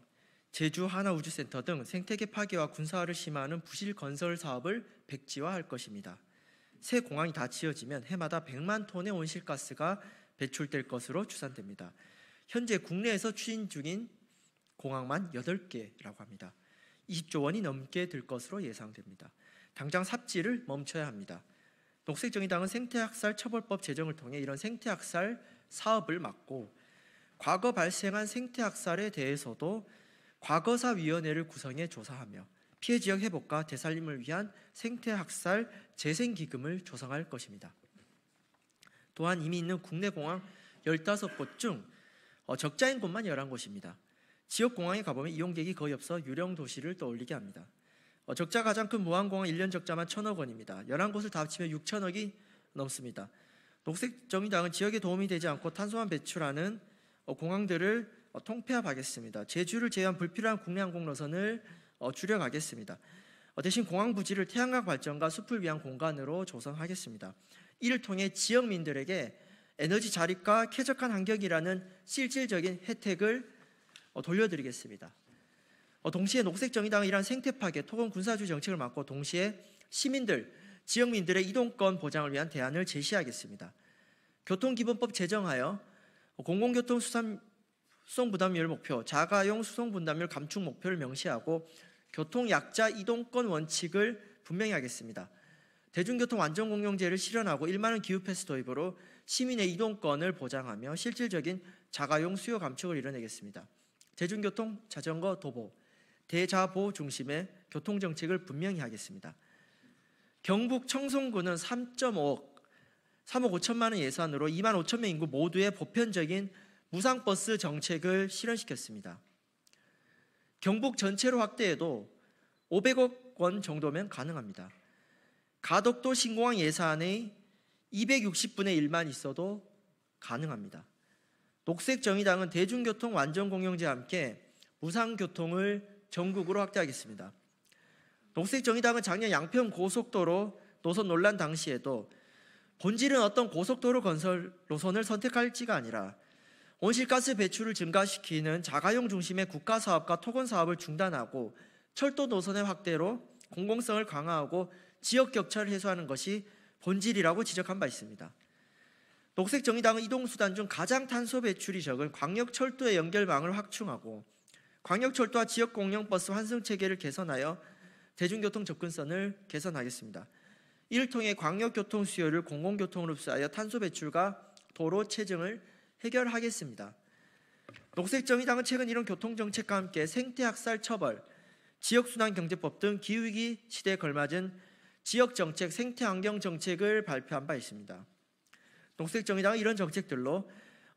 제주 하나우주센터 등 생태계 파괴와 군사화를 심하는 부실 건설 사업을 백지화할 것입니다. 새 공항이 다 지어지면 해마다 100만 톤의 온실가스가 배출될 것으로 추산됩니다. 현재 국내에서 추진 중인 공항만 8개라고 합니다. 20조 원이 넘게 들 것으로 예상됩니다. 당장 삽질을 멈춰야 합니다. 녹색정의당은 생태학살 처벌법 제정을 통해 이런 생태학살 사업을 막고 과거 발생한 생태학살에 대해서도 과거사위원회를 구성해 조사하며 피해 지역 회복과 되살림을 위한 생태학살 재생기금을 조성할 것입니다. 또한 이미 있는 국내 공항 15곳 중 어, 적자인 곳만 11곳입니다. 지역 공항에 가보면 이용객이 거의 없어 유령 도시를 떠올리게 합니다. 어, 적자 가장 큰 무안공항 1년 적자만 천억 원입니다. 11곳을 다 합치면 6천억이 넘습니다. 녹색정의당은 지역에 도움이 되지 않고 탄소만 배출하는 어, 공항들을 어, 통폐합하겠습니다. 제주를 제외한 불필요한 국내 항공노선을 어, 줄여가겠습니다. 어, 대신 공항 부지를 태양광 발전과 숲을 위한 공간으로 조성하겠습니다. 이를 통해 지역민들에게 에너지 자립과 쾌적한 환경이라는 실질적인 혜택을 돌려드리겠습니다. 동시에 녹색정의당은 이러한 생태파괴, 토건 군사주의 정책을 막고 동시에 시민들, 지역민들의 이동권 보장을 위한 대안을 제시하겠습니다. 교통기본법 제정하여 공공교통수산 수송 부담율 목표, 자가용 수송 분담율 감축 목표를 명시하고 교통 약자 이동권 원칙을 분명히 하겠습니다. 대중교통 안전 공용제를 실현하고 1만 원 기후 패스 도입으로 시민의 이동권을 보장하며 실질적인 자가용 수요 감축을 이뤄내겠습니다. 대중교통, 자전거, 도보, 대자보 중심의 교통 정책을 분명히 하겠습니다. 경북 청송군은 3.5억 3억 5천만 원 예산으로 2만 5천 명 인구 모두의 보편적인 무상버스 정책을 실현시켰습니다. 경북 전체로 확대해도 500억 원 정도면 가능합니다. 가덕도 신공항 예산의 260분의 1만 있어도 가능합니다. 녹색정의당은 대중교통 완전공영제와 함께 무상교통을 전국으로 확대하겠습니다. 녹색정의당은 작년 양평 고속도로 노선 논란 당시에도 본질은 어떤 고속도로 건설 노선을 선택할지가 아니라 온실가스 배출을 증가시키는 자가용 중심의 국가 사업과 토건 사업을 중단하고 철도 노선의 확대로 공공성을 강화하고 지역 격차를 해소하는 것이 본질이라고 지적한 바 있습니다. 녹색 정의당은 이동 수단 중 가장 탄소 배출이 적은 광역 철도의 연결망을 확충하고 광역 철도와 지역 공영 버스 환승 체계를 개선하여 대중교통 접근성을 개선하겠습니다. 이를 통해 광역 교통 수요를 공공교통으로 흡여 탄소 배출과 도로 체증을 해결하겠습니다. 녹색정의당은 최근 이런 교통정책과 함께 생태학살 처벌, 지역순환경제법 등 기후위기 시대에 걸맞은 지역정책, 생태환경정책을 발표한 바 있습니다. 녹색정의당은 이런 정책들로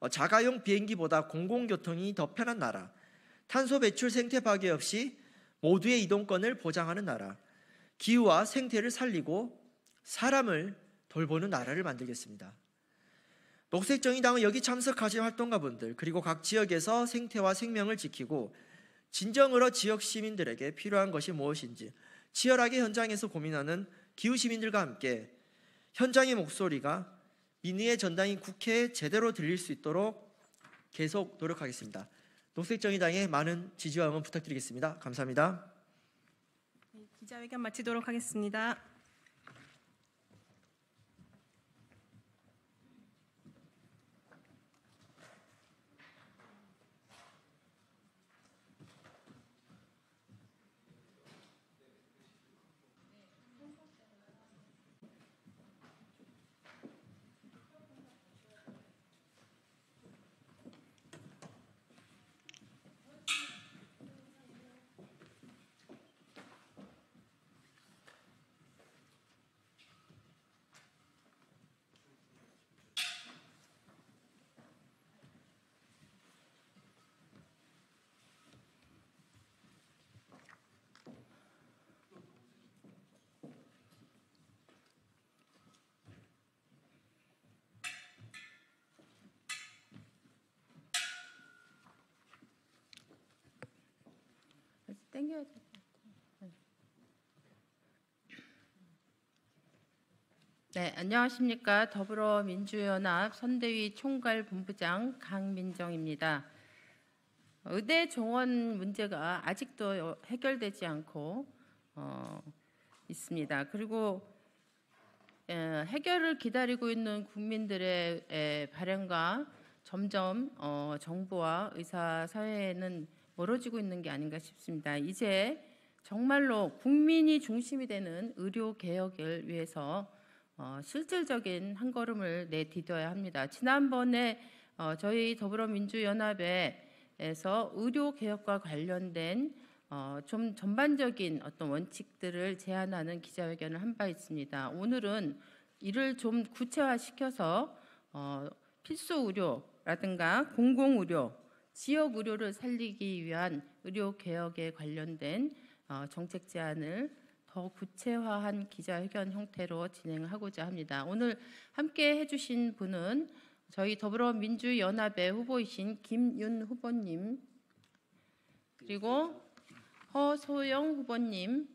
어, 자가용 비행기보다 공공교통이 더 편한 나라, 탄소 배출 생태 파괴 없이 모두의 이동권을 보장하는 나라, 기후와 생태를 살리고 사람을 돌보는 나라를 만들겠습니다. 녹색정의당은 여기 참석하신 활동가분들 그리고 각 지역에서 생태와 생명을 지키고 진정으로 지역 시민들에게 필요한 것이 무엇인지 치열하게 현장에서 고민하는 기후 시민들과 함께 현장의 목소리가 민의의 전당인 국회에 제대로 들릴 수 있도록 계속 노력하겠습니다. 녹색정의당의 많은 지지와 응원 부탁드리겠습니다. 감사합니다. 네, 기자회견 마치도록 하겠습니다. 땡겨야 될것 같아요. 네. 네, 안녕하십니까. 더불어민주연합 선대위 총괄 본부장 강민정입니다. 의대 정원 문제가 아직도 해결되지 않고 어, 있습니다. 그리고 에, 예, 해결을 기다리고 있는 국민들의 에, 예, 발언과 점점 어, 정부와 의사 사회에는 벌어지고 있는 게 아닌가 싶습니다. 이제 정말로 국민이 중심이 되는 의료 개혁을 위해서 어, 실질적인 한 걸음을 내디뎌야 합니다. 지난번에 어, 저희 더불어민주연합에서 의료 개혁과 관련된 어, 좀 전반적인 어떤 원칙들을 제안하는 기자회견을 한 바 있습니다. 오늘은 이를 좀 구체화시켜서 어, 필수 의료라든가 공공 의료 지역 의료를 살리기 위한 의료 개혁에 관련된 어, 정책 제안을 더 구체화한 기자회견 형태로 진행하고자 합니다. 오늘 함께 해주신 분은 저희 더불어민주연합의 후보이신 김윤 후보님 그리고 허소영 후보님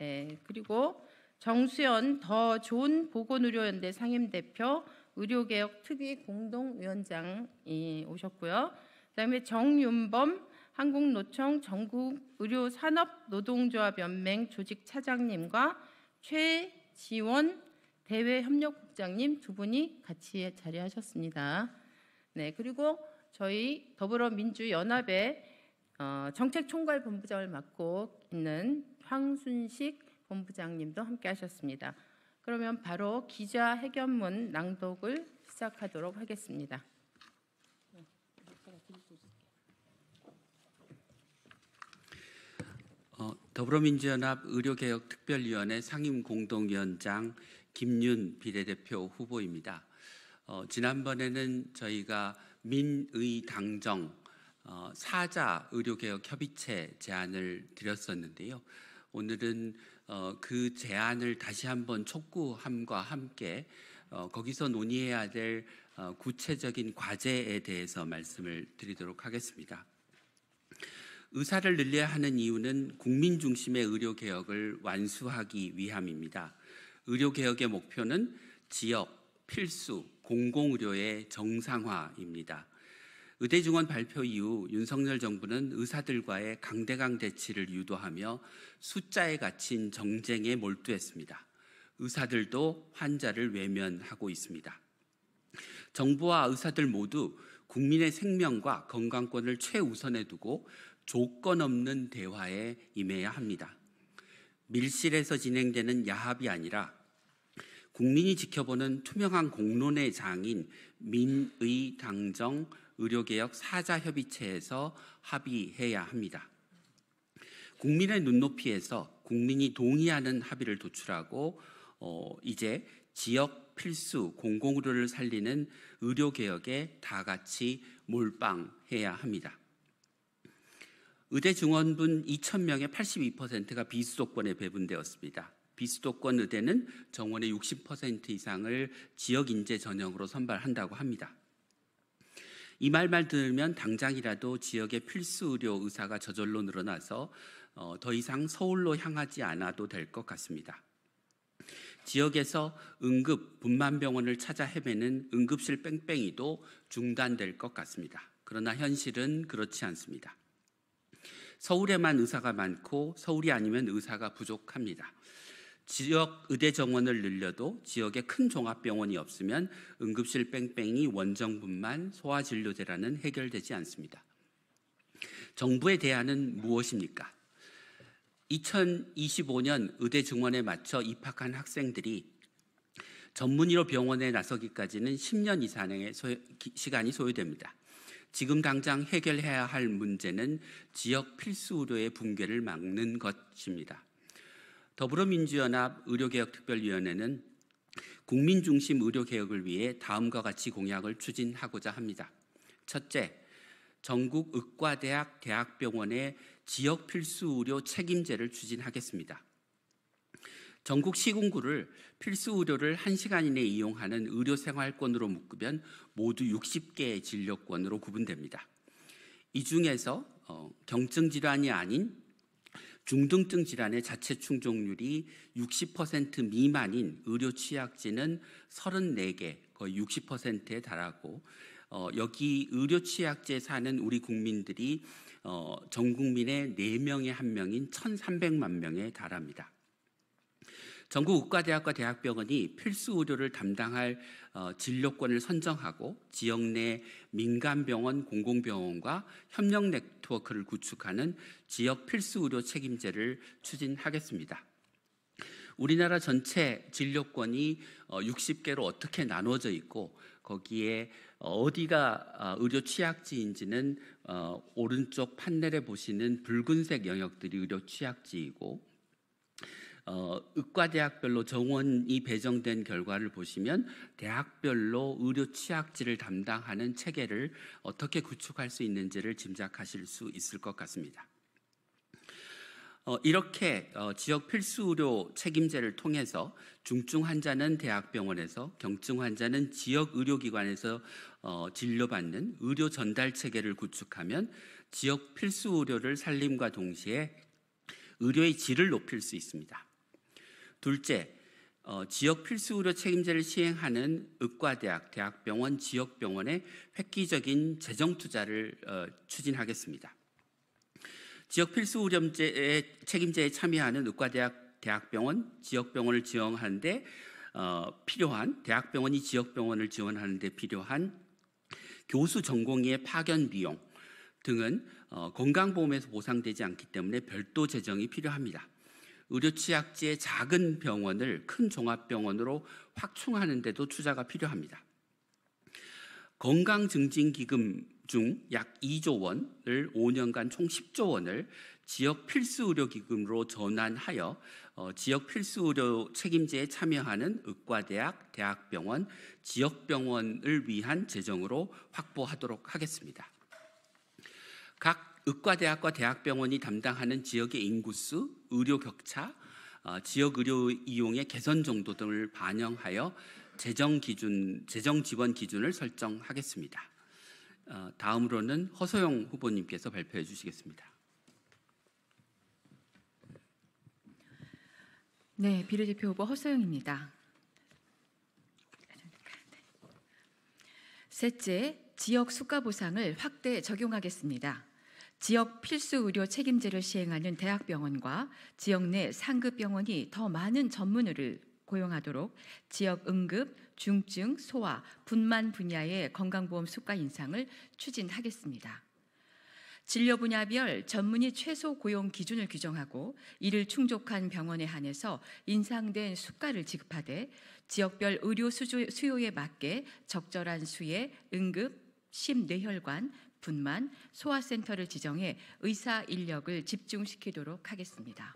네, 그리고 정수연 더 좋은 보건의료연대 상임대표 의료개혁 특위 공동위원장이 오셨고요. 그다음에 정윤범 한국노총 전국의료산업노동조합연맹 조직 차장님과 최지원 대외협력국장님 두 분이 같이 자리하셨습니다. 네, 그리고 저희 더불어민주연합의 어, 정책총괄본부장을 맡고 있는 황순식 본부장님도 함께 하셨습니다. 그러면 바로 기자회견문 낭독을 시작하도록 하겠습니다. 더불어민주연합 의료개혁특별위원회 상임공동위원장 김윤 비례대표 후보입니다. 어, 지난번에는 저희가 민의당정 어, 사자 의료개혁 협의체 제안을 드렸었는데요. 오늘은 어, 그 제안을 다시 한번 촉구함과 함께 어, 거기서 논의해야 될 어, 구체적인 과제에 대해서 말씀을 드리도록 하겠습니다. 의사를 늘려야 하는 이유는 국민 중심의 의료 개혁을 완수하기 위함입니다. 의료 개혁의 목표는 지역, 필수, 공공의료의 정상화입니다. 의대중원 발표 이후 윤석열 정부는 의사들과의 강대강 대치를 유도하며 숫자에 갇힌 정쟁에 몰두했습니다. 의사들도 환자를 외면하고 있습니다. 정부와 의사들 모두 국민의 생명과 건강권을 최우선에 두고 조건 없는 대화에 임해야 합니다. 밀실에서 진행되는 야합이 아니라 국민이 지켜보는 투명한 공론의 장인 민의 당정 의료개혁 사자협의체에서 합의해야 합니다. 국민의 눈높이에서 국민이 동의하는 합의를 도출하고 어, 이제 지역 필수 공공의료를 살리는 의료개혁에 다 같이 몰빵해야 합니다. 의대 중원분 2,000명의 82%가 비수도권에 배분되었습니다. 비수도권 의대는 정원의 60% 이상을 지역 인재 전형으로 선발한다고 합니다. 이 말만 들으면 당장이라도 지역의 필수 의료 의사가 저절로 늘어나서 어, 더 이상 서울로 향하지 않아도 될 것 같습니다. 지역에서 응급 분만병원을 찾아 헤매는 응급실 뺑뺑이도 중단될 것 같습니다. 그러나 현실은 그렇지 않습니다. 서울에만 의사가 많고 서울이 아니면 의사가 부족합니다. 지역 의대 정원을 늘려도 지역에 큰 종합병원이 없으면 응급실 뺑뺑이 원정분만 소아진료제라는 해결되지 않습니다. 정부의 대안은 무엇입니까? 2025년 의대 증원에 맞춰 입학한 학생들이 전문의로 병원에 나서기까지는 10년 이상의 소 시간이 소요됩니다. 지금 당장 해결해야 할 문제는 지역 필수 의료의 붕괴를 막는 것입니다. 더불어민주연합 의료개혁특별위원회는 국민 중심 의료개혁을 위해 다음과 같이 공약을 추진하고자 합니다. 첫째, 전국 의과대학 대학병원의 지역 필수 의료 책임제를 추진하겠습니다. 전국 시군구를 필수 의료를 1시간 이내 이용하는 의료생활권으로 묶으면 모두 60개의 진료권으로 구분됩니다. 이 중에서 어, 경증 질환이 아닌 중등증 질환의 자체 충족률이 60% 미만인 의료 취약지는 34개, 거의 60%에 달하고 어, 여기 의료 취약지에 사는 우리 국민들이 어, 전 국민의 4명의 1명인 1,300만 명에 달합니다. 전국 의과대학과 대학병원이 필수 의료를 담당할 어, 진료권을 선정하고 지역 내 민간병원, 공공병원과 협력 네트워크를 구축하는 지역 필수 의료 책임제를 추진하겠습니다. 우리나라 전체 진료권이 60개로 어, 어떻게 나눠져 있고 거기에 어, 어디가 아, 의료 취약지인지는 오른쪽 판넬에 보시는 붉은색 영역들이 의료 취약지이고 어, 의과대학별로 정원이 배정된 결과를 보시면 대학별로 의료 취약지를 담당하는 체계를 어떻게 구축할 수 있는지를 짐작하실 수 있을 것 같습니다. 어, 이렇게 어, 지역 필수 의료 책임제를 통해서 중증 환자는 대학병원에서 경증 환자는 지역 의료기관에서 어, 진료받는 의료 전달 체계를 구축하면 지역 필수 의료를 살림과 동시에 의료의 질을 높일 수 있습니다. 둘째, 어, 지역 필수 의료 책임제를 시행하는 의과대학, 대학병원, 지역병원의 획기적인 재정 투자를 어, 추진하겠습니다. 지역 필수 의료제의 책임제에 참여하는 의과대학, 대학병원, 지역병원을 지원하는데 어, 필요한 대학병원이 지역병원을 지원하는데 필요한 교수 전공의 파견 비용 등은 어, 건강보험에서 보상되지 않기 때문에 별도 재정이 필요합니다. 의료취약지의 작은 병원을 큰 종합병원으로 확충하는 데도 투자가 필요합니다. 건강증진기금 중 약 2조 원을 5년간 총 10조 원을 지역 필수 의료 기금으로 전환하여 어, 지역 필수 의료 책임제에 참여하는 의과대학, 대학병원, 지역병원을 위한 재정으로 확보하도록 하겠습니다. 각 의과대학과 대학병원이 담당하는 지역의 인구수, 의료 격차, 어, 지역 의료 이용의 개선 정도 등을 반영하여 재정 기준, 재정 지원 기준을 설정하겠습니다. 어, 다음으로는 허소영 후보님께서 발표해 주시겠습니다. 네, 비례대표 후보 허소영입니다. 셋째, 지역 수가 보상을 확대 적용하겠습니다. 지역 필수 의료 책임제를 시행하는 대학병원과 지역 내 상급 병원이 더 많은 전문의를 고용하도록 지역 응급, 중증, 소아, 분만 분야의 건강보험 수가 인상을 추진하겠습니다. 진료 분야별 전문의 최소 고용 기준을 규정하고 이를 충족한 병원에 한해서 인상된 수가를 지급하되 지역별 의료 수요에 맞게 적절한 수의 응급, 심뇌혈관, 분만 소아센터를 지정해 의사 인력을 집중시키도록 하겠습니다.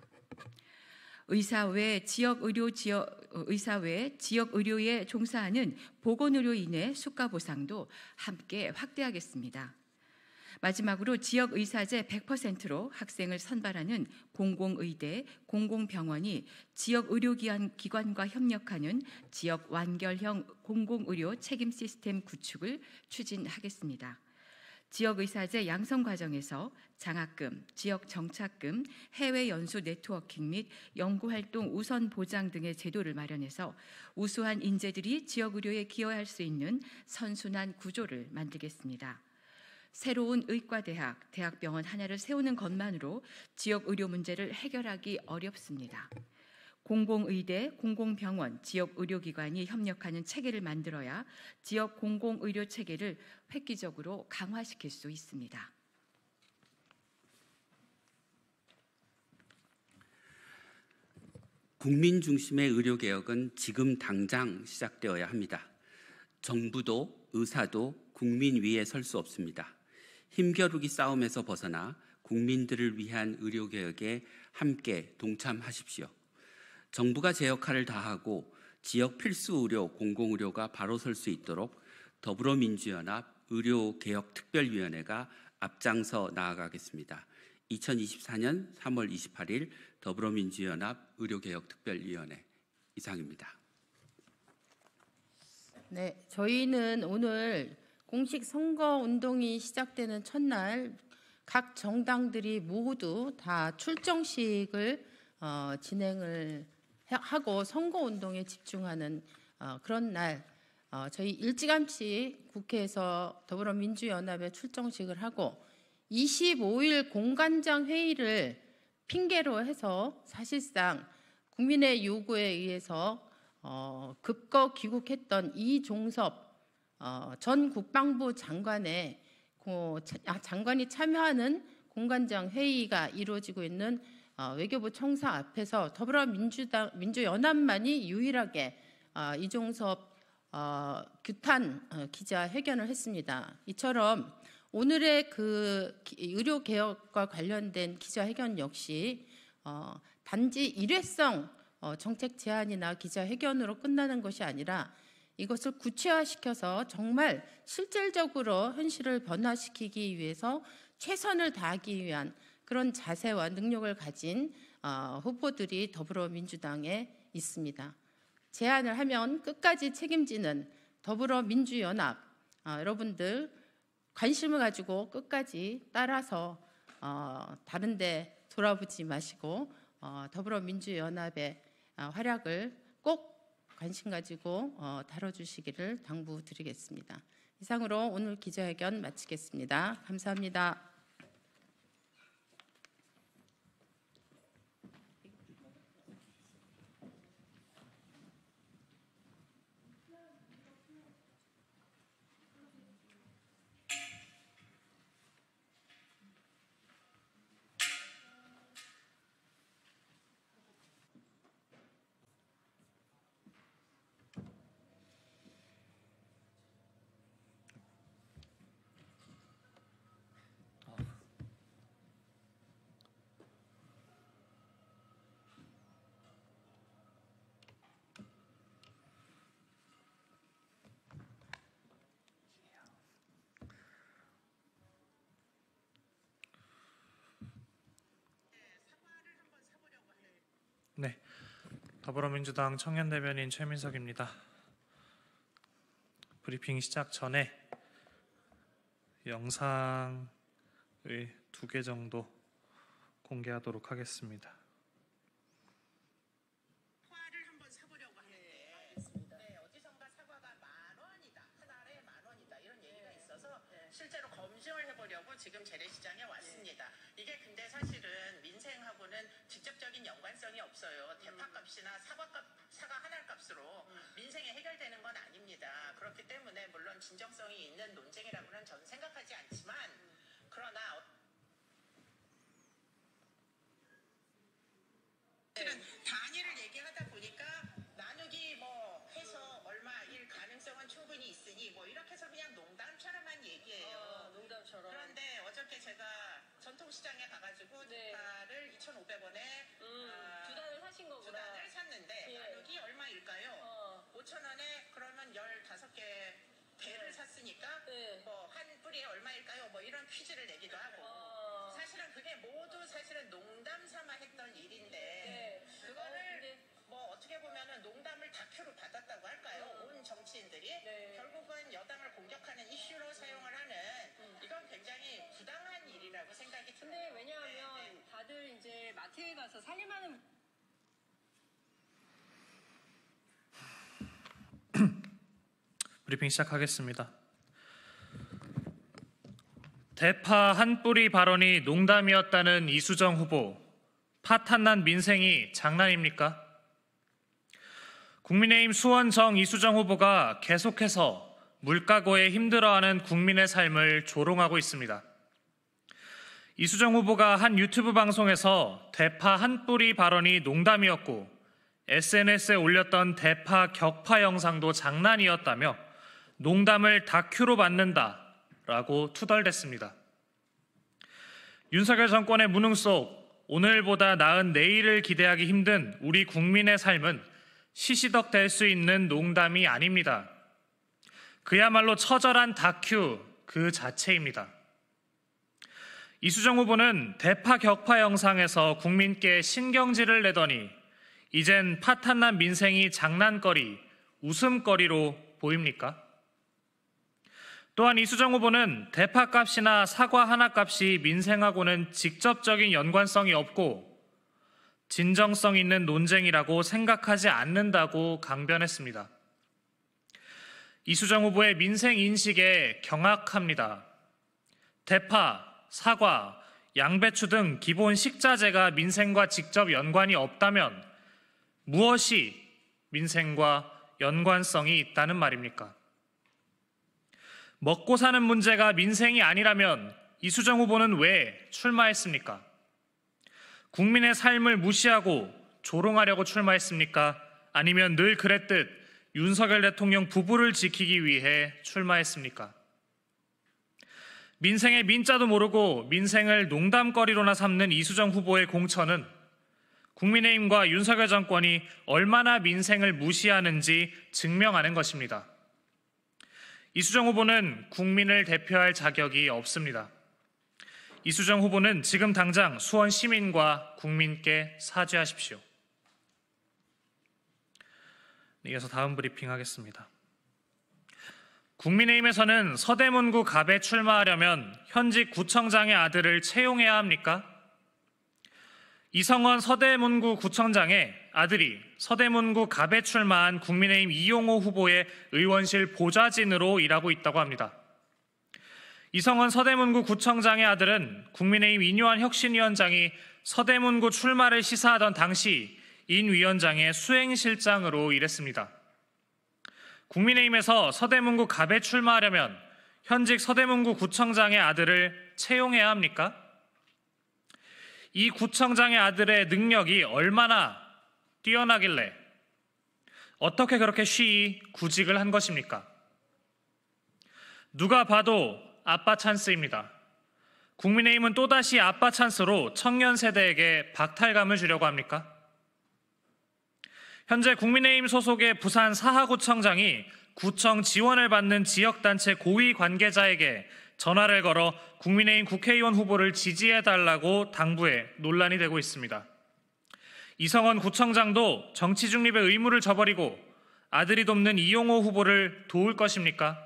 의사 외 지역 의료 지역 의사 외 지역 의료에 종사하는 보건의료인의 수가 보상도 함께 확대하겠습니다. 마지막으로 지역 의사제 100%로 학생을 선발하는 공공의대, 공공병원이 지역 의료기관과 협력하는 지역 완결형 공공의료 책임 시스템 구축을 추진하겠습니다. 지역의사제 양성 과정에서 장학금, 지역 정착금, 해외 연수 네트워킹 및 연구활동 우선 보장 등의 제도를 마련해서 우수한 인재들이 지역의료에 기여할 수 있는 선순환 구조를 만들겠습니다. 새로운 의과대학, 대학병원 하나를 세우는 것만으로 지역 의료 문제를 해결하기 어렵습니다. 공공의대, 공공병원, 지역 의료기관이 협력하는 체계를 만들어야 지역 공공의료 체계를 획기적으로 강화시킬 수 있습니다. 국민 중심의 의료개혁은 지금 당장 시작되어야 합니다. 정부도 의사도 국민 위에 설 수 없습니다. 힘겨루기 싸움에서 벗어나 국민들을 위한 의료개혁에 함께 동참하십시오. 정부가 제 역할을 다하고 지역 필수 의료, 공공 의료가 바로 설 수 있도록 더불어민주연합 의료개혁특별위원회가 앞장서 나아가겠습니다. 2024년 3월 28일 더불어민주연합 의료개혁특별위원회 이상입니다. 네, 저희는 오늘 공식 선거 운동이 시작되는 첫날 각 정당들이 모두 다 출정식을 어, 진행을 하고 선거 운동에 집중하는 어, 그런 날 어, 저희 일찌감치 국회에서 더불어민주연합에 출정식을 하고 25일 공관장 회의를 핑계로 해서 사실상 국민의 요구에 의해서 어, 급거 귀국했던 이종섭 어, 전 국방부 장관의 고, 차, 아, 장관이 참여하는 공관장 회의가 이루어지고 있는 어, 외교부 청사 앞에서 더불어민주당 민주연합만이 유일하게 어, 이종섭 어, 규탄 기자 회견을 했습니다. 이처럼 오늘의 그 의료 개혁과 관련된 기자 회견 역시 단지 일회성 정책 제안이나 기자 회견으로 끝나는 것이 아니라 이것을 구체화시켜서 정말 실질적으로 현실을 변화시키기 위해서 최선을 다하기 위한 그런 자세와 능력을 가진 어, 후보들이 더불어민주당에 있습니다. 제안을 하면 끝까지 책임지는 더불어민주연합 어, 여러분들 관심을 가지고 끝까지 따라서 어, 다른데 돌아보지 마시고 더불어민주연합의 활약을 꼭 관심 가지고 다뤄주시기를 당부드리겠습니다. 이상으로 오늘 기자회견 마치겠습니다. 감사합니다. 더불어민주당 청년대변인 최민석입니다. 브리핑 시작 전에 영상의 두 개 정도 공개하도록 하겠습니다. 일관성이 없어요. 대파값이나 사과값, 사과 한알 값으로 민생이 해결되는 건 아닙니다. 그렇기 때문에 물론 진정성이 있는 논쟁이라고는 저는 생각하지 않지만 그러나 어- 사실은 단위를 얘기하다 보니까 나누기 뭐 해서 얼마일 가능성은 충분히 있으니 뭐 이렇게 해서 그냥 농담처럼한 얘기예요. 아, 농담처럼. 그런데 어저께 제가 시장에 가가지고 네. 두달을 2,500원에 음, 아, 두 단을 사신 거구나. 두 단을 샀는데 예. 가격이 얼마일까요? 어. 5천원에 그러면 15개 배를 샀으니까 네. 뭐한 뿌리에 얼마일까요? 뭐 이런 퀴즈를 내기도 어. 하고 어. 사실은 그게 모두 사실은 농담 삼아 했던 일인데 네. 그거를 어, 뭐 어떻게 보면은 농담을 다큐로 받았다고 할까요? 음. 온 정치인들이 네. 결국은 여당을 공격하는 이슈로 사용을 하는 음. 이건 굉장히 부당한 근데 왜냐하면 다들 이제 마트에 가서 살림하는 [clears throat] 브리핑 시작하겠습니다. 대파 한 뿌리 발언이 농담이었다는 이수정 후보. 파탄난 민생이 장난입니까? 국민의힘 수원정 이수정 후보가 계속해서 물가고에 힘들어하는 국민의 삶을 조롱하고 있습니다. 이수정 후보가 한 유튜브 방송에서 대파 한 뿌리 발언이 농담이었고 SNS에 올렸던 대파 격파 영상도 장난이었다며 농담을 다큐로 받는다라고 투덜댔습니다. 윤석열 정권의 무능 속 오늘보다 나은 내일을 기대하기 힘든 우리 국민의 삶은 시시덕 될 수 있는 농담이 아닙니다. 그야말로 처절한 다큐 그 자체입니다. 이수정 후보는 대파 격파 영상에서 국민께 신경질을 내더니 이젠 파탄난 민생이 장난거리, 웃음거리로 보입니까? 또한 이수정 후보는 대파값이나 사과 하나값이 민생하고는 직접적인 연관성이 없고 진정성 있는 논쟁이라고 생각하지 않는다고 강변했습니다. 이수정 후보의 민생 인식에 경악합니다. 대파, 사과, 양배추 등 기본 식자재가 민생과 직접 연관이 없다면 무엇이 민생과 연관성이 있다는 말입니까? 먹고 사는 문제가 민생이 아니라면 이수정 후보는 왜 출마했습니까? 국민의 삶을 무시하고 조롱하려고 출마했습니까? 아니면 늘 그랬듯 윤석열 대통령 부부를 지키기 위해 출마했습니까? 민생의 민자도 모르고 민생을 농담거리로나 삼는 이수정 후보의 공천은 국민의힘과 윤석열 정권이 얼마나 민생을 무시하는지 증명하는 것입니다. 이수정 후보는 국민을 대표할 자격이 없습니다. 이수정 후보는 지금 당장 수원 시민과 국민께 사죄하십시오. 이어서 다음 브리핑 하겠습니다. 국민의힘에서는 서대문구 갑에 출마하려면 현직 구청장의 아들을 채용해야 합니까? 이성원 서대문구 구청장의 아들이 서대문구 갑에 출마한 국민의힘 이용호 후보의 의원실 보좌진으로 일하고 있다고 합니다. 이성원 서대문구 구청장의 아들은 국민의힘 인요한 혁신위원장이 서대문구 출마를 시사하던 당시 인 위원장의 수행실장으로 일했습니다. 국민의힘에서 서대문구 갑에 출마하려면 현직 서대문구 구청장의 아들을 채용해야 합니까? 이 구청장의 아들의 능력이 얼마나 뛰어나길래 어떻게 그렇게 쉬이 구직을 한 것입니까? 누가 봐도 아빠 찬스입니다. 국민의힘은 또다시 아빠 찬스로 청년 세대에게 박탈감을 주려고 합니까? 현재 국민의힘 소속의 부산 사하구청장이 구청 지원을 받는 지역단체 고위 관계자에게 전화를 걸어 국민의힘 국회의원 후보를 지지해달라고 당부해 논란이 되고 있습니다. 이성원 구청장도 정치 중립의 의무를 저버리고 아들이 돕는 이용호 후보를 도울 것입니까?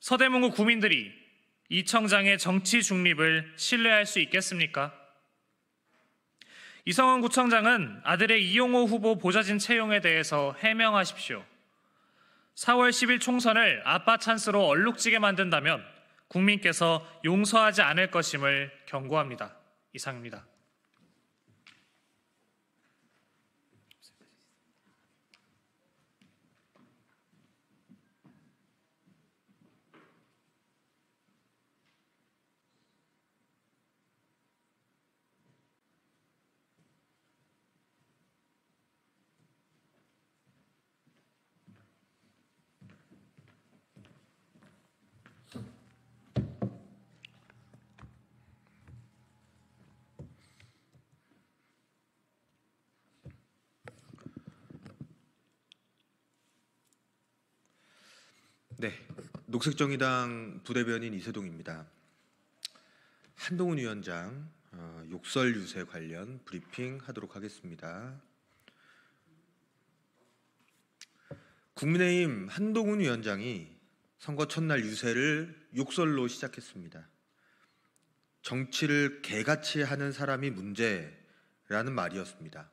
서대문구 구민들이 이 청장의 정치 중립을 신뢰할 수 있겠습니까? 이성원 구청장은 아들의 이용호 후보 보좌진 채용에 대해서 해명하십시오. 4월 10일 총선을 아빠 찬스로 얼룩지게 만든다면 국민께서 용서하지 않을 것임을 경고합니다. 이상입니다. 네, 녹색정의당 부대변인 이세동입니다. 한동훈 위원장 어, 욕설 유세 관련 브리핑 하도록 하겠습니다. 국민의힘 한동훈 위원장이 선거 첫날 유세를 욕설로 시작했습니다. 정치를 개같이 하는 사람이 문제라는 말이었습니다.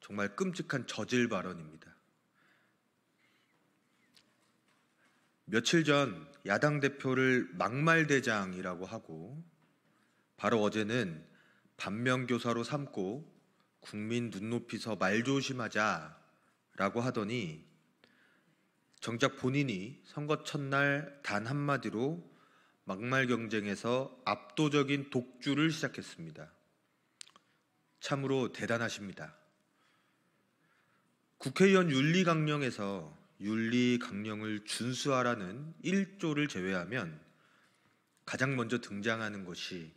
정말 끔찍한 저질 발언입니다. 며칠 전 야당 대표를 막말대장이라고 하고 바로 어제는 반면교사로 삼고 국민 눈높이서 말조심하자라고 하더니 정작 본인이 선거 첫날 단 한마디로 막말 경쟁에서 압도적인 독주를 시작했습니다. 참으로 대단하십니다. 국회의원 윤리강령에서 윤리 강령을 준수하라는 1조를 제외하면 가장 먼저 등장하는 것이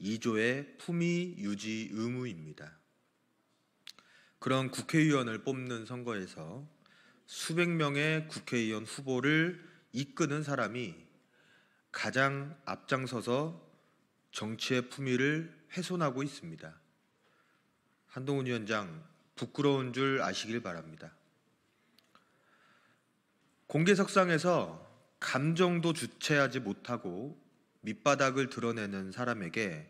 2조의 품위 유지 의무입니다. 그런 국회의원을 뽑는 선거에서 수백 명의 국회의원 후보를 이끄는 사람이 가장 앞장서서 정치의 품위를 훼손하고 있습니다. 한동훈 위원장 부끄러운 줄 아시길 바랍니다. 공개석상에서 감정도 주체하지 못하고 밑바닥을 드러내는 사람에게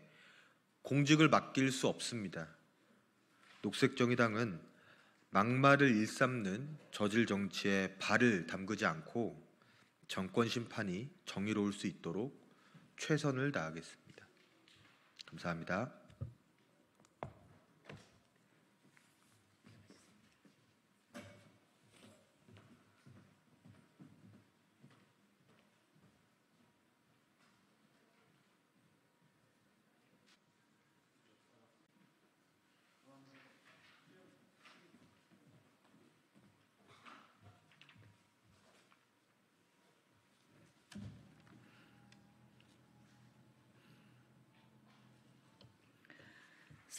공직을 맡길 수 없습니다. 녹색정의당은 막말을 일삼는 저질 정치에 발을 담그지 않고 정권 심판이 정의로울 수 있도록 최선을 다하겠습니다. 감사합니다.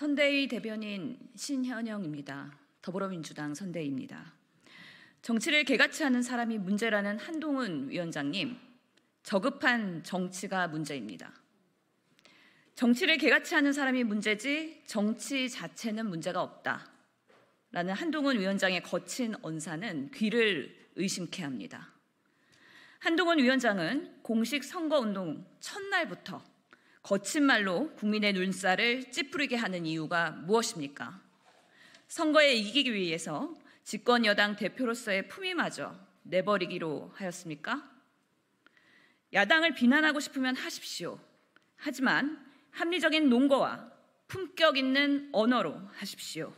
선대위 대변인 신현영입니다. 더불어민주당 선대위입니다. 정치를 개같이 하는 사람이 문제라는 한동훈 위원장님, 저급한 정치가 문제입니다. 정치를 개같이 하는 사람이 문제지 정치 자체는 문제가 없다. 라는 한동훈 위원장의 거친 언사는 귀를 의심케 합니다. 한동훈 위원장은 공식 선거운동 첫날부터 거친 말로 국민의 눈살을 찌푸리게 하는 이유가 무엇입니까? 선거에 이기기 위해서 집권 여당 대표로서의 품위마저 내버리기로 하였습니까? 야당을 비난하고 싶으면 하십시오. 하지만 합리적인 논거와 품격 있는 언어로 하십시오.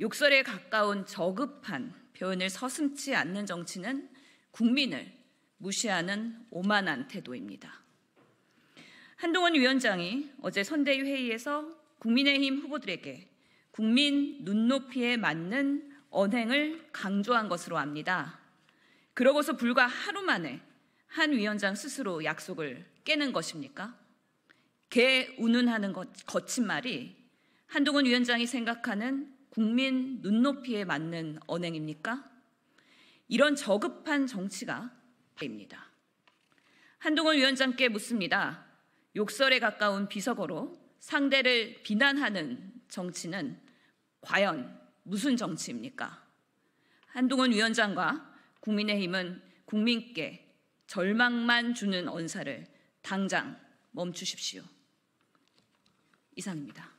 욕설에 가까운 저급한 표현을 서슴지 않는 정치는 국민을 무시하는 오만한 태도입니다. 한동훈 위원장이 어제 선대위 회의에서 국민의힘 후보들에게 국민 눈높이에 맞는 언행을 강조한 것으로 압니다. 그러고서 불과 하루 만에 한 위원장 스스로 약속을 깨는 것입니까? 개 운운하는 것, 거친 말이 한동훈 위원장이 생각하는 국민 눈높이에 맞는 언행입니까? 이런 저급한 정치가 입니다. 한동훈 위원장께 묻습니다. 욕설에 가까운 비석어로 상대를 비난하는 정치는 과연 무슨 정치입니까? 한동훈 위원장과 국민의힘은 국민께 절망만 주는 언사를 당장 멈추십시오. 이상입니다.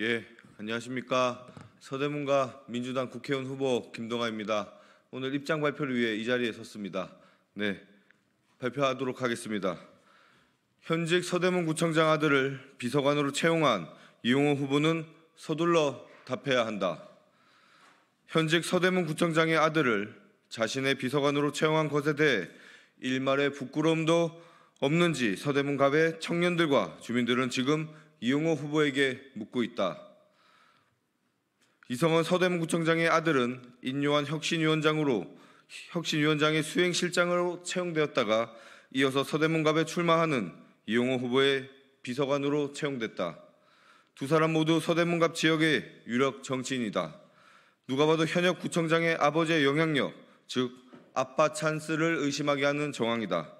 예, 안녕하십니까. 서대문과 민주당 국회의원 후보 김동아입니다. 오늘 입장 발표를 위해 이 자리에 섰습니다. 네, 발표하도록 하겠습니다. 현직 서대문 구청장 아들을 비서관으로 채용한 이용호 후보는 서둘러 답해야 한다. 현직 서대문 구청장의 아들을 자신의 비서관으로 채용한 것에 대해 일말의 부끄러움도 없는지 서대문갑의 청년들과 주민들은 지금 이용호 후보에게 묻고 있다. 이성원 서대문구청장의 아들은 인요한 혁신위원장으로 혁신위원장의 수행실장으로 채용되었다가 이어서 서대문갑에 출마하는 이용호 후보의 비서관으로 채용됐다. 두 사람 모두 서대문갑 지역의 유력 정치인이다. 누가 봐도 현역 구청장의 아버지의 영향력, 즉 아빠 찬스를 의심하게 하는 정황이다.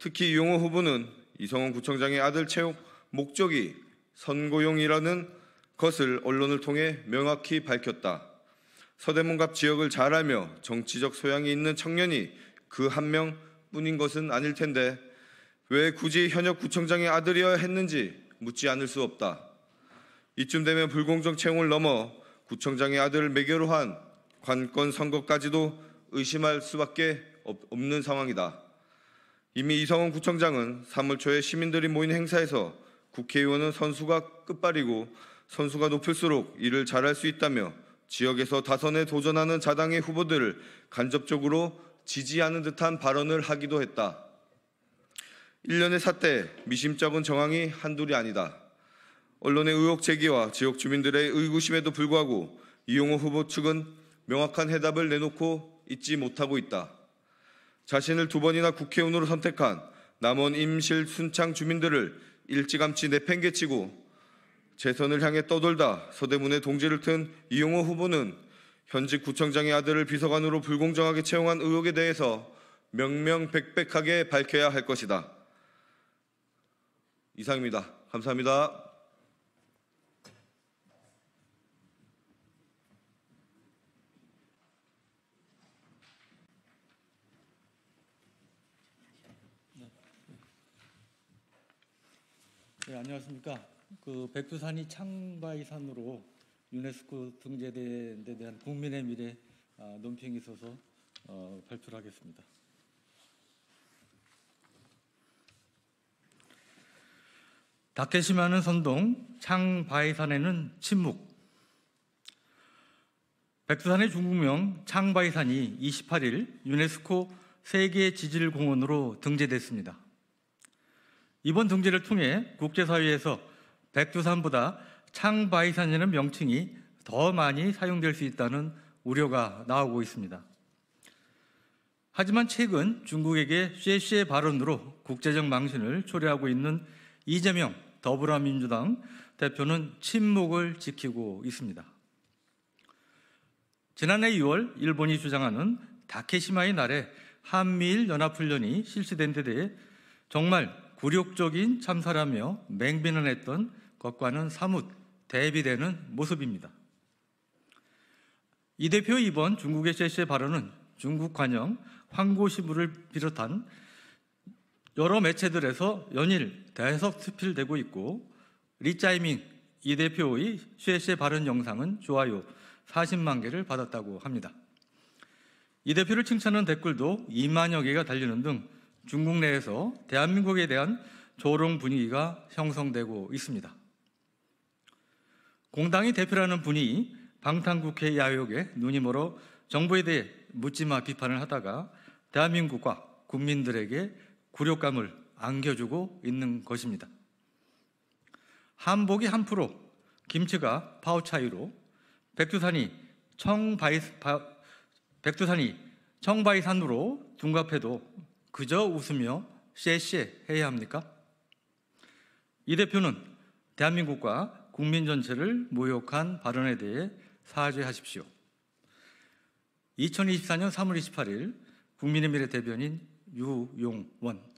특히 이용호 후보는 이성원 구청장의 아들 채용 목적이 선고용이라는 것을 언론을 통해 명확히 밝혔다. 서대문갑 지역을 잘 알며 정치적 소양이 있는 청년이 그 한 명뿐인 것은 아닐 텐데 왜 굳이 현역 구청장의 아들이어야 했는지 묻지 않을 수 없다. 이쯤 되면 불공정 채용을 넘어 구청장의 아들을 매개로 한 관건 선거까지도 의심할 수밖에 없는 상황이다. 이미 이성훈 구청장은 3월 초에 시민들이 모인 행사에서 국회의원은 선수가 끝발이고 선수가 높을수록 일을 잘할 수 있다며 지역에서 다선에 도전하는 자당의 후보들을 간접적으로 지지하는 듯한 발언을 하기도 했다. 1년의 사태, 미심쩍은 정황이 한둘이 아니다. 언론의 의혹 제기와 지역 주민들의 의구심에도 불구하고 이용호 후보 측은 명확한 해답을 내놓고 있지 못하고 있다. 자신을 두 번이나 국회의원으로 선택한 남원 임실 순창 주민들을 일찌감치 내팽개치고 재선을 향해 떠돌다 서대문에 동지를 튼 이용호 후보는 현직 구청장의 아들을 비서관으로 불공정하게 채용한 의혹에 대해서 명명백백하게 밝혀야 할 것이다. 이상입니다. 감사합니다. 네, 안녕하십니까. 그 백두산이 창바이산으로 유네스코 등재된 데 대한 국민의 미래 아, 논평이 있어서 어, 발표를 하겠습니다. 다케시마는 선동, 창바이산에는 침묵. 백두산의 중국명 창바이산이 28일 유네스코 세계 지질공원으로 등재됐습니다. 이번 등재를 통해 국제사회에서 백두산보다 창바이산이라는 명칭이 더 많이 사용될 수 있다는 우려가 나오고 있습니다. 하지만 최근 중국에게 쉐쉐 발언으로 국제적 망신을 초래하고 있는 이재명 더불어민주당 대표는 침묵을 지키고 있습니다. 지난해 6월 일본이 주장하는 다케시마의 날에 한미일 연합훈련이 실시된 데 대해 정말 굴욕적인 참사라며 맹비난 했던 것과는 사뭇 대비되는 모습입니다. 이 대표 이번 중국의 제시의 발언은 중국 관영 황고시부를 비롯한 여러 매체들에서 연일 대석 스필되고 있고 리짜이밍 이 대표의 쉐시의 발언 영상은 좋아요 40만 개를 받았다고 합니다. 이 대표를 칭찬하 댓글도 2만여 개가 달리는 등 중국 내에서 대한민국에 대한 조롱 분위기가 형성되고 있습니다. 공당이 대표라는 분이 방탄국회 야욕에 눈이 멀어 정부에 대해 묻지마 비판을 하다가 대한민국과 국민들에게 굴욕감을 안겨주고 있는 것입니다. 한복이 한 프로, 김치가 파우 차이로 백두산이 청바이 백두산이 청바이산으로 둔갑해도 그저 웃으며 쎄쎄 해야 합니까? 이 대표는 대한민국과 국민 전체를 모욕한 발언에 대해 사죄하십시오. 2024년 3월 28일 국민의미래 대변인 유용원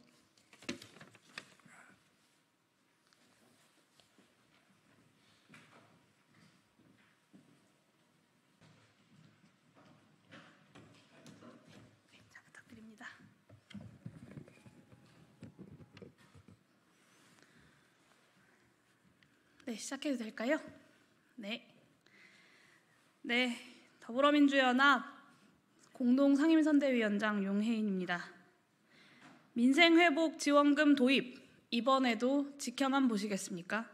네, 시작해도 될까요? 네. 네, 더불어민주연합 공동 상임선대위원장 용혜인입니다. 민생회복 지원금 도입 이번에도 지켜만 보시겠습니까?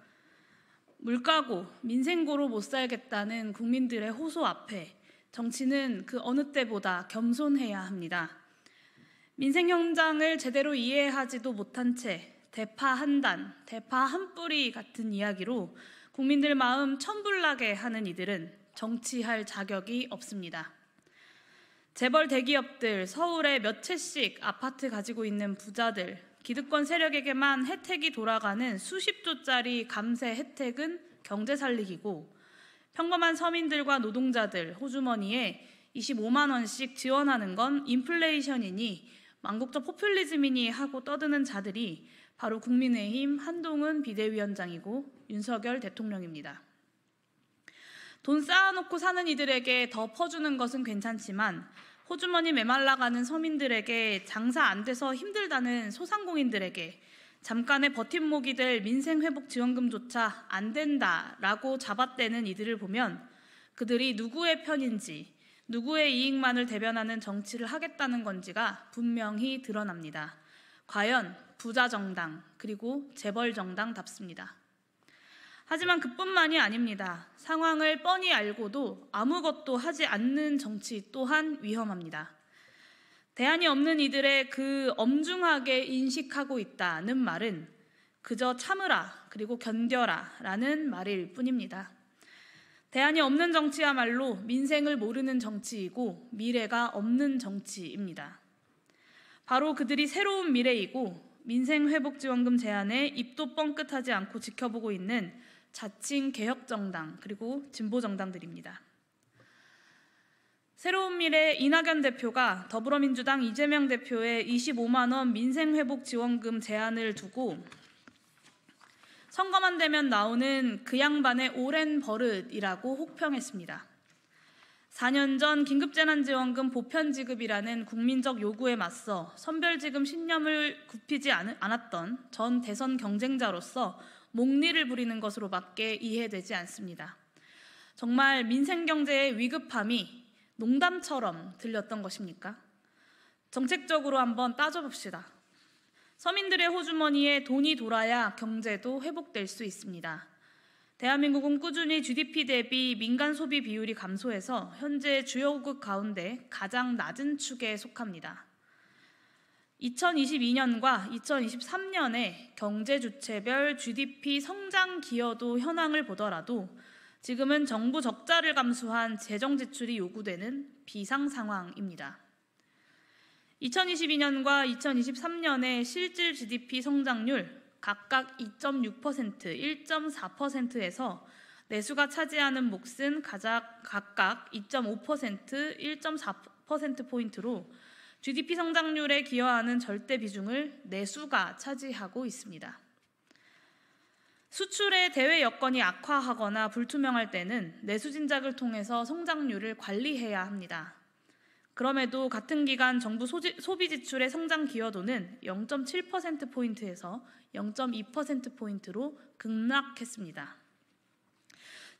물가고 민생고로 못 살겠다는 국민들의 호소 앞에 정치는 그 어느 때보다 겸손해야 합니다. 민생 현장을 제대로 이해하지도 못한 채 대파 한 단, 대파 한 뿌리 같은 이야기로 국민들 마음 천불나게 하는 이들은 정치할 자격이 없습니다. 재벌 대기업들, 서울에 몇 채씩 아파트 가지고 있는 부자들, 기득권 세력에게만 혜택이 돌아가는 수십조짜리 감세 혜택은 경제 살리기고 평범한 서민들과 노동자들 호주머니에 25만 원씩 지원하는 건 인플레이션이니 만국적 포퓰리즘이니 하고 떠드는 자들이 바로 국민의힘 한동훈 비대위원장이고 윤석열 대통령입니다. 돈 쌓아놓고 사는 이들에게 더 퍼주는 것은 괜찮지만 호주머니 메말라가는 서민들에게 장사 안 돼서 힘들다는 소상공인들에게 잠깐의 버팀목이 될 민생회복지원금조차 안 된다라고 잡아떼는 이들을 보면 그들이 누구의 편인지 누구의 이익만을 대변하는 정치를 하겠다는 건지가 분명히 드러납니다. 과연 부자 정당, 그리고 재벌 정당답습니다. 하지만 그뿐만이 아닙니다. 상황을 뻔히 알고도 아무것도 하지 않는 정치 또한 위험합니다. 대안이 없는 이들의 그 엄중하게 인식하고 있다는 말은 그저 참으라, 그리고 견뎌라 라는 말일 뿐입니다. 대안이 없는 정치야말로 민생을 모르는 정치이고 미래가 없는 정치입니다. 바로 그들이 새로운 미래이고 민생회복지원금 제안에 입도 뻥끗하지 않고 지켜보고 있는 자칭 개혁정당 그리고 진보정당들입니다. 새로운 미래 이낙연 대표가 더불어민주당 이재명 대표의 25만 원 민생회복 지원금 제안을 두고 선거만 되면 나오는 그 양반의 오랜 버릇이라고 혹평했습니다. 4년 전 긴급재난지원금 보편지급이라는 국민적 요구에 맞서 선별지급 신념을 굽히지 않았던 전 대선 경쟁자로서 목리를 부리는 것으로밖에 이해되지 않습니다. 정말 민생경제의 위급함이 농담처럼 들렸던 것입니까? 정책적으로 한번 따져봅시다. 서민들의 호주머니에 돈이 돌아야 경제도 회복될 수 있습니다. 대한민국은 꾸준히 GDP 대비 민간 소비 비율이 감소해서 현재 주요국 가운데 가장 낮은 축에 속합니다. 2022년과 2023년에 경제 주체별 GDP 성장 기여도 현황을 보더라도 지금은 정부 적자를 감수한 재정 지출이 요구되는 비상 상황입니다. 2022년과 2023년의 실질 GDP 성장률 각각 2.6%, 1.4%에서 내수가 차지하는 몫은 가장 각각 2.5%, 1.4%포인트로 GDP 성장률에 기여하는 절대 비중을 내수가 차지하고 있습니다. 수출의 대외 여건이 악화하거나 불투명할 때는 내수 진작을 통해서 성장률을 관리해야 합니다. 그럼에도 같은 기간 정부 소비 지출의 성장 기여도는 0.7%포인트에서 0.2%포인트로 급락했습니다.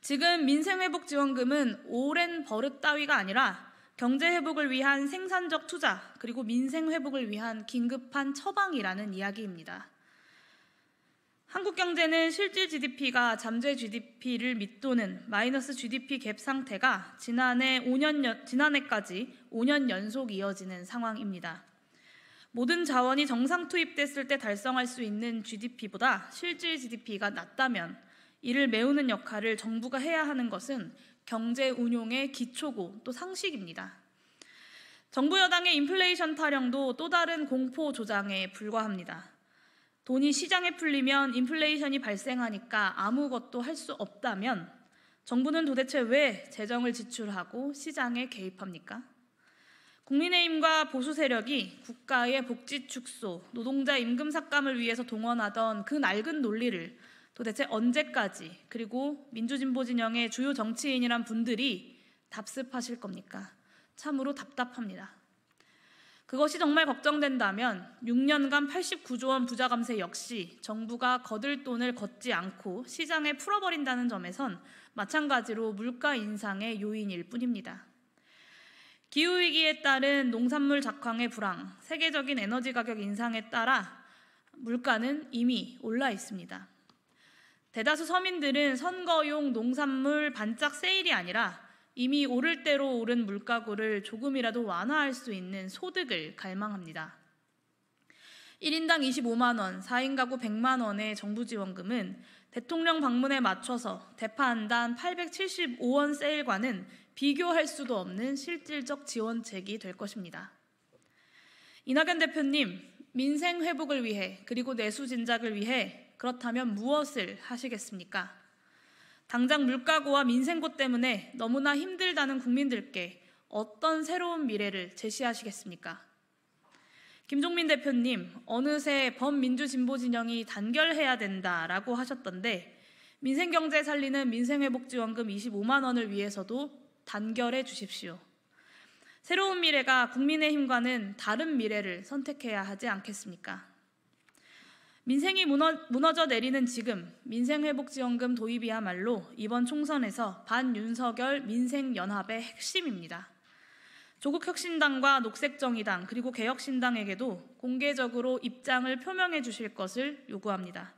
지금 민생회복지원금은 오랜 버릇 따위가 아니라 경제회복을 위한 생산적 투자 그리고 민생회복을 위한 긴급한 처방이라는 이야기입니다. 한국 경제는 실질 GDP가 잠재 GDP를 밑도는 마이너스 GDP 갭 상태가 지난해 5년 연, 지난해까지 5년 연속 이어지는 상황입니다. 모든 자원이 정상 투입됐을 때 달성할 수 있는 GDP보다 실질 GDP가 낮다면 이를 메우는 역할을 정부가 해야 하는 것은 경제 운용의 기초고 또 상식입니다. 정부 여당의 인플레이션 타령도 또 다른 공포 조장에 불과합니다. 돈이 시장에 풀리면 인플레이션이 발생하니까 아무것도 할 수 없다면 정부는 도대체 왜 재정을 지출하고 시장에 개입합니까? 국민의힘과 보수 세력이 국가의 복지 축소, 노동자 임금 삭감을 위해서 동원하던 그 낡은 논리를 도대체 언제까지 그리고 민주진보 진영의 주요 정치인이란 분들이 답습하실 겁니까? 참으로 답답합니다. 그것이 정말 걱정된다면 6년간 89조 원 부자 감세 역시 정부가 거들 돈을 걷지 않고 시장에 풀어버린다는 점에선 마찬가지로 물가 인상의 요인일 뿐입니다. 기후위기에 따른 농산물 작황의 불황, 세계적인 에너지 가격 인상에 따라 물가는 이미 올라 있습니다. 대다수 서민들은 선거용 농산물 반짝 세일이 아니라 이미 오를 대로 오른 물가고를 조금이라도 완화할 수 있는 소득을 갈망합니다. 1인당 25만원, 4인 가구 100만원의 정부 지원금은 대통령 방문에 맞춰서 대파 한 단 875원 세일과는 비교할 수도 없는 실질적 지원책이 될 것입니다. 이낙연 대표님, 민생 회복을 위해 그리고 내수 진작을 위해 그렇다면 무엇을 하시겠습니까? 당장 물가고와 민생고 때문에 너무나 힘들다는 국민들께 어떤 새로운 미래를 제시하시겠습니까? 김종민 대표님, 어느새 범민주진보진영이 단결해야 된다라고 하셨던데 민생경제 살리는 민생회복지원금 25만 원을 위해서도 단결해 주십시오. 새로운 미래가 국민의힘과는 다른 미래를 선택해야 하지 않겠습니까? 민생이 무너, 져 내리는 지금 민생회복지원금 도입이야말로 이번 총선에서 반윤석열 민생연합의 핵심입니다. 조국혁신당과 녹색정의당 그리고 개혁신당에게도 공개적으로 입장을 표명해 주실 것을 요구합니다.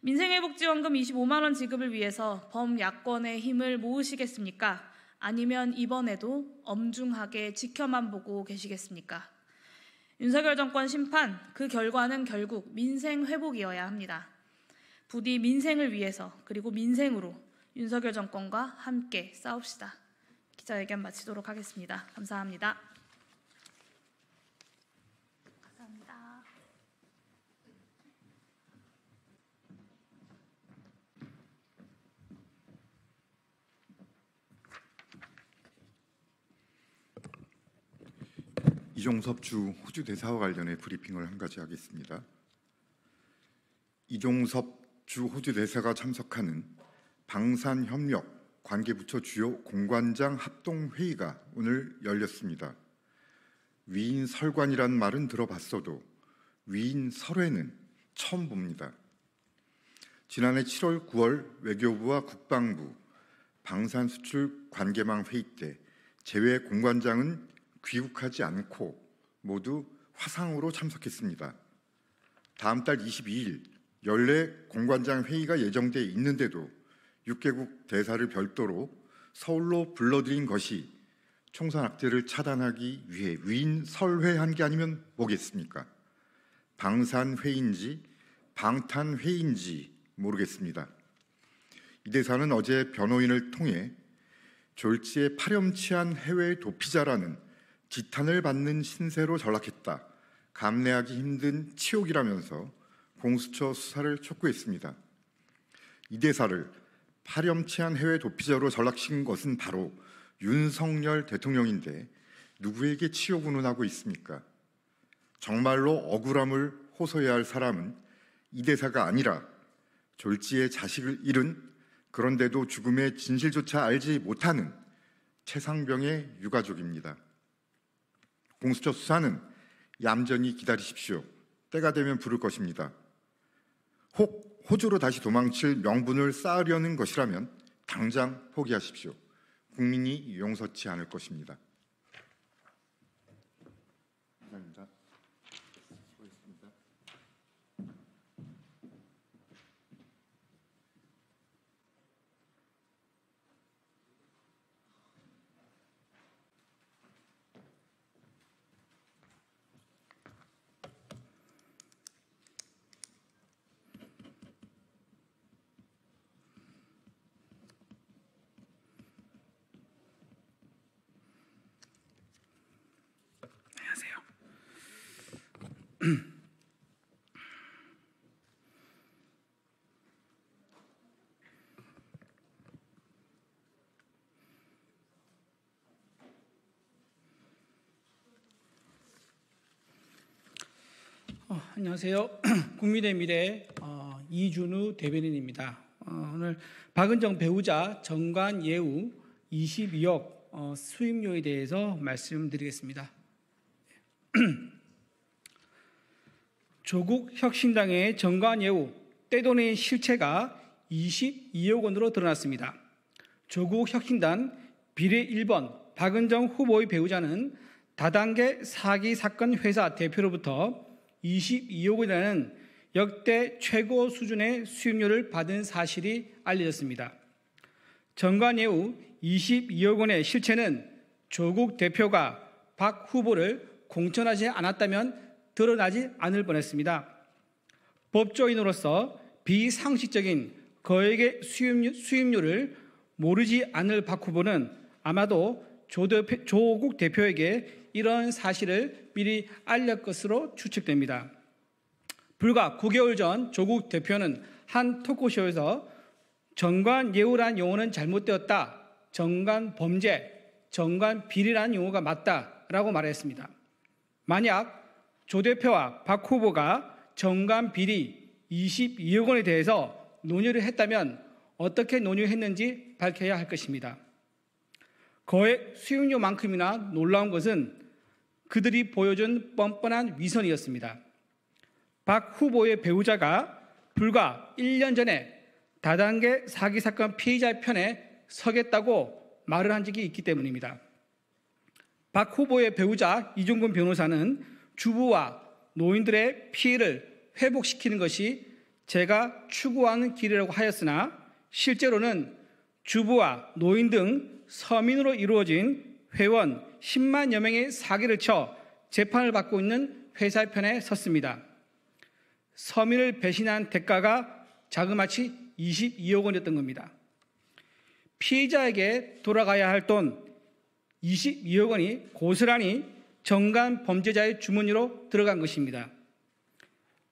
민생회복지원금 25만 원 지급을 위해서 범야권의 힘을 모으시겠습니까? 아니면 이번에도 엄중하게 지켜만 보고 계시겠습니까? 윤석열 정권 심판, 그 결과는 결국 민생 회복이어야 합니다. 부디 민생을 위해서 그리고 민생으로 윤석열 정권과 함께 싸웁시다. 기자회견 마치도록 하겠습니다. 감사합니다. 이종섭 주 호주 대사와 관련해 브리핑을 한 가지 하겠습니다. 이종섭 주 호주 대사가 참석하는 방산협력 관계부처 주요 공관장 합동회의가 오늘 열렸습니다. 위인 설관이란 말은 들어봤어도 위인 설회는 처음 봅니다. 지난해 7월, 9월 외교부와 국방부 방산수출 관계망 회의 때제외 공관장은 귀국하지 않고 모두 화상으로 참석했습니다. 다음 달 22일 연례 공관장 회의가 예정돼 있는데도 6개국 대사를 별도로 서울로 불러들인 것이 총선 악재를 차단하기 위해 위인 설회한 게 아니면 뭐겠습니까? 방산회인지 방탄회인지 모르겠습니다. 이 대사는 어제 변호인을 통해 졸지에 파렴치한 해외 도피자라는 지탄을 받는 신세로 전락했다. 감내하기 힘든 치욕이라면서 공수처 수사를 촉구했습니다. 이 대사를 파렴치한 해외 도피자로 전락시킨 것은 바로 윤석열 대통령인데 누구에게 치욕운운하고 있습니까? 정말로 억울함을 호소해야 할 사람은 이 대사가 아니라 졸지에 자식을 잃은 그런데도 죽음의 진실조차 알지 못하는 최상병의 유가족입니다. 공수처 수사는 얌전히 기다리십시오. 때가 되면 부를 것입니다. 혹 호주로 다시 도망칠 명분을 쌓으려는 것이라면 당장 포기하십시오. 국민이 용서치 않을 것입니다. 감사합니다. 안녕하세요. [clears throat] 국민의 미래 어, 이준우 대변인입니다. 어, 오늘 박은정 배우자 정관 예우 22억 어, 수임료에 대해서 말씀드리겠습니다. [clears throat] 조국 혁신당의 정관 예우 떼돈의 실체가 22억 원으로 드러났습니다. 조국 혁신당 비례 1번 박은정 후보의 배우자는 다단계 사기 사건 회사 대표로부터 22억 원이라는 역대 최고 수준의 수익률을 받은 사실이 알려졌습니다. 정관예우 22억 원의 실체는 조국 대표가 박 후보를 공천하지 않았다면 드러나지 않을 뻔했습니다. 법조인으로서 비상식적인 거액의 수입률, 을 모르지 않을 박 후보는 아마도 조 대표, 조국 대표에게 이런 사실을 미리 알렸 것으로 추측됩니다. 불과 9개월 전 조국 대표는 한 토크쇼에서 정관 예우란 용어는 잘못되었다. 정관 범죄, 정관 비리란 용어가 맞다라고 말했습니다. 만약 조 대표와 박 후보가 정관 비리 22억 원에 대해서 논의를 했다면 어떻게 논의했는지 밝혀야 할 것입니다. 거액 수용료만큼이나 놀라운 것은 그들이 보여준 뻔뻔한 위선이었습니다. 박 후보의 배우자가 불과 1년 전에 다단계 사기 사건 피의자 편에 서겠다고 말을 한 적이 있기 때문입니다. 박 후보의 배우자 이종근 변호사는 주부와 노인들의 피해를 회복시키는 것이 제가 추구하는 길이라고 하였으나 실제로는 주부와 노인 등 서민으로 이루어진 회원 10만여 명의 사기를 쳐 재판을 받고 있는 회사의 편에 섰습니다. 서민을 배신한 대가가 자그마치 22억 원이었던 겁니다. 피해자에게 돌아가야 할 돈 22억 원이 고스란히 정간 범죄자의 주머니로 들어간 것입니다.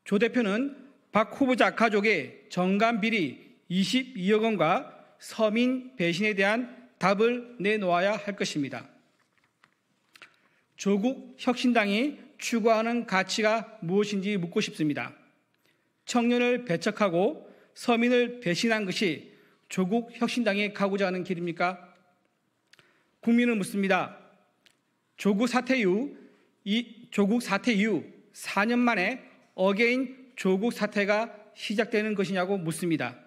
조 대표는 박 후보자 가족의 정간 비리 22억 원과 서민 배신에 대한 답을 내놓아야 할 것입니다. 조국 혁신당이 추구하는 가치가 무엇인지 묻고 싶습니다. 청년을 배척하고 서민을 배신한 것이 조국 혁신당이 가고자 하는 길입니까? 국민을 묻습니다. 조국 사퇴 이후 이 조국 사퇴 이후 4년 만에 어게인 조국 사태가 시작되는 것이냐고 묻습니다.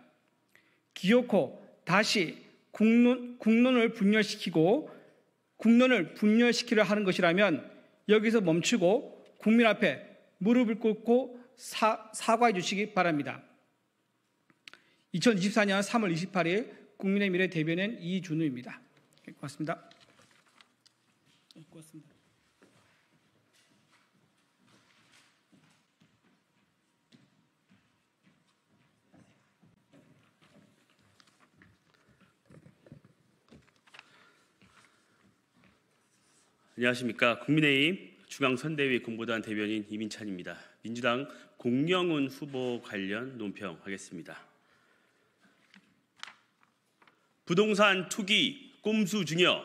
기어코 다시 국론, 국론을 분열시키고 국론을 분열시키려 하는 것이라면 여기서 멈추고 국민 앞에 무릎을 꿇고 사, 사과해 주시기 바랍니다. 2024년 3월 28일 국민의 미래 대변인 이준우입니다. 고맙습니다. 네, 고맙습니다. 안녕하십니까. 국민의힘 중앙선대위 공보단 대변인 이민찬입니다. 민주당 공영훈 후보 관련 논평하겠습니다. 부동산 투기 꼼수 중여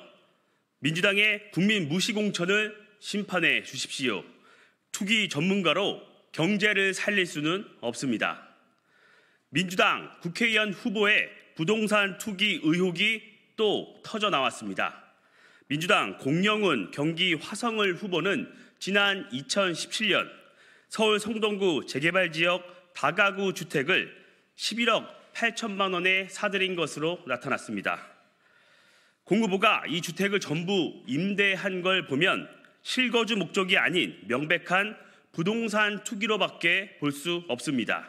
민주당의 국민 무시공천을 심판해 주십시오. 투기 전문가로 경제를 살릴 수는 없습니다. 민주당 국회의원 후보의 부동산 투기 의혹이 또 터져 나왔습니다. 민주당 공영훈 경기 화성을 후보는 지난 2017년 서울 성동구 재개발 지역 다가구 주택을 11억 8천만 원에 사들인 것으로 나타났습니다. 공후부가이 주택을 전부 임대한 걸 보면 실거주 목적이 아닌 명백한 부동산 투기로밖에 볼 수 없습니다.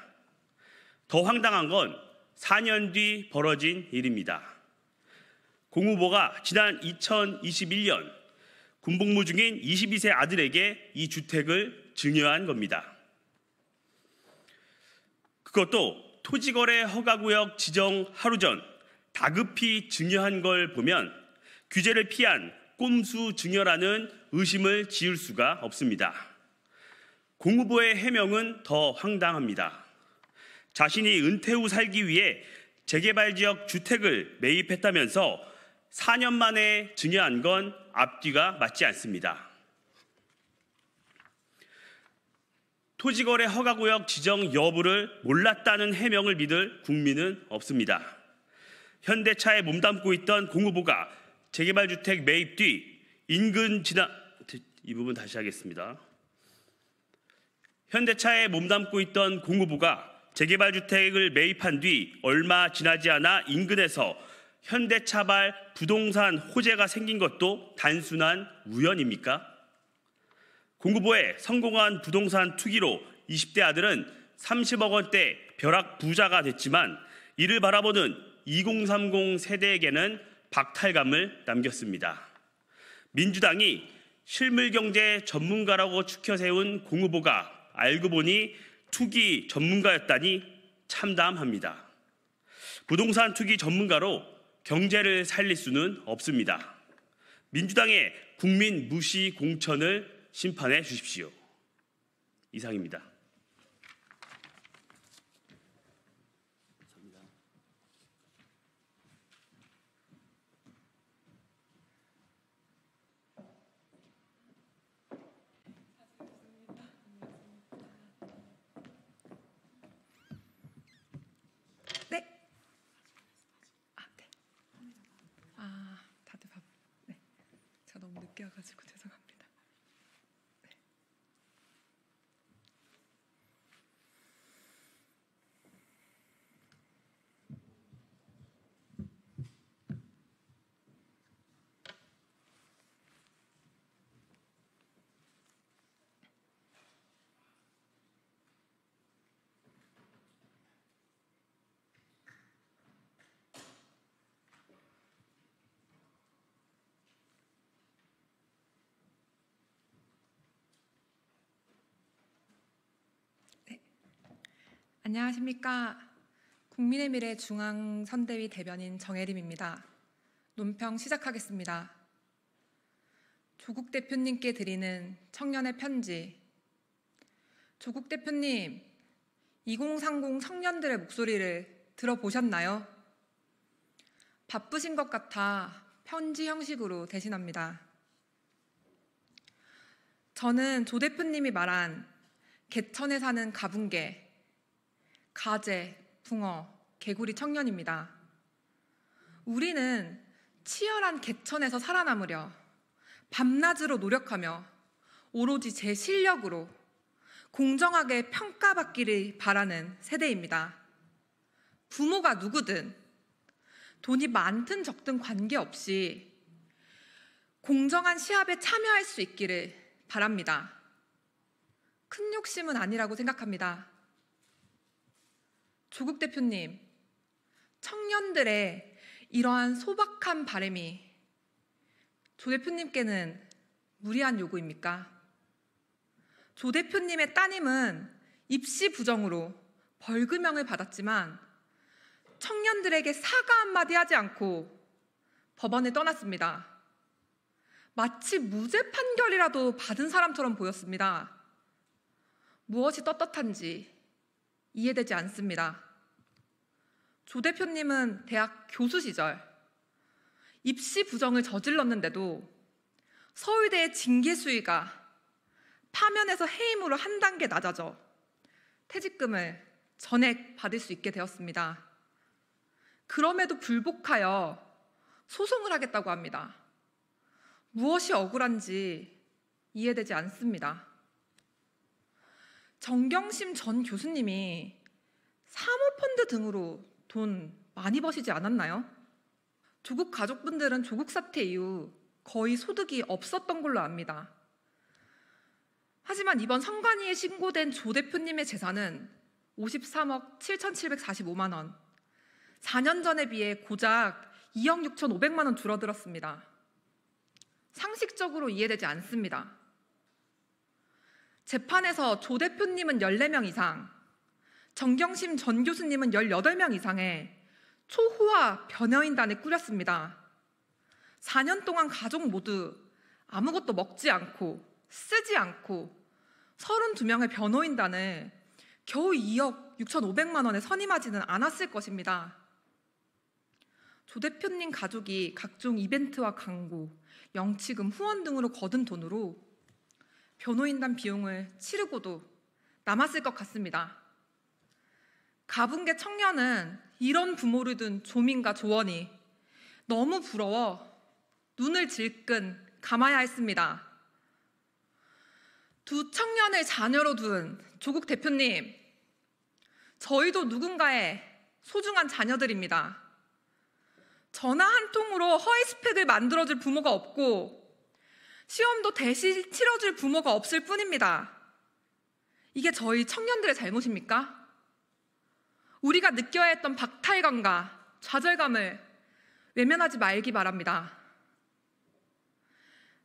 더 황당한 건 4년 뒤 벌어진 일입니다. 공 후보가 지난 2021년 군복무 중인 22세 아들에게 이 주택을 증여한 겁니다. 그것도 토지거래 허가구역 지정 하루 전 다급히 증여한 걸 보면 규제를 피한 꼼수 증여라는 의심을 지을 수가 없습니다. 공 후보의 해명은 더 황당합니다. 자신이 은퇴 후 살기 위해 재개발 지역 주택을 매입했다면서 4년 만에 중요한 건 앞뒤가 맞지 않습니다. 토지거래 허가구역 지정 여부를 몰랐다는 해명을 믿을 국민은 없습니다. 현대차에 몸담고 있던 공후보가 재개발주택 매입 뒤 인근 지나 이 부분 다시 하겠습니다. 현대차에 몸담고 있던 공후보가 재개발주택을 매입한 뒤 얼마 지나지 않아 인근에서 현대차발 부동산 호재가 생긴 것도 단순한 우연입니까? 공부부에 성공한 부동산 투기로 20대 아들은 30억 원대 벼락 부자가 됐지만 이를 바라보는 2030 세대에게는 박탈감을 남겼습니다. 민주당이 실물경제 전문가라고 추켜세운 공 후보가 알고 보니 투기 전문가였다니 참담합니다. 부동산 투기 전문가로 경제를 살릴 수는 없습니다. 민주당의 국민 무시 공천을 심판해 주십시오. 이상입니다. 안녕하십니까. 국민의 미래 중앙선대위 대변인 정혜림입니다. 논평 시작하겠습니다. 조국 대표님께 드리는 청년의 편지. 조국 대표님, 2030 청년들의 목소리를 들어보셨나요? 바쁘신 것 같아 편지 형식으로 대신합니다. 저는 조 대표님이 말한 개천에 사는 가분개, 가재, 붕어, 개구리 청년입니다. 우리는 치열한 개천에서 살아남으려 밤낮으로 노력하며 오로지 제 실력으로 공정하게 평가받기를 바라는 세대입니다. 부모가 누구든 돈이 많든 적든 관계없이 공정한 시합에 참여할 수 있기를 바랍니다. 큰 욕심은 아니라고 생각합니다. 조국 대표님, 청년들의 이러한 소박한 바램이 조 대표님께는 무리한 요구입니까? 조 대표님의 따님은 입시 부정으로 벌금형을 받았지만 청년들에게 사과 한마디 하지 않고 법원에 떠났습니다. 마치 무죄 판결이라도 받은 사람처럼 보였습니다. 무엇이 떳떳한지 이해되지 않습니다. 조 대표님은 대학 교수 시절 입시 부정을 저질렀는데도 서울대의 징계 수위가 파면에서 해임으로 한 단계 낮아져 퇴직금을 전액 받을 수 있게 되었습니다. 그럼에도 불복하여 소송을 하겠다고 합니다. 무엇이 억울한지 이해되지 않습니다. 정경심 전 교수님이 사모펀드 등으로 돈 많이 버시지 않았나요? 조국 가족분들은 조국 사태 이후 거의 소득이 없었던 걸로 압니다. 하지만 이번 선관위에 신고된 조 대표님의 재산은 53억 7,745만 원. 4년 전에 비해 고작 2억 6,500만 원 줄어들었습니다. 상식적으로 이해되지 않습니다. 재판에서 조 대표님은 14명 이상, 정경심 전 교수님은 18명 이상의 초호화 변여인단을 꾸렸습니다. 4년 동안 가족 모두 아무것도 먹지 않고 쓰지 않고 32명의 변호인단을 겨우 2억 6,500만 원에 선임하지는 않았을 것입니다. 조 대표님 가족이 각종 이벤트와 광고, 영치금, 후원 등으로 거둔 돈으로 변호인단 비용을 치르고도 남았을 것 같습니다. 가분계 청년은 이런 부모를 둔 조민과 조원이 너무 부러워 눈을 질끈 감아야 했습니다. 두 청년을 자녀로 둔 조국 대표님, 저희도 누군가의 소중한 자녀들입니다. 전화 한 통으로 허위 스펙을 만들어줄 부모가 없고, 시험도 대신 치러줄 부모가 없을 뿐입니다. 이게 저희 청년들의 잘못입니까? 우리가 느껴야 했던 박탈감과 좌절감을 외면하지 말기 바랍니다.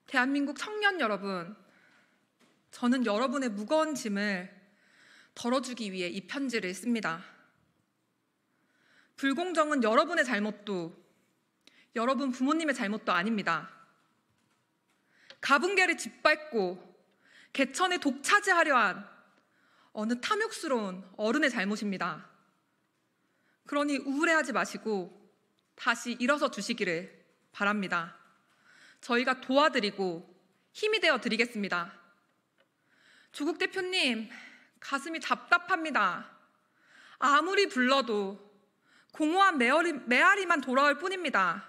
대한민국 청년 여러분, 저는 여러분의 무거운 짐을 덜어주기 위해 이 편지를 씁니다. 불공정은 여러분의 잘못도, 여러분 부모님의 잘못도 아닙니다. 가분계를 짓밟고 개천에 독차지하려 한 어느 탐욕스러운 어른의 잘못입니다. 그러니 우울해하지 마시고 다시 일어서 주시기를 바랍니다. 저희가 도와드리고 힘이 되어 드리겠습니다. 조국 대표님, 가슴이 답답합니다. 아무리 불러도 공허한 메아리, 만 돌아올 뿐입니다.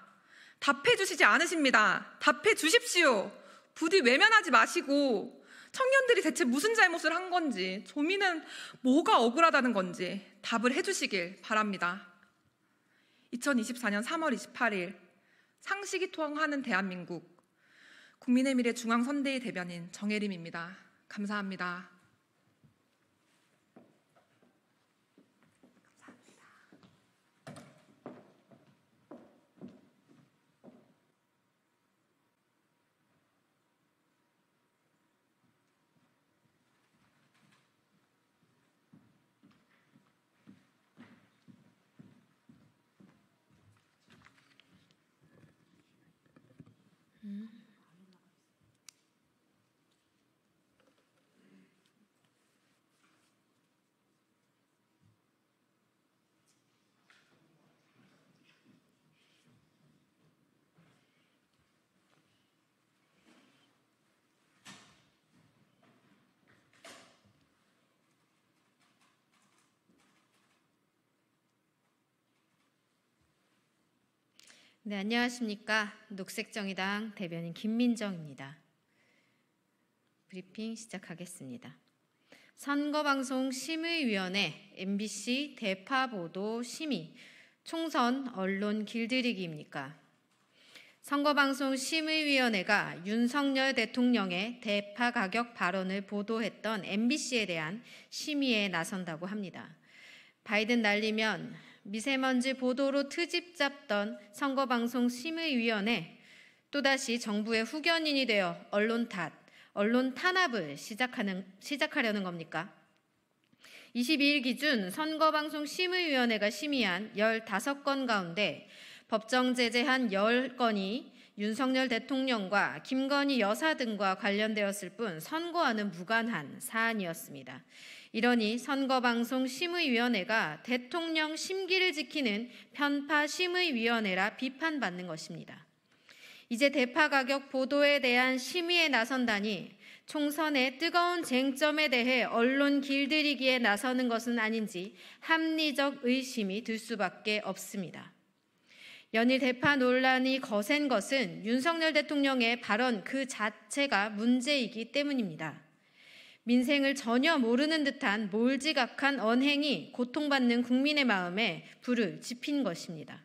답해 주시지 않으십니다. 답해 주십시오. 부디 외면하지 마시고 청년들이 대체 무슨 잘못을 한 건지, 조민은 뭐가 억울하다는 건지 답을 해주시길 바랍니다. 2024년 3월 28일 상식이 통하는 대한민국 국민의 미래 중앙선대위 대변인 정혜림입니다. 감사합니다. 네, 안녕하십니까. 녹색정의당 대변인 김민정입니다. 브리핑 시작하겠습니다. 선거방송 심의위원회 MBC 대파보도 심의 총선 언론 길들이기입니까? 선거방송 심의위원회가 윤석열 대통령의 대파 가격 발언을 보도했던 MBC에 대한 심의에 나선다고 합니다. 바이든 날리면 미세먼지 보도로 트집 잡던 선거방송 심의위원회 또다시 정부의 후견인이 되어 언론 탓, 언론 탄압을 시작하는, 시작하려는 겁니까? 22일 기준 선거방송 심의위원회가 심의한 15건 가운데 법정 제재한 10건이 윤석열 대통령과 김건희 여사 등과 관련되었을 뿐 선거와는 무관한 사안이었습니다. 이러니 선거방송 심의위원회가 대통령 심기를 지키는 편파 심의위원회라 비판받는 것입니다. 이제 대파 가격 보도에 대한 심의에 나선다니 총선의 뜨거운 쟁점에 대해 언론 길들이기에 나서는 것은 아닌지 합리적 의심이 들 수밖에 없습니다. 연일 대파 논란이 거센 것은 윤석열 대통령의 발언 그 자체가 문제이기 때문입니다. 민생을 전혀 모르는 듯한 몰지각한 언행이 고통받는 국민의 마음에 불을 지핀 것입니다.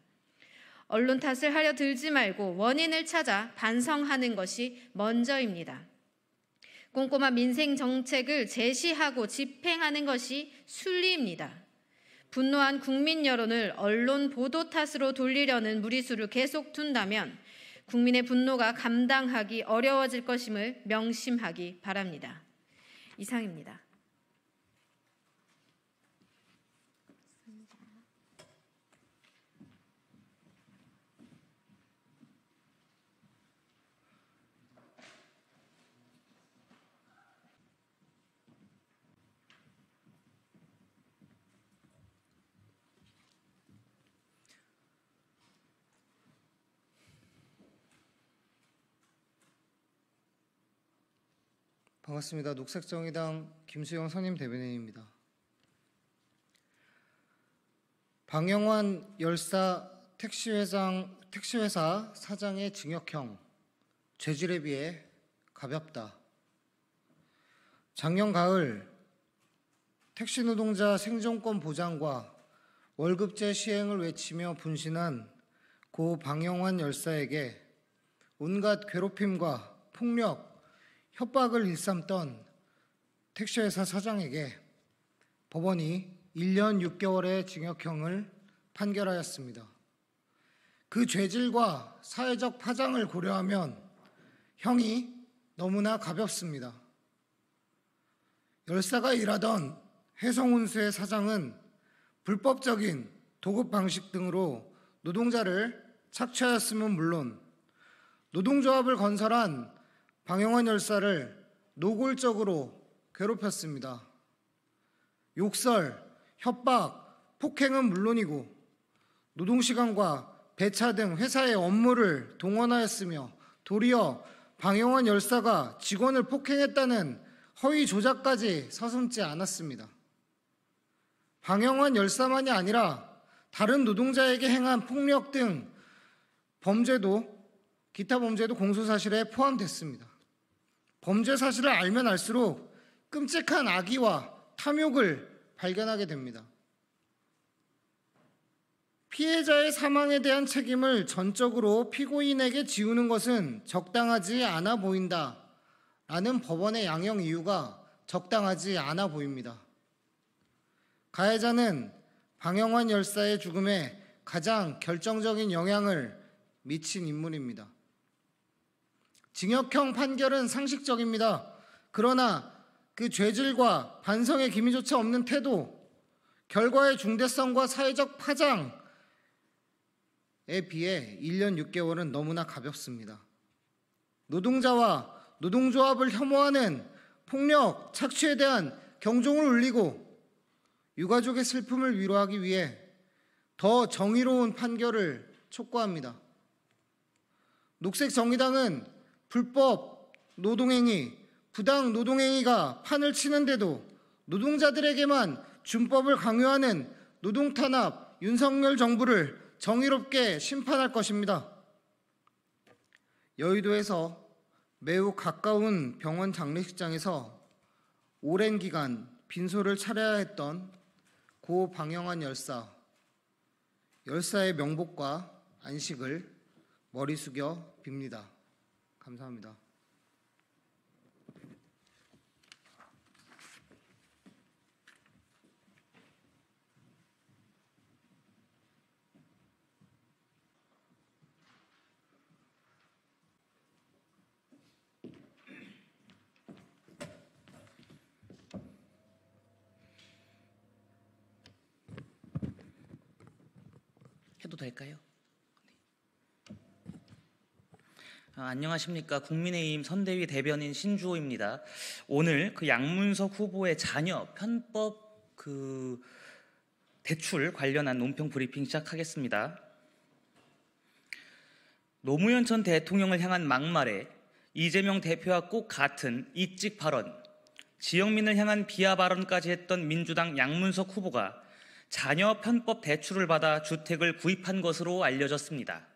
언론 탓을 하려 들지 말고 원인을 찾아 반성하는 것이 먼저입니다. 꼼꼼한 민생 정책을 제시하고 집행하는 것이 순리입니다. 분노한 국민 여론을 언론 보도 탓으로 돌리려는 무리수를 계속 둔다면 국민의 분노가 감당하기 어려워질 것임을 명심하기 바랍니다. 이상입니다. 반갑습니다. 녹색정의당 김수영 선임 대변인입니다. 방영환 열사 택시회장, 택시회사 사장의 징역형 죄질에 비해 가볍다. 작년 가을 택시 노동자 생존권 보장과 월급제 시행을 외치며 분신한 고 방영환 열사에게 온갖 괴롭힘과 폭력, 협박을 일삼던 택시회사 사장에게 법원이 1년 6개월의 징역형을 판결하였습니다. 그 죄질과 사회적 파장을 고려하면 형이 너무나 가볍습니다. 열사가 일하던 해성운수의 사장은 불법적인 도급 방식 등으로 노동자를 착취하였음은 물론 노동조합을 건설한 방영환 열사를 노골적으로 괴롭혔습니다. 욕설, 협박, 폭행은 물론이고 노동시간과 배차 등 회사의 업무를 동원하였으며 도리어 방영환 열사가 직원을 폭행했다는 허위 조작까지 서슴지 않았습니다. 방영환 열사만이 아니라 다른 노동자에게 행한 폭력 등 범죄도 기타 범죄도 공소사실에 포함됐습니다. 범죄 사실을 알면 알수록 끔찍한 악의와 탐욕을 발견하게 됩니다. 피해자의 사망에 대한 책임을 전적으로 피고인에게 지우는 것은 적당하지 않아 보인다. 라는 법원의 양형 이유가 적당하지 않아 보입니다. 가해자는 방영환 열사의 죽음에 가장 결정적인 영향을 미친 인물입니다. 징역형 판결은 상식적입니다. 그러나 그 죄질과 반성의 기미조차 없는 태도, 결과의 중대성과 사회적 파장에 비해 1년 6개월은 너무나 가볍습니다. 노동자와 노동조합을 혐오하는 폭력, 착취에 대한 경종을 울리고 유가족의 슬픔을 위로하기 위해 더 정의로운 판결을 촉구합니다. 녹색 정의당은 불법 노동행위, 부당 노동행위가 판을 치는데도 노동자들에게만 준법을 강요하는 노동 탄압 윤석열 정부를 정의롭게 심판할 것입니다. 여의도에서 매우 가까운 병원 장례식장에서 오랜 기간 빈소를 차려야 했던 고 방영환 열사, 열사의 명복과 안식을 머리 숙여 빕니다. 감사합니다. 해도 될까요? 아, 안녕하십니까. 국민의힘 선대위 대변인 신주호입니다. 오늘 그 양문석 후보의 자녀 편법 그 대출 관련한 논평 브리핑 시작하겠습니다. 노무현 전 대통령을 향한 막말에 이재명 대표와 꼭 같은 이직 발언, 지역민을 향한 비하 발언까지 했던 민주당 양문석 후보가 자녀 편법 대출을 받아 주택을 구입한 것으로 알려졌습니다.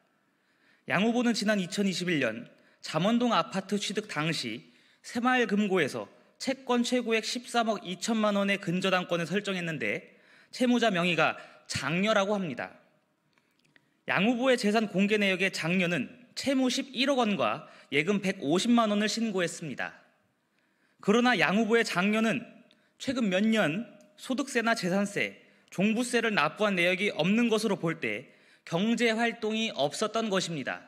양 후보는 지난 2021년 잠원동 아파트 취득 당시 새마을 금고에서 채권 최고액 13억 2천만 원의 근저당권을 설정했는데 채무자 명의가 장녀라고 합니다. 양 후보의 재산 공개 내역의 장녀는 채무 11억 원과 예금 150만 원을 신고했습니다. 그러나 양 후보의 장녀는 최근 몇 년 소득세나 재산세, 종부세를 납부한 내역이 없는 것으로 볼때 경제 활동이 없었던 것입니다.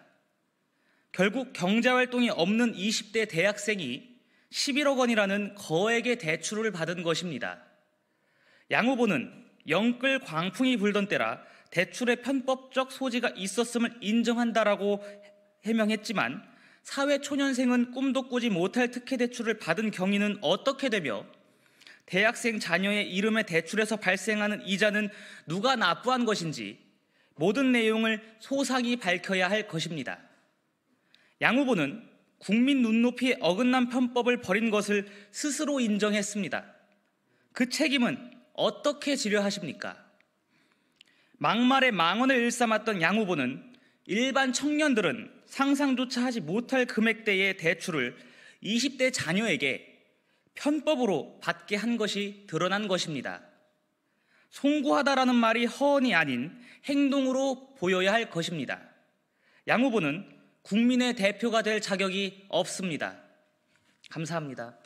결국 경제 활동이 없는 20대 대학생이 11억 원이라는 거액의 대출을 받은 것입니다. 양 후보는 영끌 광풍이 불던 때라 대출의 편법적 소지가 있었음을 인정한다라고 해명했지만 사회 초년생은 꿈도 꾸지 못할 특혜 대출을 받은 경위는 어떻게 되며 대학생 자녀의 이름의 대출에서 발생하는 이자는 누가 납부한 것인지 모든 내용을 소상히 밝혀야 할 것입니다. 양 후보는 국민 눈높이에 어긋난 편법을 벌인 것을 스스로 인정했습니다. 그 책임은 어떻게 지려하십니까? 막말의 망언을 일삼았던 양 후보는 일반 청년들은 상상조차 하지 못할 금액대의 대출을 20대 자녀에게 편법으로 받게 한 것이 드러난 것입니다. 송구하다라는 말이 허언이 아닌 행동으로 보여야 할 것입니다. 양 후보는 국민의 대표가 될 자격이 없습니다. 감사합니다.